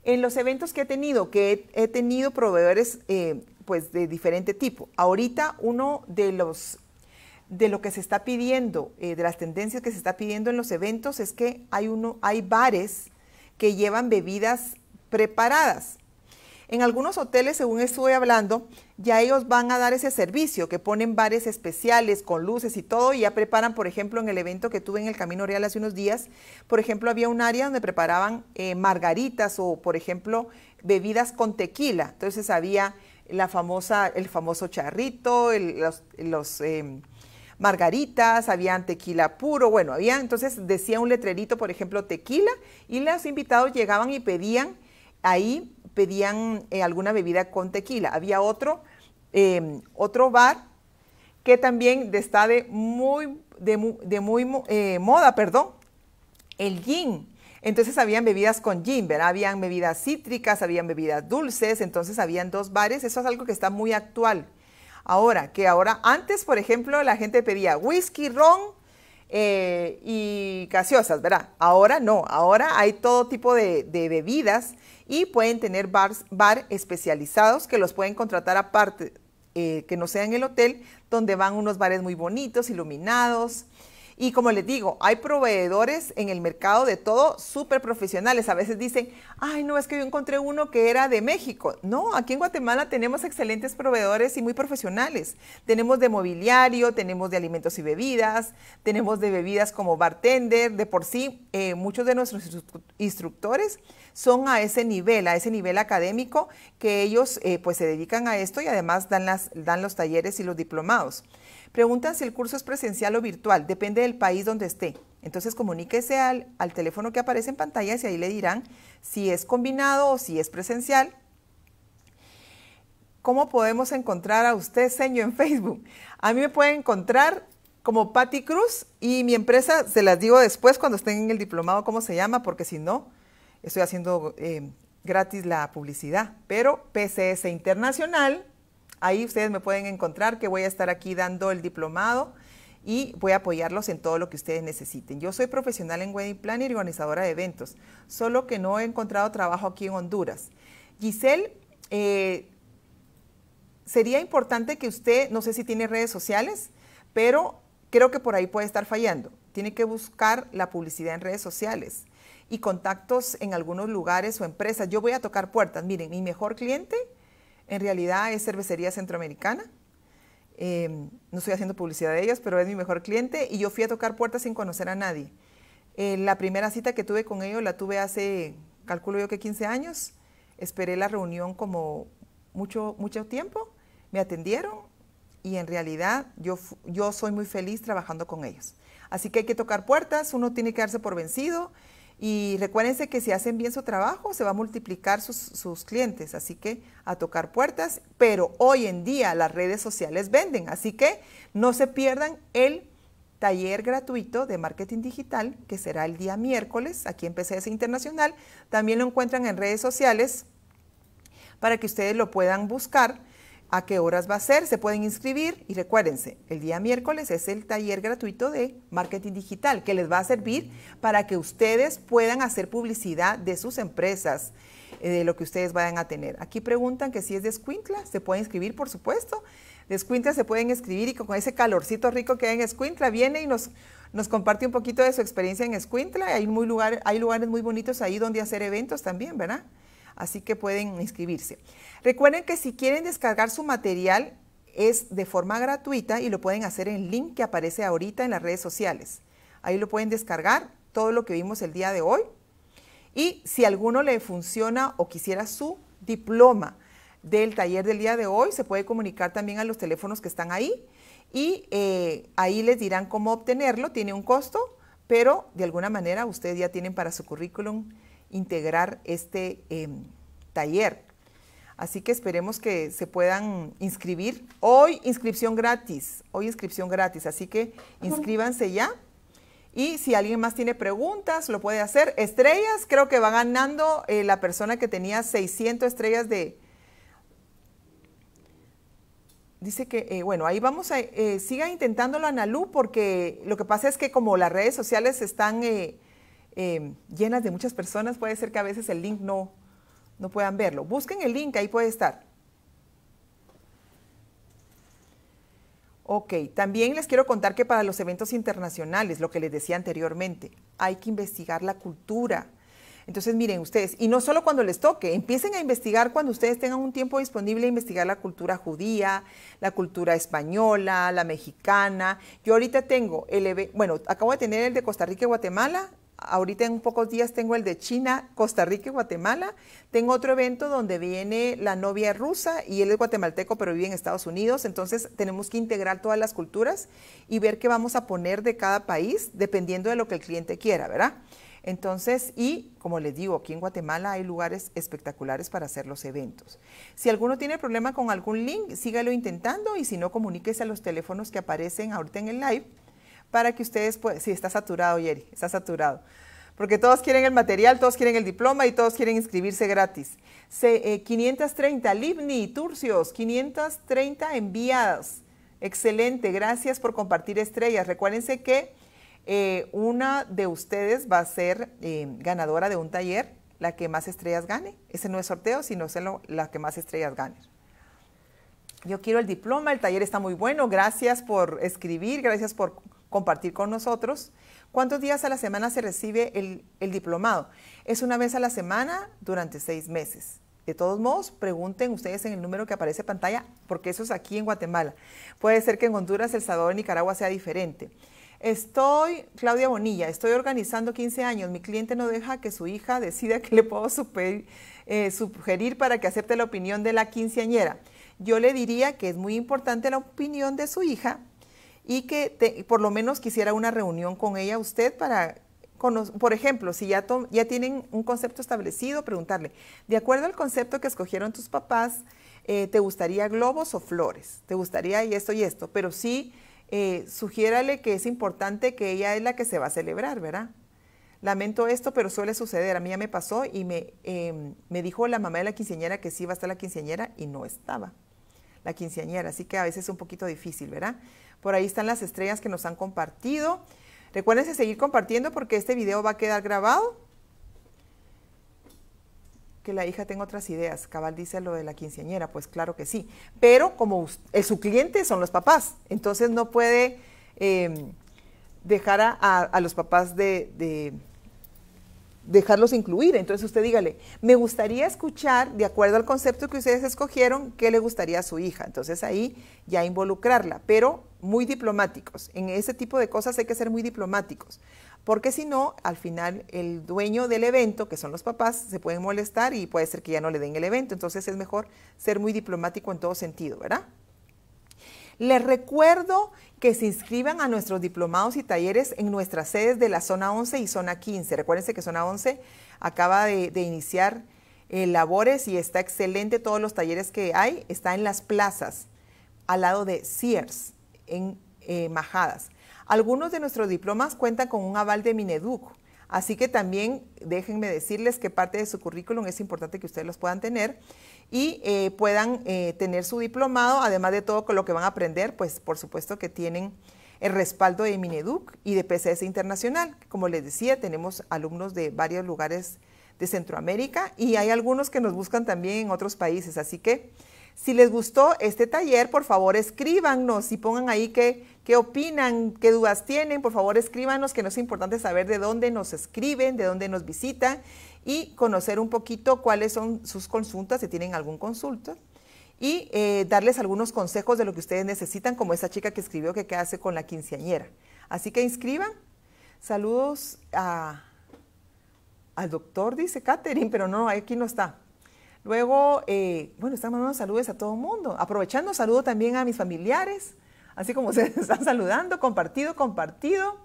en los eventos que he tenido, que he, tenido proveedores eh, pues de diferente tipo. Ahorita uno de los de lo que se está pidiendo, eh, de las tendencias que se está pidiendo en los eventos, es que hay, uno, hay bares que llevan bebidas preparadas. En algunos hoteles, según estuve hablando, ya ellos van a dar ese servicio, que ponen bares especiales con luces y todo, y ya preparan, por ejemplo, en el evento que tuve en el Camino Real hace unos días, por ejemplo, había un área donde preparaban eh, margaritas o, por ejemplo, bebidas con tequila. Entonces había la famosa, el famoso charrito, los, em, margaritas, habían tequila puro, bueno, había, entonces decía un letrerito, por ejemplo, tequila, y los invitados llegaban y pedían, ahí pedían eh, alguna bebida con tequila. Había otro, em, otro bar que también está de muy, de, muy eh, moda, perdón, el gin. Entonces habían bebidas con gin, ¿verdad? Habían bebidas cítricas, habían bebidas dulces, entonces habían dos bares, eso es algo que está muy actual. Ahora, que ahora, antes, por ejemplo, la gente pedía whisky, ron eh, y gaseosas, ¿verdad? Ahora no, ahora hay todo tipo de, bebidas y pueden tener bars, bar especializados que los pueden contratar aparte, eh, que no sea en el hotel, donde van unos bares muy bonitos, iluminados, y como les digo, hay proveedores en el mercado de todo súper profesionales. A veces dicen, ay, no, es que yo encontré uno que era de México. No, aquí en Guatemala tenemos excelentes proveedores y muy profesionales. Tenemos de mobiliario, tenemos de alimentos y bebidas, tenemos de bebidas como bartender, de por sí, eh, muchos de nuestros instructores son a ese nivel, a ese nivel académico que ellos eh, pues se dedican a esto y además dan, las, dan los talleres y los diplomados. Preguntan si el curso es presencial o virtual, depende del país donde esté. Entonces comuníquese al, al teléfono que aparece en pantalla y ahí le dirán si es combinado o si es presencial. ¿Cómo podemos encontrar a usted, Seño, en Facebook? A mí me pueden encontrar como Patty Cruz y mi empresa, se las digo después cuando estén en el diplomado cómo se llama, porque si no, estoy haciendo eh, gratis la publicidad, pero PCS Internacional Ahí ustedes me pueden encontrar, que voy a estar aquí dando el diplomado y voy a apoyarlos en todo lo que ustedes necesiten. Yo soy profesional en wedding planner y organizadora de eventos, solo que no he encontrado trabajo aquí en Honduras. Giselle, eh, sería importante que usted, no sé si tiene redes sociales, pero creo que por ahí puede estar fallando. Tiene que buscar la publicidad en redes sociales y contactos en algunos lugares o empresas. Yo voy a tocar puertas. Miren, mi mejor cliente en realidad es Cervecería Centroamericana. Em, no estoy haciendo publicidad de ellos, pero es mi mejor cliente y yo fui a tocar puertas sin conocer a nadie. Eh, la primera cita que tuve con ellos la tuve hace, calculo yo que 15 años. Esperé la reunión como mucho, mucho tiempo, me atendieron y en realidad yo, yo soy muy feliz trabajando con ellos. Así que hay que tocar puertas, uno tiene que darse por vencido. Y recuérdense que si hacen bien su trabajo, se va a multiplicar sus, sus, clientes. Así que a tocar puertas. Pero hoy en día las redes sociales venden. Así que no se pierdan el taller gratuito de marketing digital, que será el día miércoles aquí en PCS Internacional. También lo encuentran en redes sociales para que ustedes lo puedan buscar a qué horas va a ser, se pueden inscribir y recuérdense, el día miércoles es el taller gratuito de marketing digital que les va a servir para que ustedes puedan hacer publicidad de sus empresas, eh, de lo que ustedes vayan a tener. Aquí preguntan que si es de Escuintla, se puede inscribir, por supuesto. De Escuintla se pueden inscribir y con ese calorcito rico que hay en Escuintla viene y nos, nos comparte un poquito de su experiencia en Escuintla. Hay, muy lugar, hay lugares muy bonitos ahí donde hacer eventos también, ¿verdad? así que pueden inscribirse. Recuerden que si quieren descargar su material es de forma gratuita y lo pueden hacer en el link que aparece ahorita en las redes sociales. Ahí lo pueden descargar, todo lo que vimos el día de hoy. Y si alguno le funciona o quisiera su diploma del taller del día de hoy, se puede comunicar también a los teléfonos que están ahí y eh, ahí les dirán cómo obtenerlo. Tiene un costo, pero de alguna manera ustedes ya tienen para su currículum integrar este em, taller. Así que esperemos que se puedan inscribir. Hoy inscripción gratis, hoy inscripción gratis, así que inscríbanse ya. Y si alguien más tiene preguntas, lo puede hacer. Estrellas, creo que va ganando eh, la persona que tenía 600 estrellas de... Dice que, eh, bueno, ahí vamos a, eh, siga intentándolo Analú, porque lo que pasa es que como las redes sociales están Em, llenas de muchas personas, puede ser que a veces el link no, puedan verlo. Busquen el link, ahí puede estar. Ok, también les quiero contar que para los eventos internacionales, lo que les decía anteriormente, hay que investigar la cultura. Entonces, miren ustedes, y no solo cuando les toque, empiecen a investigar cuando ustedes tengan un tiempo disponible, a investigar la cultura judía, la cultura española, la mexicana. Yo ahorita tengo el, evento, bueno, acabo de tener el de Costa Rica y Guatemala, ahorita en pocos días tengo el de China, Costa Rica y Guatemala. Tengo otro evento donde viene la novia rusa y él es guatemalteco pero vive en Estados Unidos. Entonces tenemos que integrar todas las culturas y ver qué vamos a poner de cada país dependiendo de lo que el cliente quiera, ¿verdad? Entonces, y como les digo, aquí en Guatemala hay lugares espectaculares para hacer los eventos. Si alguno tiene problema con algún link, sígalo intentando y si no, comuníquese a los teléfonos que aparecen ahorita en el live para que ustedes puedan, sí, está saturado, Yeri, está saturado. Porque todos quieren el material, todos quieren el diploma y todos quieren inscribirse gratis. 530, eh, Libni, Turcios, 530 enviadas. Excelente, gracias por compartir estrellas. Recuérdense que eh, una de ustedes va a ser eh, ganadora de un taller, la que más estrellas gane. Ese no es sorteo, sino la que más estrellas gane. Yo quiero el diploma, el taller está muy bueno. Gracias por escribir, gracias por compartir con nosotros. ¿Cuántos días a la semana se recibe el, diplomado? Es una vez a la semana durante seis meses. De todos modos, pregunten ustedes en el número que aparece en pantalla, porque eso es aquí en Guatemala. Puede ser que en Honduras, El Salvador, Nicaragua sea diferente. Estoy, Claudia Bonilla, estoy organizando 15 años. Mi cliente no deja que su hija decida que le puedo eh, sugerir para que acepte la opinión de la quinceañera. Yo le diría que es muy importante la opinión de su hija, y que por lo menos quisiera una reunión con ella usted para, por ejemplo, si ya, ya tienen un concepto establecido, preguntarle, de acuerdo al concepto que escogieron tus papás, eh, ¿te gustaría globos o flores? ¿Te gustaría y esto y esto? Pero sí, eh, sugiérale que es importante que ella es la que se va a celebrar, ¿verdad? Lamento esto, pero suele suceder. A mí ya me pasó y me, em, me dijo la mamá de la quinceañera que sí iba a estar la quinceañera y no estaba la quinceañera. Así que a veces es un poquito difícil, ¿verdad? Por ahí están las estrellas que nos han compartido. Recuérdense seguir compartiendo porque este video va a quedar grabado. Que la hija tenga otras ideas. Cabal dice lo de la quinceañera, pues claro que sí. Pero como eh, su cliente son los papás, entonces no puede em, dejar a, los papás de dejarlos incluir. Entonces usted dígale, me gustaría escuchar, de acuerdo al concepto que ustedes escogieron, qué le gustaría a su hija. Entonces ahí ya involucrarla, pero muy diplomáticos. En ese tipo de cosas hay que ser muy diplomáticos, porque si no, al final el dueño del evento, que son los papás, se pueden molestar y puede ser que ya no le den el evento. Entonces es mejor ser muy diplomático en todo sentido, ¿verdad? Les recuerdo que se inscriban a nuestros diplomados y talleres en nuestras sedes de la zona 11 y zona 15. Recuérdense que zona 11 acaba de, iniciar eh, labores y está excelente todos los talleres que hay. están en las plazas, al lado de Sears, en eh, Majadas. Algunos de nuestros diplomas cuentan con un aval de Mineduc, así que también déjenme decirles que parte de su currículum es importante que ustedes los puedan tener y eh, puedan eh, tener su diplomado, además de todo lo que van a aprender, pues por supuesto que tienen el respaldo de Mineduc y de PCS Internacional. Como les decía, tenemos alumnos de varios lugares de Centroamérica y hay algunos que nos buscan también en otros países, así que si les gustó este taller, por favor escríbanos y pongan ahí qué, qué opinan, qué dudas tienen. Por favor escríbanos, que nos es importante saber de dónde nos escriben, de dónde nos visitan y conocer un poquito cuáles son sus consultas, si tienen algún consulta, y eh, darles algunos consejos de lo que ustedes necesitan, como esa chica que escribió que qué hace con la quinceañera. Así que inscriban. Saludos al doctor, dice Katherine, pero no, aquí no está. Luego, eh, bueno, están mandando saludos a todo el mundo. Aprovechando, saludo también a mis familiares, así como se están saludando, compartido, compartido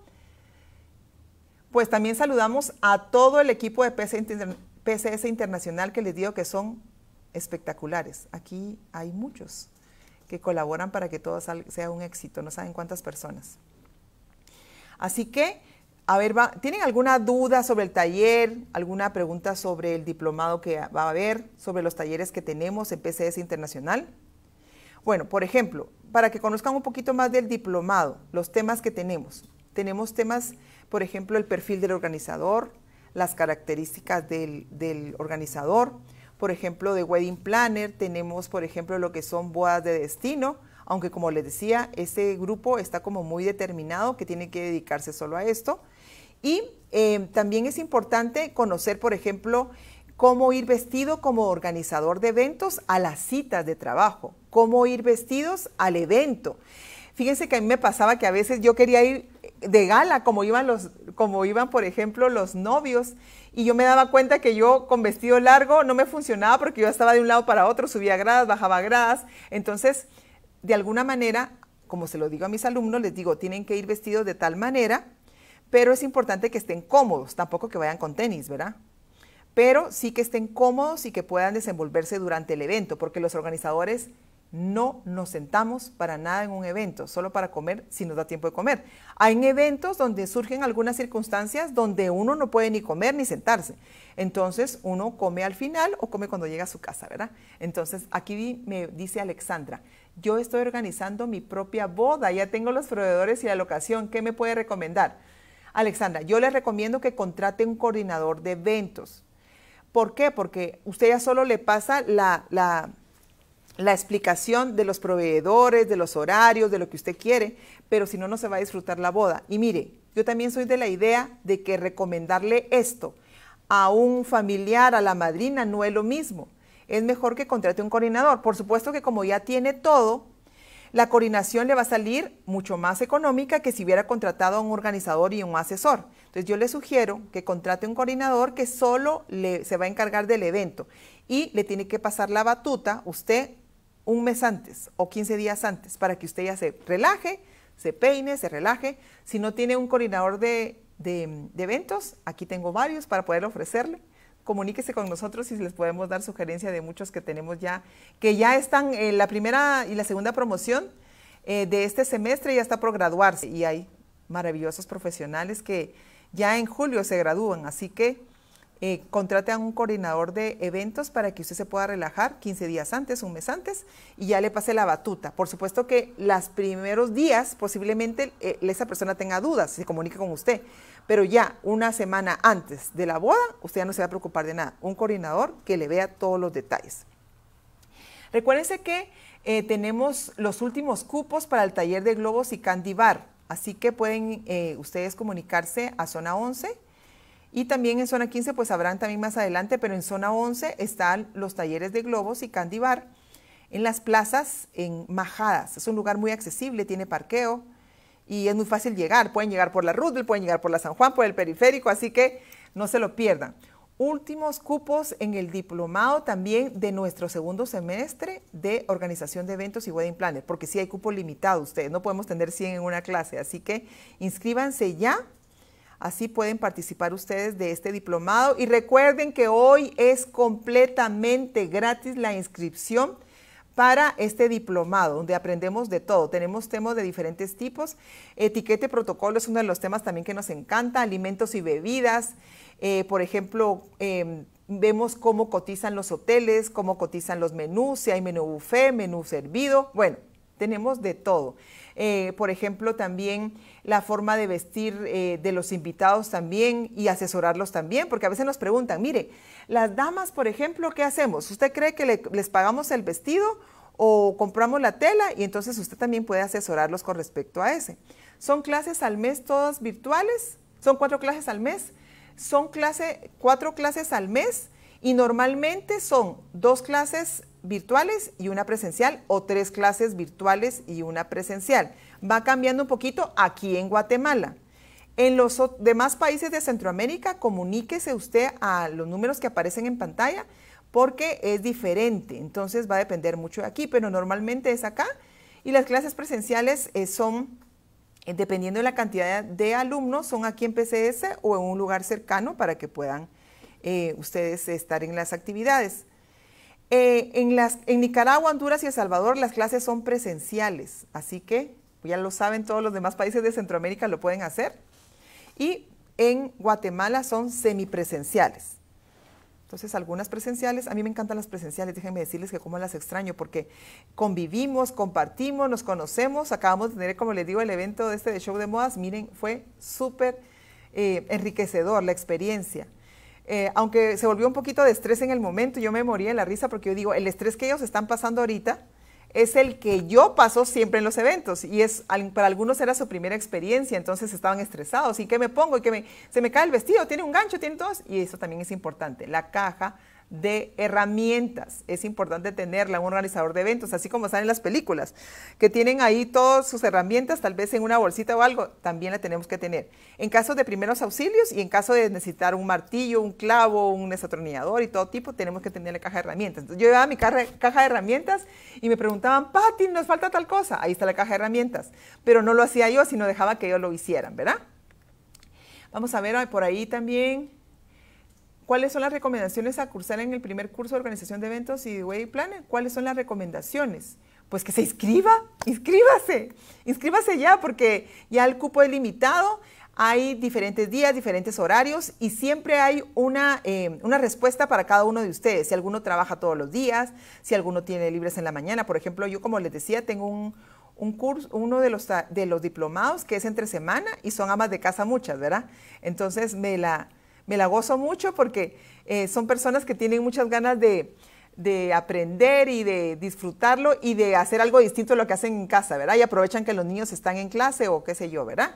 pues también saludamos a todo el equipo de PCS Internacional que les digo que son espectaculares. Aquí hay muchos que colaboran para que todo sea un éxito, no saben cuántas personas. Así que, a ver, ¿tienen alguna duda sobre el taller? ¿Alguna pregunta sobre el diplomado que va a haber? ¿Sobre los talleres que tenemos en PCS Internacional? Bueno, por ejemplo, para que conozcan un poquito más del diplomado, los temas que tenemos. Tenemos temas por ejemplo, el perfil del organizador, las características del, organizador. Por ejemplo, de Wedding Planner tenemos, por ejemplo, lo que son bodas de destino, aunque como les decía, ese grupo está como muy determinado que tiene que dedicarse solo a esto. Y eh, también es importante conocer, por ejemplo, cómo ir vestido como organizador de eventos a las citas de trabajo, cómo ir vestidos al evento. Fíjense que a mí me pasaba que a veces yo quería ir de gala, como iban, los, como iban, por ejemplo, los novios. Y yo me daba cuenta que yo con vestido largo no me funcionaba porque yo estaba de un lado para otro, subía gradas, bajaba gradas. Entonces, de alguna manera, como se lo digo a mis alumnos, les digo, tienen que ir vestidos de tal manera, pero es importante que estén cómodos, tampoco que vayan con tenis, ¿verdad? Pero sí que estén cómodos y que puedan desenvolverse durante el evento, porque los organizadores no nos sentamos para nada en un evento, solo para comer si nos da tiempo de comer. Hay eventos donde surgen algunas circunstancias donde uno no puede ni comer ni sentarse. Entonces uno come al final o come cuando llega a su casa, ¿verdad? Entonces aquí me dice Alexandra, yo estoy organizando mi propia boda, ya tengo los proveedores y la locación, ¿qué me puede recomendar? Alexandra, yo le recomiendo que contrate un coordinador de eventos. ¿Por qué? Porque usted ya solo le pasa la la explicación de los proveedores, de los horarios, de lo que usted quiere, pero si no, no se va a disfrutar la boda. Y mire, yo también soy de la idea de que recomendarle esto a un familiar, a la madrina, no es lo mismo. Es mejor que contrate un coordinador. Por supuesto que como ya tiene todo, la coordinación le va a salir mucho más económica que si hubiera contratado a un organizador y un asesor. Entonces yo le sugiero que contrate un coordinador que solo se va a encargar del evento y le tiene que pasar la batuta usted un mes antes o 15 días antes para que usted ya se relaje, se peine, se relaje. Si no tiene un coordinador de, eventos, aquí tengo varios para poder ofrecerle. Comuníquese con nosotros y les podemos dar sugerencia de muchos que tenemos ya, que ya están en la primera y la segunda promoción eh, de este semestre, ya está por graduarse y hay maravillosos profesionales que ya en julio se gradúan. Así que eh, contrate a un coordinador de eventos para que usted se pueda relajar 15 días antes, un mes antes, y ya le pase la batuta. Por supuesto que los primeros días posiblemente eh, esa persona tenga dudas, se comunique con usted, pero ya una semana antes de la boda, usted ya no se va a preocupar de nada. Un coordinador que le vea todos los detalles. Recuérdense que eh, tenemos los últimos cupos para el taller de globos y candy bar, así que pueden ustedes comunicarse a zona 11 y también en zona 15, pues habrán también más adelante, pero en zona 11 están los talleres de globos y candibar En las plazas, en Majadas, es un lugar muy accesible, tiene parqueo y es muy fácil llegar. Pueden llegar por la Rudel, pueden llegar por la San Juan, por el periférico, así que no se lo pierdan. Últimos cupos en el diplomado también de nuestro segundo semestre de organización de eventos y wedding planner, porque sí hay cupos limitados. ustedes no podemos tener 100 en una clase, así que inscríbanse ya Así pueden participar ustedes de este diplomado. Y recuerden que hoy es completamente gratis la inscripción para este diplomado, donde aprendemos de todo. Tenemos temas de diferentes tipos. Etiquete protocolo es uno de los temas también que nos encanta. Alimentos y bebidas. Eh, por ejemplo, em, vemos cómo cotizan los hoteles, cómo cotizan los menús, si hay menú buffet, menú servido. Bueno, tenemos de todo. Eh, por ejemplo, también la forma de vestir eh, de los invitados también y asesorarlos también, porque a veces nos preguntan, mire, las damas, por ejemplo, ¿qué hacemos? ¿Usted cree que les pagamos el vestido o compramos la tela? Y entonces usted también puede asesorarlos con respecto a ese. Son clases al mes todas virtuales, son cuatro clases al mes, son clase, cuatro clases al mes y normalmente son dos clases virtuales y una presencial o tres clases virtuales y una presencial va cambiando un poquito aquí en Guatemala. En los demás países de Centroamérica, comuníquese usted a los números que aparecen en pantalla porque es diferente. Entonces va a depender mucho de aquí, pero normalmente es acá. Y las clases presenciales eh, son, eh, dependiendo de la cantidad de alumnos, son aquí en PCS o en un lugar cercano para que puedan eh, ustedes estar en las actividades. en, las, en Nicaragua, Honduras y El Salvador las clases son presenciales, así que pues ya lo saben, todos los demás países de Centroamérica lo pueden hacer. Y en Guatemala son semipresenciales. Entonces, algunas presenciales, a mí me encantan las presenciales, déjenme decirles que como las extraño, porque convivimos, compartimos, nos conocemos, acabamos de tener, como les digo, el evento de este de show de modas, miren, fue súper eh, enriquecedor la experiencia. Eh, aunque se volvió un poquito de estrés en el momento, yo me moría de la risa porque yo digo, el estrés que ellos están pasando ahorita, es el que yo paso siempre en los eventos y es para algunos era su primera experiencia, entonces estaban estresados y qué me pongo y que me, se me cae el vestido, tiene un gancho, tiene todo y eso también es importante. La caja de herramientas. Es importante tenerla, un organizador de eventos, así como están en las películas, que tienen ahí todas sus herramientas, tal vez en una bolsita o algo, también la tenemos que tener. En caso de primeros auxilios y en caso de necesitar un martillo, un clavo, un desatornillador y todo tipo, tenemos que tener la caja de herramientas. yo llevaba mi caja, caja de herramientas y me preguntaban, Pati, nos falta tal cosa. Ahí está la caja de herramientas. Pero no lo hacía yo, sino dejaba que ellos lo hicieran, ¿verdad? Vamos a ver ah, por ahí también. ¿Cuáles son las recomendaciones a cursar en el primer curso de organización de eventos y Way Planner? ¿Cuáles son las recomendaciones? Pues que se inscriba, inscríbase, inscríbase ya porque ya el cupo es limitado, hay diferentes días, diferentes horarios y siempre hay eh, una, respuesta para cada uno de ustedes. Si alguno trabaja todos los días, si alguno tiene libres en la mañana, por ejemplo, yo como les decía, tengo un, un curso, uno de los, de los diplomados que es entre semana y son amas de casa muchas, ¿verdad? Entonces me la, me la gozo mucho porque eh, son personas que tienen muchas ganas de, aprender y de disfrutarlo y de hacer algo distinto a lo que hacen en casa, ¿verdad? Y aprovechan que los niños están en clase o qué sé yo, ¿verdad?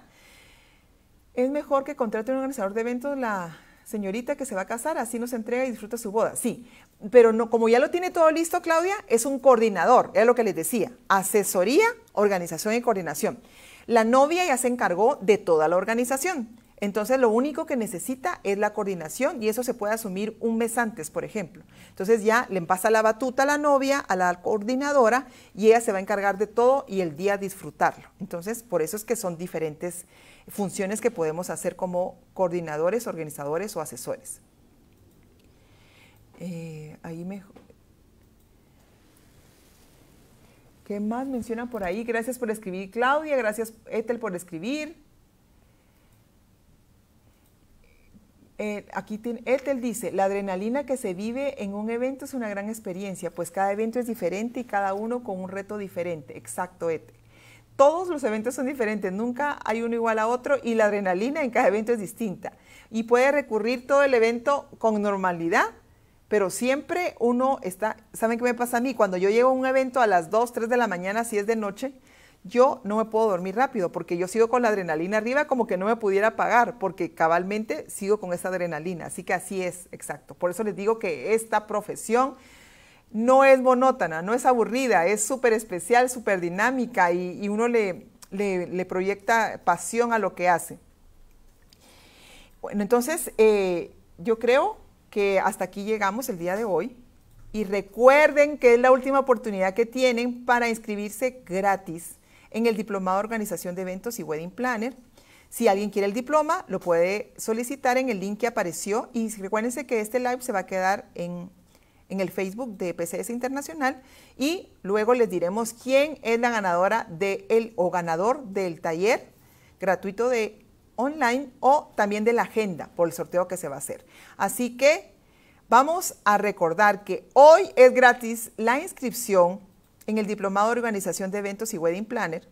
Es mejor que contrate un organizador de eventos la señorita que se va a casar, así nos entrega y disfruta su boda. Sí, pero no, como ya lo tiene todo listo, Claudia, es un coordinador, era lo que les decía, asesoría, organización y coordinación. La novia ya se encargó de toda la organización entonces lo único que necesita es la coordinación y eso se puede asumir un mes antes, por ejemplo. Entonces ya le pasa la batuta a la novia, a la coordinadora y ella se va a encargar de todo y el día disfrutarlo. Entonces por eso es que son diferentes funciones que podemos hacer como coordinadores, organizadores o asesores. Eh, ahí mejor. ¿Qué más mencionan por ahí? Gracias por escribir, Claudia. Gracias, Ethel, por escribir. Eh, aquí tiene, Ethel dice, la adrenalina que se vive en un evento es una gran experiencia, pues cada evento es diferente y cada uno con un reto diferente. Exacto, Ethel. Todos los eventos son diferentes, nunca hay uno igual a otro y la adrenalina en cada evento es distinta. Y puede recurrir todo el evento con normalidad, pero siempre uno está, ¿saben qué me pasa a mí? Cuando yo llego a un evento a las 2, 3 de la mañana, si es de noche, yo no me puedo dormir rápido porque yo sigo con la adrenalina arriba como que no me pudiera pagar porque cabalmente sigo con esa adrenalina. Así que así es, exacto. Por eso les digo que esta profesión no es monótona, no es aburrida, es súper especial, súper dinámica y, uno le, le, proyecta pasión a lo que hace. Bueno, entonces eh, yo creo que hasta aquí llegamos el día de hoy. Y recuerden que es la última oportunidad que tienen para inscribirse gratis en el Diplomado de Organización de Eventos y Wedding Planner. Si alguien quiere el diploma, lo puede solicitar en el link que apareció y recuérdense que este live se va a quedar en, el Facebook de PCS Internacional y luego les diremos quién es la ganadora de el, o ganador del taller gratuito de online o también de la agenda por el sorteo que se va a hacer. Así que vamos a recordar que hoy es gratis la inscripción en el Diplomado de Organización de Eventos y Wedding Planner.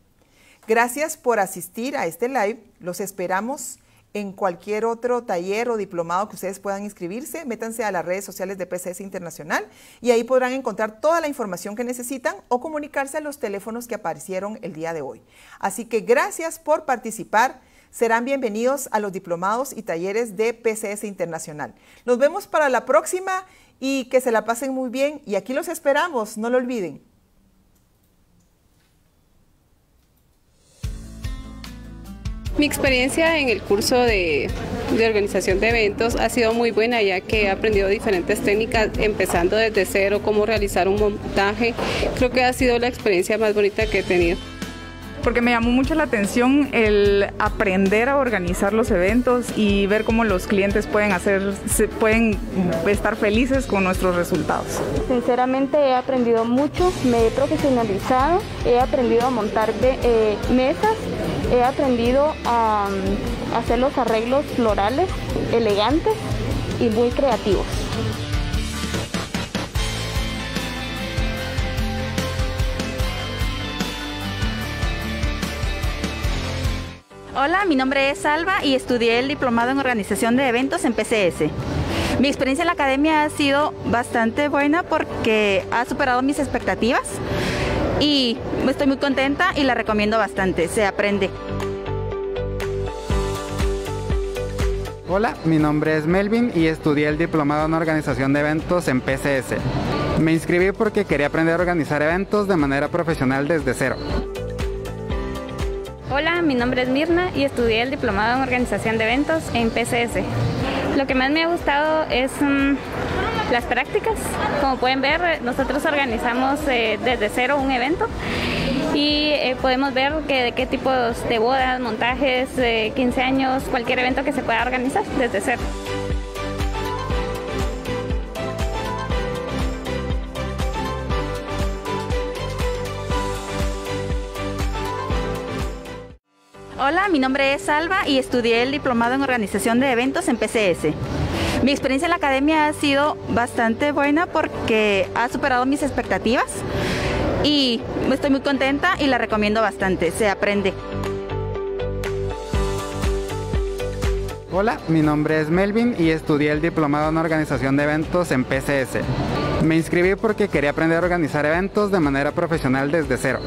Gracias por asistir a este live. Los esperamos en cualquier otro taller o diplomado que ustedes puedan inscribirse, métanse a las redes sociales de PCS Internacional y ahí podrán encontrar toda la información que necesitan o comunicarse a los teléfonos que aparecieron el día de hoy. Así que gracias por participar. Serán bienvenidos a los diplomados y talleres de PCS Internacional. Nos vemos para la próxima y que se la pasen muy bien y aquí los esperamos, no lo olviden. Mi experiencia en el curso de, organización de eventos ha sido muy buena ya que he aprendido diferentes técnicas empezando desde cero, cómo realizar un montaje. Creo que ha sido la experiencia más bonita que he tenido porque me llamó mucho la atención el aprender a organizar los eventos y ver cómo los clientes pueden hacer, pueden estar felices con nuestros resultados. Sinceramente he aprendido mucho, me he profesionalizado, he aprendido a montar eh, mesas, he aprendido a mm, hacer los arreglos florales elegantes y muy creativos. Hola, mi nombre es Alba y estudié el diplomado en organización de eventos en PCS. Mi experiencia en la academia ha sido bastante buena porque ha superado mis expectativas y estoy muy contenta y la recomiendo bastante, se aprende. Hola, mi nombre es Melvin y estudié el diplomado en organización de eventos en PCS. Me inscribí porque quería aprender a organizar eventos de manera profesional desde cero. Hola, mi nombre es Mirna y estudié el diplomado en organización de eventos en PCS. Lo que más me ha gustado es mm, las prácticas. Como pueden ver, nosotros organizamos eh, desde cero un evento y eh, podemos ver que, de qué tipos de bodas, montajes, 15 eh, años, cualquier evento que se pueda organizar desde cero. Hola, mi nombre es Alba y estudié el diplomado en organización de eventos en PCS. Mi experiencia en la academia ha sido bastante buena porque ha superado mis expectativas y estoy muy contenta y la recomiendo bastante, se aprende. Hola, mi nombre es Melvin y estudié el diplomado en organización de eventos en PCS. Me inscribí porque quería aprender a organizar eventos de manera profesional desde cero.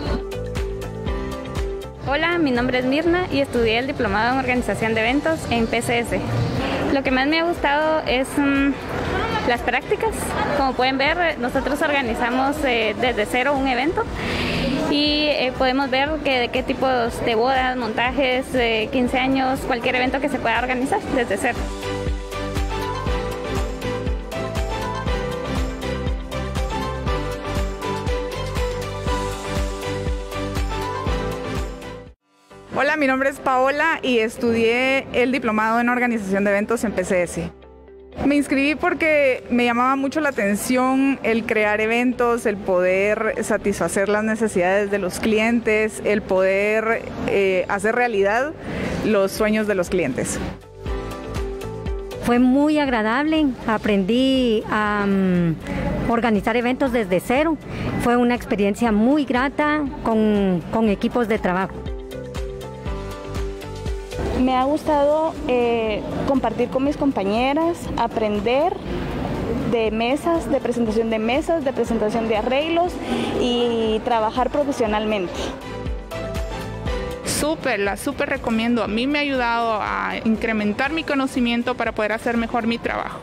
Hola, mi nombre es Mirna y estudié el diplomado en organización de eventos en PCS. Lo que más me ha gustado es mm, las prácticas. Como pueden ver, nosotros organizamos eh, desde cero un evento y eh, podemos ver de qué tipos de bodas, montajes, 15 eh, años, cualquier evento que se pueda organizar desde cero. Hola, mi nombre es Paola y estudié el diplomado en organización de eventos en PCS. Me inscribí porque me llamaba mucho la atención el crear eventos, el poder satisfacer las necesidades de los clientes, el poder eh, hacer realidad los sueños de los clientes. Fue muy agradable, aprendí a mm, organizar eventos desde cero, fue una experiencia muy grata con equipos de trabajo. Me ha gustado eh, compartir con mis compañeras, aprender de mesas, de presentación de mesas, de presentación de arreglos y trabajar profesionalmente. Súper, la súper recomiendo. A mí me ha ayudado a incrementar mi conocimiento para poder hacer mejor mi trabajo.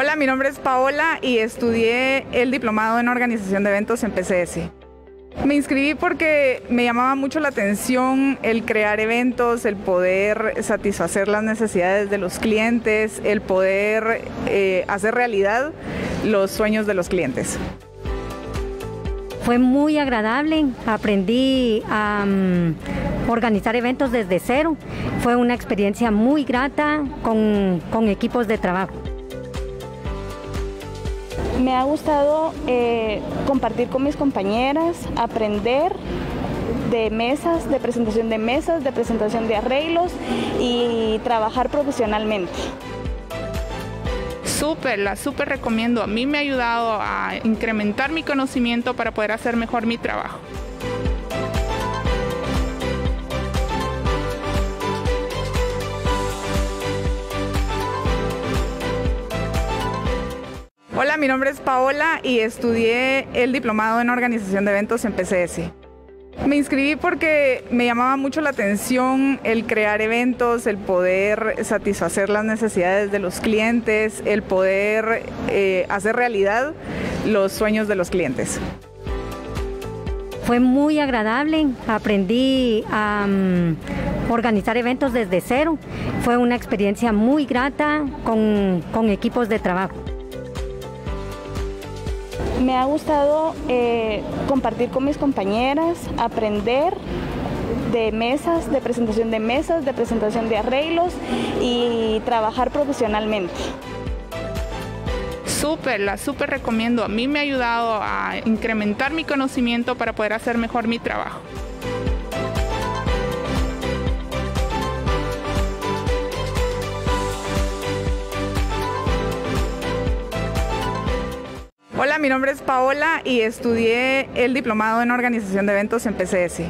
Hola, mi nombre es Paola y estudié el diplomado en organización de eventos en PCS. Me inscribí porque me llamaba mucho la atención el crear eventos, el poder satisfacer las necesidades de los clientes, el poder eh, hacer realidad los sueños de los clientes. Fue muy agradable, aprendí a mm, organizar eventos desde cero, fue una experiencia muy grata con equipos de trabajo. Me ha gustado eh, compartir con mis compañeras, aprender de mesas, de presentación de mesas, de presentación de arreglos y trabajar profesionalmente. Súper, la súper recomiendo. A mí me ha ayudado a incrementar mi conocimiento para poder hacer mejor mi trabajo. Hola, mi nombre es Paola y estudié el diplomado en organización de eventos en PCS. Me inscribí porque me llamaba mucho la atención el crear eventos, el poder satisfacer las necesidades de los clientes, el poder eh, hacer realidad los sueños de los clientes. Fue muy agradable, aprendí a mm, organizar eventos desde cero, fue una experiencia muy grata con equipos de trabajo. Me ha gustado eh, compartir con mis compañeras, aprender de mesas, de presentación de mesas, de presentación de arreglos y trabajar profesionalmente. Súper, la súper recomiendo. A mí me ha ayudado a incrementar mi conocimiento para poder hacer mejor mi trabajo. Hola, mi nombre es Paola y estudié el diplomado en organización de eventos en PCS.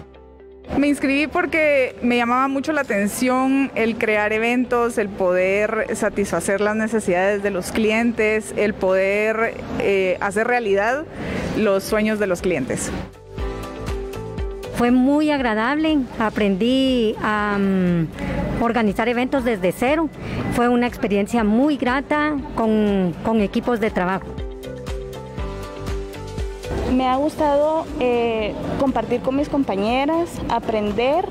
Me inscribí porque me llamaba mucho la atención el crear eventos, el poder satisfacer las necesidades de los clientes, el poder eh, hacer realidad los sueños de los clientes. Fue muy agradable, aprendí a mm, organizar eventos desde cero, fue una experiencia muy grata con equipos de trabajo. Me ha gustado eh, compartir con mis compañeras, aprender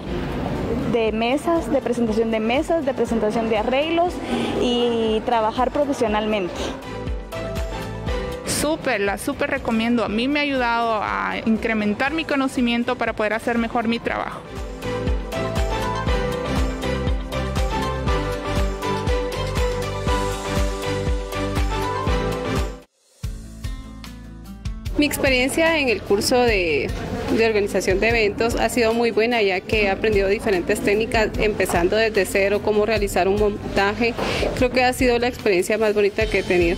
de mesas, de presentación de mesas, de presentación de arreglos y trabajar profesionalmente. Súper, la súper recomiendo. A mí me ha ayudado a incrementar mi conocimiento para poder hacer mejor mi trabajo. Mi experiencia en el curso de, organización de eventos ha sido muy buena ya que he aprendido diferentes técnicas empezando desde cero, cómo realizar un montaje. Creo que ha sido la experiencia más bonita que he tenido.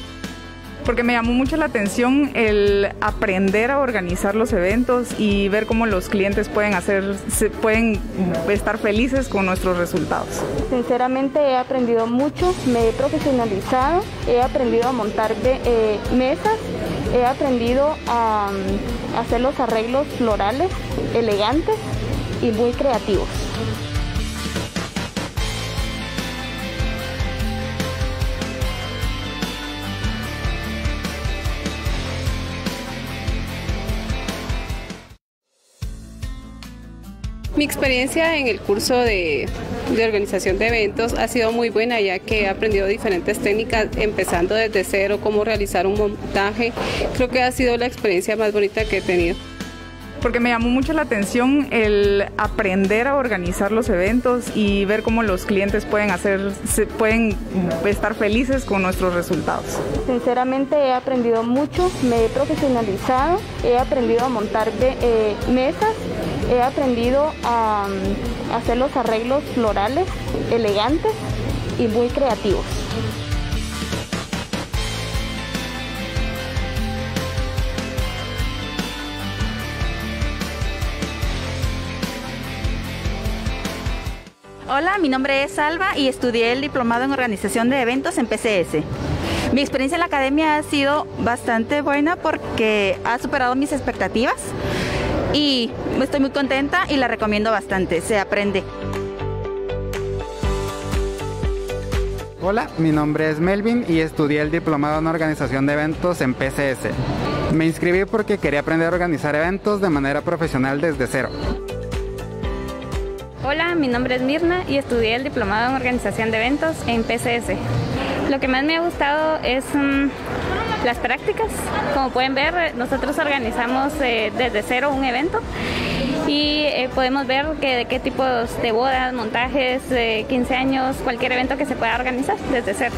Porque me llamó mucho la atención el aprender a organizar los eventos y ver cómo los clientes pueden hacer, pueden estar felices con nuestros resultados. Sinceramente he aprendido mucho, me he profesionalizado, he aprendido a montar eh, mesas He aprendido a mm, hacer los arreglos florales elegantes y muy creativos. Mi experiencia en el curso de, organización de eventos ha sido muy buena ya que he aprendido diferentes técnicas empezando desde cero, cómo realizar un montaje. Creo que ha sido la experiencia más bonita que he tenido. Porque me llamó mucho la atención el aprender a organizar los eventos y ver cómo los clientes pueden hacer, pueden estar felices con nuestros resultados. Sinceramente he aprendido mucho, me he profesionalizado, he aprendido a montar eh, mesas He aprendido a mm, hacer los arreglos florales elegantes y muy creativos. Hola, mi nombre es Alba y estudié el diplomado en organización de eventos en PCS. Mi experiencia en la academia ha sido bastante buena porque ha superado mis expectativas y estoy muy contenta y la recomiendo bastante, se aprende. Hola, mi nombre es Melvin y estudié el diplomado en organización de eventos en PCS. Me inscribí porque quería aprender a organizar eventos de manera profesional desde cero. Hola, mi nombre es Mirna y estudié el diplomado en organización de eventos en PCS. Lo que más me ha gustado es mm, las prácticas. Como pueden ver, nosotros organizamos eh, desde cero un evento y eh, podemos ver que, de qué tipos de bodas, montajes, 15 eh, años, cualquier evento que se pueda organizar desde cero.